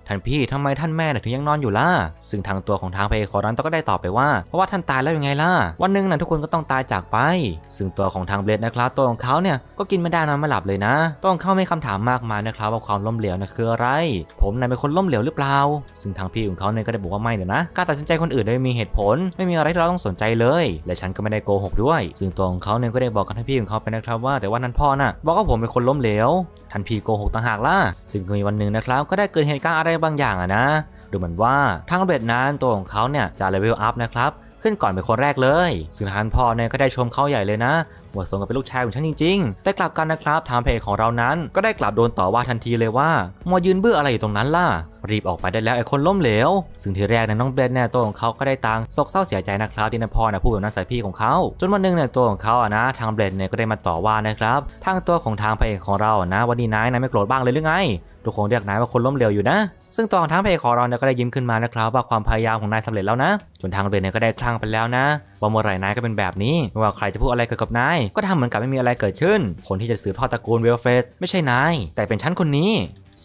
ท่านพี่ทำไมท่านแม่ถึงยังนอนอยู่ล่ะซึ่งทางตัวของทางพเอคอรั้นก็ได้ตอบไปว่า เพราะว่าท่านตายแล้วยังไงล่ะ วันหนึ่งนั้นทุกคนก็ต้องตายจากไป ซึ่งตัวของทางเบลดนะครับตัวของเขาเนี่ยก็กินไม่ได้นอนไม่หลับเลยนะ ต้องเข้าไม่คำถามมากมายนะครับว่าความล้มเหลวนะคืออะไร ผมนายเป็นคนล้มเหลวหรือเปล่าซึ่งทางพี่ของเขาเนี่ยก็ได้บอกว่าไม่เลยนะการตัดสินใจคนอื่นโดยมีเหตุผลไม่มีอะไรที่เราต้องสนใจเลย และฉันก็ไม่ได้โกหกด้วย ซึ่งตัวของเขาเนี่ยก็ได้บอกกับท่านพี่ของเขาไปนะครับว่าแต่ว่านั้นพ่อน่ะบอกว่าผมเป็นคนล้มเหลวท่านพี่โกหกต่างหากล่ะ ซึ่งมีวันหนึ่งนะครับ ก็ได้เกิดเหตุการณ์อะไรบางอย่างอะนะ ดูเหมือนว่าทางเบดนั้นตัวของเขาเนี่ย จะเลเวลอัพนะครับ ขึ้นก่อนเป็นคนแรกเลย ซึ่งท่านพ่อเนี่ยก็ได้ชมเขาใหญ่เลยนะว่าสมกับเป็นลูกชายของฉันจริงๆ แต่กลับกันนะครับทางพเพจของเรานั้นก็ได้กลับโดนต่อว่าทันทีเลยว่ามอยืนเบื่ออะไรอยู่ตรงนั้นล่ะ รีบออกไปได้แล้วไอ้คนล้มเหลวซึ่งทีแรกนะน้องเบสเนี่ยตัวของเขาก็ได้ตังซกเศร้าเสียใจนะครับที่นพ่อนยพูดแบบนั้นใส่พี่ของเขาจนวันหนึ่งเนี่ยตัวของเขาอะนะทางเบสเนี่ยก็ได้มาต่อว่านะครับ ทางตัวของทางพเพจของเรานะวันนี้นายนายไม่โกรธบ้างเลยหรือไง ทุกคนเรียกนายว่าคนล้มเหลวอยู่นะซึ่งตอนทางเพจของเราเนี่ยก็ได้ยิ้มขึ้นมานะครับ ว่าความพยายามของนายสำเร็จแล้วนะจนทางเบสเนี่ยก็ได้คลั่งไปแล้วนะว่าเมื่อไรนายก็เป็นแบบนี้ไม่ว่าใครจะพูดอะไรเกิดกับนาย ก็ทำเหมือนกับไม่มีอะไรเกิดขึ้นคนที่จะสืบทอดตระกูลเวลเฟสไม่ใช่นาย แต่เป็นชั้นคนนี้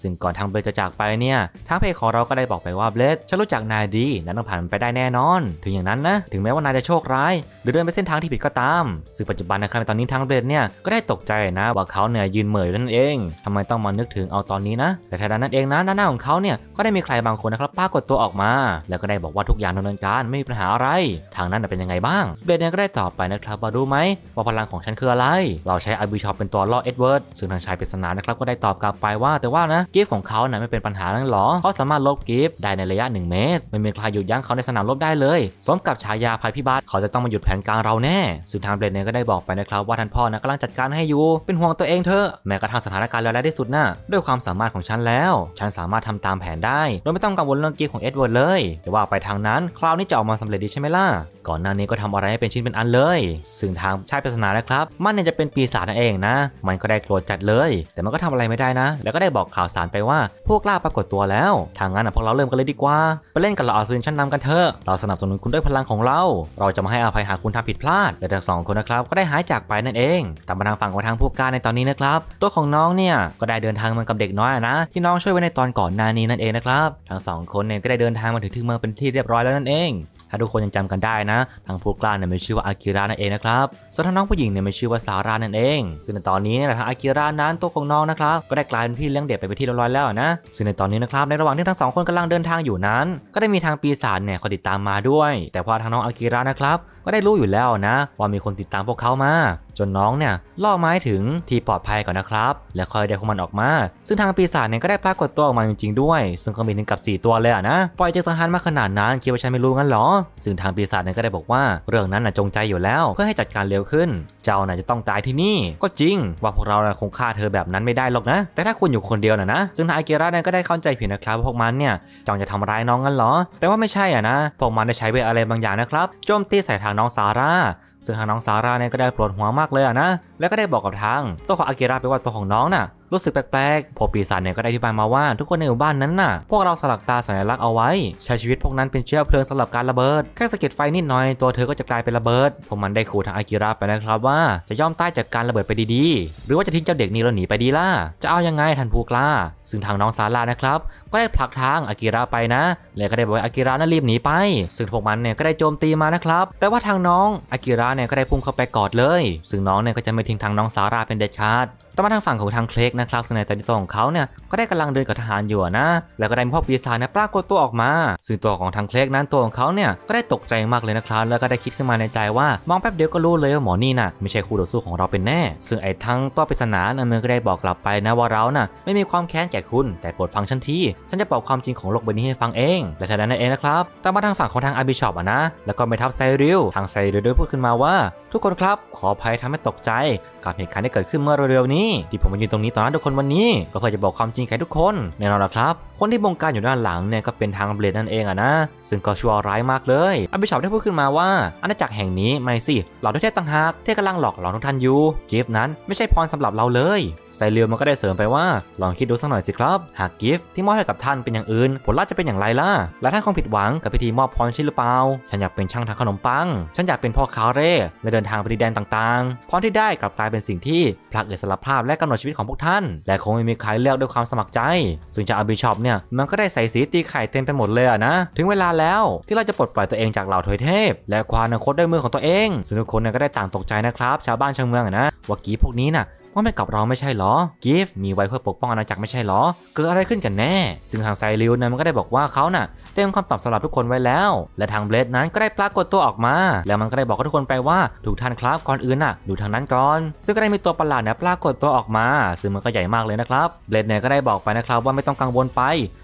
ซึ่งก่อนทางเบลจะจากไปเนี่ย ทางเพจของเราก็ได้บอกไปว่าเบลฉันรู้จักนายดีนายต้องผ่านไปได้แน่นอน ถึงอย่างนั้นนะ ถึงแม้ว่านายจะโชคร้าย หรือเดินไปเส้นทางที่ผิดก็ตามซึ่งปัจจุบันนะครับตอนนี้ทางเบลเนี่ย ก็ได้ตกใจนะว่าเขาเนี่ยยืนเหมยนั่นเอง ทำไมต้องมานึกถึงเอาตอนนี้นะ แต่ทาง้นนั้นเองนะหน้าของเขาเนี่ย ก็ได้มีใครบางคนนะครับปรากฏตัวออกมา แล้วก็ได้บอกว่าทุกอย่างดำเนินการไม่มีปัญหาอะไร ทางนั้นเป็นยังไงบ้าง เบลเนี่ยก็ได้ตอบไปนะครับว่ารู้ไหมว่าพลังของฉันคืออะไร เราใช้อบิชอปเป็นตัวล่อเอ็ดเวิร์ดซึ่งทางชายปริศนานะครับก็ได้ตอบกลับไปว่าแต่ว่านะกิฟของเขาเนะ่ยไม่เป็นปัญหาน่หรอ เขาสามารถลบกิฟได้ในระยะ 1 เมตร ไม่มีใครหยุดยั้งเขาในสนามลบได้เลย สมกับฉายาภัยพิบัติ เขาจะต้องมาหยุดแผนการเราแน่ สุดทางเบลดเนี่ยก็ได้บอกไปนะครับว่าท่านพ่อนะกำลังจัดการให้อยู่ เป็นห่วงตัวเองเถอะแม้กระทั่งสถานการณ์เลวร้ายที่สุดนะ่ะด้วยความสามารถของฉันแล้ว ฉันสามารถทำตามแผนได้ โดยไม่ต้องกังวลเรื่องกิฟของเอ็ดเวิร์ดเลยต่ว่าไปทางนั้นคราวนี้จะออกมาสำเร็จดีใช่ไหมล่ะก่อนหน้านี้ก็ทำอะไรให้เป็นชิ้นเป็นอันเลย ซึ่งทางชายปริศนานะครับ มันเนี่ยจะเป็นปีศาจนั่นเองนะ มันก็ได้โกรธจัดเลย แต่มันก็ทำอะไรไม่ได้นะ แล้วก็ได้บอกข่าวสารไปว่าพวกล่าปรากฏตัวแล้ว ทางนั้นพวกเราเริ่มกันเลยดีกว่า ไปเล่นกับเราอาซูนชั้นนากันเถอะ เราสนับสนุนคุณด้วยพลังของเรา เราจะมาให้อภัยหากคุณทำผิดพลาดและทั้งสองคนนะครับก็ได้หายจากไปนั่นเอง ตามมาทางฝั่งของทางผู้การในตอนนี้นะครับ ตัวของน้องเนี่ยก็ได้เดินทางมากับเด็กน้อยนะ ที่น้องช่วยไว้ในตอนก่อนหน้านี้นั่นเองนะครับทั้งสองคนเนี่ยก็ได้เดินทางมาถึงที่เมืองเป็นที่เรียบร้อยแล้วนั่นเองถ้าทุกคนยังจำกันได้นะทางผู้กล้าเนี่ยมีชื่อว่าอากิระนั่นเองนะครับส่วนทางน้องผู้หญิงเนี่ยมีชื่อว่าซาร่านั่นเอง ซึ่งในตอนนี้นะทางอากิระนั้นตัวของน้องนะครับก็ได้กลายเป็นพี่เลี้ยงเด็กไปเป็นที่เรียบร้อยแล้วนะซึ่งในตอนนี้นะครับ ในระหว่างที่ทั้งสองคนกำลังเดินทางอยู่นั้น ก็ได้มีทางปีศาจเนี่ยคอยติดตามมาด้วย แต่พอทางน้องอากิระนะครับก็ได้รู้อยู่แล้วนะ ว่ามีคนติดตามพวกเขามานน้องเนี่ยล่อไม้ถึงที่ปลอดภัยก่อนนะครับ และคอยเดียวองมันออกมาซึ่งทางปีศาจเนี่ยก็ได้ปรากฏตัวออกมาจริงๆด้วยซึ่งก็มีถึงกับ 4 ตัวเลยอะนะปล่อยเจสังหารมาขนาดนั้นคิดว่าฉันไม่รู้งั้นหรอซึ่งทางปีศาจเนี่ยก็ได้บอกว่าเรื่องนั้นน่ะจงใจอยู่แล้วเพื่อให้จัดการเร็วขึ้นเจ้าน่ะจะต้องตายที่นี่ก็จริง ว่าพวกเราน่ะคงฆ่าเธอแบบนั้นไม่ได้หรอกนะ แต่ถ้าคุณอยู่คนเดียวน่ะนะซึ่งทางอเกระเนี่ยก็ได้เข้าใจผิดนะครับพวกมันเนี่ยจ้องจะทำร้ายน้องงั้นหรอแต่ว่าไม่ใช่อ่ะนะพวกมันได้ใช้เวทอะไรบางอย่างนะครับโจมตีใส่ทางน้องซาร่าซึ่งทางน้องซาร่าเนี่ยก็ได้ปวดหัวมากเลยนะ แล้วก็ได้บอกกับทาง ตัวของอากิระไปว่าตัวของน้องน่ะรู้สึกแปลกๆ พอปีศาจเนี่ยก็ได้อธิบายมาว่า ทุกคนในหมู่บ้านนั้นน่ะพวกเราสลักตาสัญลักษณ์เอาไว้ ใช้ชีวิตพวกนั้นเป็นเชื้อเพลิงสำหรับการระเบิด แค่สะเก็ดไฟนิดหน่อยตัวเธอก็จะกลายเป็นระเบิด พวกมันได้ขู่ทางอากิระไปนะครับว่า จะย่อมตายจากการระเบิดไปดีๆ หรือว่าจะทิ้งเจ้าเด็กนี้แล้วหนีไปดีล่ะจะเอายังไงทันภูกล้าซึ่งทางน้องซารานะครับก็ได้ผลักทางอากิระไปนะและก็ได้บอกว่าอากิระนั้นรีบหนีไป ซึ่งพวกมันเนี่ยก็ได้โจมตีมานะครับ แต่ว่าทางน้องอากิระเนี่ยก็ได้พุ่งเข้าไปกอดเลย ซึ่งน้องเนี่ยก็จะไม่ทิ้งทางน้องซาลาเป็นเด็ดขาดต่อมาทางฝั่งของทางเคลกนะครับซึ่งในตอนที่ตัวของเขาเนี่ยก็ได้กำลังเดินกับทหารอยู่นะ แล้วก็ได้มีพ่อปีศาจนะปรากฏตัวออกมาซึ่งตัวของทางเคลกนั้นตัวของเขาเนี่ยก็ได้ตกใจมากเลยนะครับ แล้วก็ได้คิดขึ้นมาในใจว่ามองแป๊บเดียวก็รู้เลยว่าหมอนี่น่ะไม่ใช่คู่ต่อสู้ของเราเป็นแน่ ซึ่งไอ้ทั้งตัวปริศนานะมันก็ได้บอกกลับไปนะว่าเราน่ะไม่มีความแค้นแก่คุณ แต่โปรดฟังฉันทีฉันจะบอกความจริงของโลกใบนี้ให้ฟังเอง และทะนั้นนั่นเองนะครับต่อมาทางฝั่งของทางอาบิชอปอะนะ แล้วก็ไปทับไซริลทางไซริลได้พูดขึ้นมาว่า ทุกคนครับขออภัยทำให้ตกใจกับเหตุการณ์ที่เกิดขึ้นเมื่อเร็วๆนี้ ที่ผมมายืนตรงนี้ตอนนั้นทุกคนวันนี้ ก็เพื่อจะบอกความจริงแก่ทุกคน แน่นอนละครับคนที่บงการอยู่ด้านหลังเนี่ย ก็เป็นทางเบลดนั่นเองอะนะ ซึ่งก็ชั่วร้ายมากเลยอภิชอบได้พูดขึ้นมาว่าอาณาจักรแห่งนี้ไม่สิเหล่าแท้ต่างหากที่กำลังหลอกหลอนทุกท่านอยู่กิฟนั้นไม่ใช่พรสำหรับเราเลยซเรียลมันก็ได้เสริมไปว่าลองคิดดูสักหน่อยสิครับหากกิฟต์ที่มอบให้กับท่านเป็นอย่างอื่น ผลลัพธ์จะเป็นอย่างไรล่ะ และท่านคงผิดหวังกับพิธีมอบพรชชลหรือเปล่าฉันอยากเป็นช่างทำขนมปังฉันอยากเป็นพ่อค้าเร่และเดินทางไปดินแดนต่างๆพรที่ได้กลับกลายเป็นสิ่งที่ผลักอิสรภาพและกำหนดชีวิตของพวกท่าน และคงไม่มีใครเลือกด้วยความสมัครใจซึ่งจากอาบิชอปเนี่ยมันก็ได้ใส่สีตีไข่เต็มไปหมดเลยนะถึงเวลาแล้วที่เราจะปลดปล่อยตัวเองจากเหล่าทวยเทพ และความอนาคตด้วยมือของตัวเองซึ่งทุกคนเนี่ยก็ได้ต่างตกใจนะครับ ชาวบ้านชาวเมืองนะว่ากีพวกนี้น่ะว่าไม่กับเราไม่ใช่หรอกิฟมีไว้เพื่อปกป้องอาณาจักรไม่ใช่หรอเกิดอะไรขึ้นกันแน่ซึ่งทางไซริวนั้นมันก็ได้บอกว่าเขาน่ะ เตรียมคำตอบสำหรับทุกคนไว้แล้วและทางเบลดนั้นก็ได้ปรากฏตัวออกมาแล้วมันก็ได้บอกกับทุกคนไปว่าถูกท่านครับก่อนอื่นน่ะดูทางนั้นก่อน ซึ่งก็ได้มีตัวประหลาดเนี่ยปรากฏตัวออกมาซึ่งมันก็ใหญ่มากเลยนะครับเบลดเนี่ยก็ได้บอกไปนะครับว่าไม่ต้องกังวลไป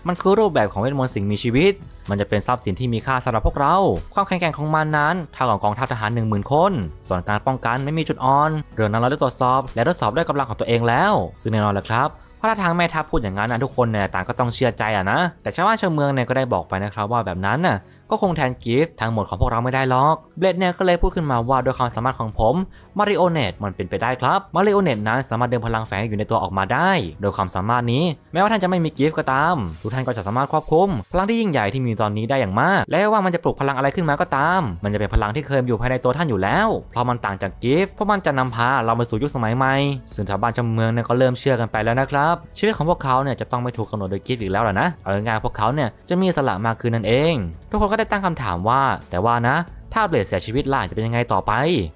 มันคือรูปแบบของเวทมนต์สิ่งมีชีวิตมันจะเป็นทรัพย์สินที่มีค่าสำหรับพวกเรา ความแข็งแกร่งของมันนั้น เท่ากับกองทัพทหาร 1 0,000 คน ส่วนการป้องกันไม่มีจุดอ่อน เรื่องนั้นเราได้ตรวจสอบ และทดสอบด้วยกำลังของตัวเองแล้ว ซึ่งแน่นอนแหละครับเพราะถ้าทางแม่ทัพพูดอย่างนั้นนะทุกคนเนี่ยต่างก็ต้องเชื่อใจอ่ะนะแต่ชาวบ้านชาวเมืองเนี่ยก็ได้บอกไปนะครับว่าแบบนั้นน่ะก็คงแทนกิฟต์ทั้งหมดของพวกเราไม่ได้หรอกเบลดเนี่ยก็เลยพูดขึ้นมาว่าด้วยความสามารถของผมมาริโอเนต มันเป็นไปได้ครับมาริโอเนตนั้นสามารถเดินพลังแฝงอยู่ในตัวออกมาได้ โดยความสามารถนี้ แม้ว่าท่านจะไม่มีกิฟต์ก็ตามทุกท่านก็จะสามารถควบคุมพลังที่ยิ่งใหญ่ที่มีตอนนี้ได้อย่างมาก และว่ามันจะปลุกพลังอะไรขึ้นมาก็ตาม มันจะเป็นพลังที่เคยอยู่ภายในตัวท่านอยู่แล้วเพราะมันต่างจากกิฟต์เพราะมันจะนำพาเราไปสู่ยุคสมัยใหม่ซึ่งชาวบ้านชาวเมืองเนี่ยก็เริ่มเชื่อกันไปแล้วนะครับชีวิตของพวกเขาเนี่ยจะต้องไม่ถูกกำหนดโดยกิฟอีกแล้วล่ะนะเอาง่ายๆพวกเขาเนี่ยจะมีสละมากขึ้นนั่นเอง ทุกคนก็ได้ตั้งคำถามว่า แต่ว่านะถ้าเบลดเสียชีวิตล่าจะเป็นยังไงต่อไป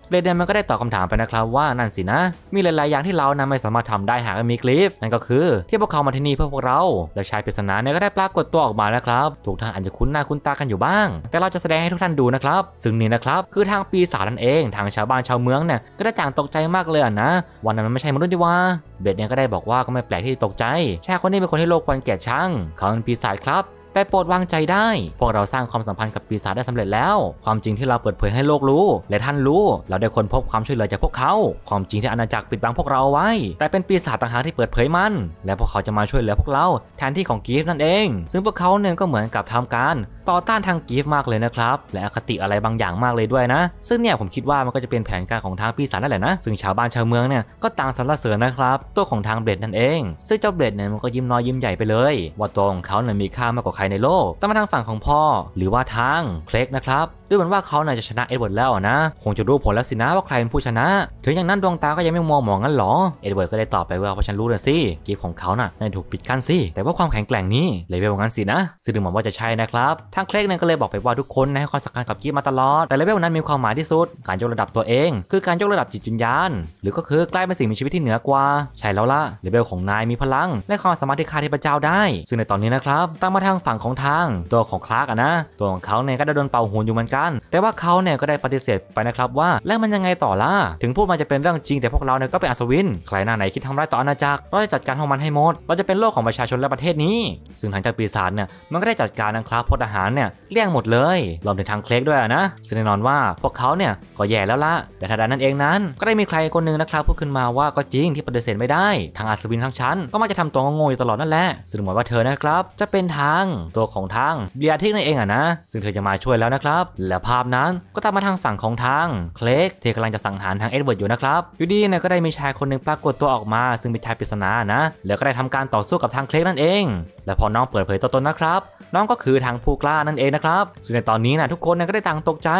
เบลดเนี่ยมันก็ได้ตอบคาถามไปนะครับว่านั่นสินะ มีหลายๆอย่างที่เรานะไม่สามารถทำได้หากมีกริฟนั่นก็คือ ที่พวกเขามาที่นี่เพื่อพวกเราแล้วชายปริศนาเนี่ยก็ได้ปรากฏตัวออกมานะครับ ทุกท่านอาจจะคุ้นหน้าคุ้นตากันอยู่บ้าง แต่เราจะแสดงให้ทุกท่านดูนะครับ ซึ่งนี่นะครับคือทางปีศาจนั่นเอง ทางชาวบ้านชาวเมืองเนี่ยก็ได้ต่างตกใจมากเลยนะ วันนั้นมันไม่ใช่มนุษย์ดีว่าเบลดเนี่ยก็ได้บอกว่าก็ไม่แปลกที่ตกใจชายคนนี้เป็นคนที่โลกควรแก่ช่างเขาเป็นปีศาจครับแต่โปรดวางใจได้ พวกเราสร้างความสัมพันธ์กับปีศาจได้สำเร็จแล้ว ความจริงที่เราเปิดเผยให้โลกรู้ และท่านรู้เราได้ค้นพบความช่วยเหลือจากพวกเขา ความจริงที่อาณาจักรปิดบังพวกเราไว้ แต่เป็นปีศาจต่างหากที่เปิดเผยมัน และพวกเขาจะมาช่วยเหลือพวกเราแทนที่ของกีฟนั่นเอง ซึ่งพวกเขาเนี่ยก็เหมือนกับทำการต่อต้านทางกีฟมากเลยนะครับ และอคติอะไรบางอย่างมากเลยด้วยนะ ซึ่งเนี่ยผมคิดว่ามันก็จะเป็นแผนการของทางปีศาจนั่นแหละนะซึ่งชาวบ้านชาวเมืองเนี่ยก็ต่างสรรเสริญนะครับ ตัวของทางเบลดนั่นเองซึ่งเจ้าเบลดเนี่ยมันก็ยิ้มน้อยยิ้มใหญ่ไปเลยว่าตัวของเขาเนี่ยมีค่ามากกว่ารในโลกแต่มาทางฝั่งของพ่อ หรือว่าทาง เคลกนะครับ ด้วยเหมือนว่าเขาน่าจะชนะเอ็ดเวิร์ดแล้วนะ คงจะรู้ผลแล้วสินะว่าใครเป็นผู้ชนะ ถึงอย่างนั้นดวงตาก็ยังไม่มองหมองงั้นหรอเอ็ดเวิร์ดก็เลยตอบไปว่าเพราะฉันรู้นะสิกีฟของเขา น่ะน่าถูกปิดกั้นสิ แต่ว่าความแข็งแกร่งนี้เลยเวลงั้นสินะ ซึ่งดูเหมือนว่าจะใช่นะครับทางเคลกนั่นก็เลยบอกไปว่าทุกคนให้ความสำคัญกับกีฟมาตลอดแต่เลเวลนั้นมีความหมายที่สุด การยกระดับตัวเอง คือการยกระดับจิตจิญญาณหรือก็คือกล้เป็นสิ่งมีชีวิตที่เหนือกว่าใช่แล้วล่ะเลเวลของนายมีพลัง และความสามารถที่าเทพเจ้าได้ ซึ่งในตอนนี้นะครับตมาทางฝัฝั่งของทาง ตัวของคลาร์กนะ ตัวของเขาเนี่ย ก็ได้โดนเป่าหูอยู่เหมือนกัน แต่ว่าเขาเนี่ยก็ได้ปฏิเสธไปนะครับว่า แล้วมันยังไงต่อล่ะ ถึงพูดมันจะเป็นเรื่องจริง แต่พวกเราเนี่ยก็เป็นอัศวิน ใครหน้าไหนคิดทำร้ายต่ออาณาจักรเราจะจัดการของมันให้หมดเราจะเป็นโลกของประชาชนและประเทศนี้ซึ่งทางจากปีศาจเนี่ยมันก็ได้จัดการนะครับพลทหารเนี่ยเลี่ยงหมดเลยรวมถึงทางเคล็กด้วยนะซึ่งแน่นอนว่าพวกเขาเนี่ยก็แย่แล้วล่ะ แต่ทางดานนั้นเองนั้น ก็ได้มีใครคนนึงนะครับพูดขึ้นมาว่าก็จริงที่ปฏิเสธไม่ได้ ทางอัศวินทั้งชั้นก็มักจะทำตัวงงอยู่ตลอดนั่นแหละซึ่งหมายว่าเธอนะครับ จะเป็นทางตัวของทางเบียทิกนั่นเองอะนะซึ่งเธอจะมาช่วยแล้วนะครับ และภาพนั้นก็ตามมาทางฝั่งของทางเคลกเธอกำลังจะสังหารทางเอ็ดเวิร์ดอยู่นะครับอยู่ดีเนี่ยก็ได้มีชายคนหนึ่งปรากฏตัวออกมา ซึ่งเป็นชายปริศนานะแล้วก็ได้ทำการต่อสู้กับทางเคลกนั่นเอง และพอน้องเปิดเผยตัวตนนะครับน้องก็คือทางผู้กล้านั่นเองนะครับซึ่งในตอนนี้นะทุกคนก็ได้ต่างตกใจ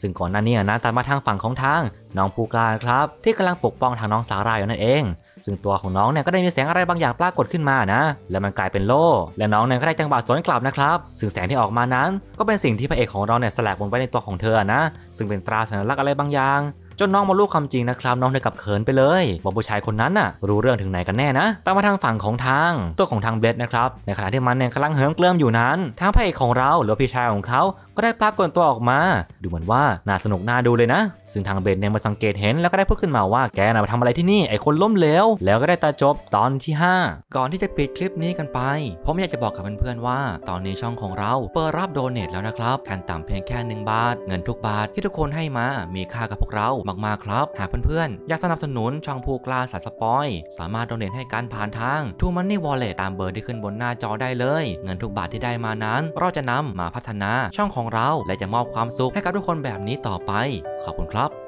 ซึ่งก่อนหน้านี้นะ ตามมาทางฝั่งของทาง น้องผู้กล้าครับที่กำลังปกป้องทางน้องสารายอยู่นั่นเองซึ่งตัวของน้องเนี่ยก็ได้มีแสงอะไรบางอย่างปรากฏขึ้นมานะ และมันกลายเป็นโล่ และน้องเนี่ยก็ได้จังหวะสวนกลับนะครับ ซึ่งแสงที่ออกมานั้นก็เป็นสิ่งที่พระเอกของเราเนี่ยสลักบนไว้ในตัวของเธอนะ ซึ่งเป็นตราสัญลักษณ์อะไรบางอย่างจนน้องมารู้ความจริงนะครับน้องเลยกับเขินไปเลยบอกผู้ชายคนนั้นน่ะรู้เรื่องถึงไหนกันแน่นะตามมาทางฝั่งของทางตัวของทางเบสนะครับในขณะที่มันเนี่ยกำลังเหิมเกลอมอยู่นั้นทางพระเอกของเราหรือพี่ชายของเขา ก็ได้ปรากฏตัวออกมา ดูเหมือนว่าน่าสนุกน่าดูเลยนะ ซึ่งทางเบสเนี่ยมาสังเกตเห็นแล้วก็ได้พูดขึ้นมาว่า แกน่ะมาทำอะไรที่นี่ไอ้คนล้มเหลวแล้วก็ได้ตาจบตอนที่ 5 ก่อนที่จะปิดคลิปนี้กันไปผมอยากจะบอกกับเพื่อนๆว่าตอนนี้ช่องของเราเปิดรับโดเนทแล้วนะครับขั้นต่ำเพียงแค่ 1 บาท เงินทุกบาทที่ทุกคนให้มามีค่ากับพวกเรามากๆครับหากเพื่อนๆอยากสนับสนุน ช่องผู้กล้าสายสปอย สามารถด o n a t ให้การผ่านทาง t r u m o n e y Wallet ตตามเบอร์ที่ขึ้นบนหน้าจอได้เลย เงินทุกบาทที่ได้มานั้น เราจะนำมาพัฒนาช่องของเราและจะมอบความสุขให้กับทุกคนแบบนี้ต่อไป ขอบคุณครับ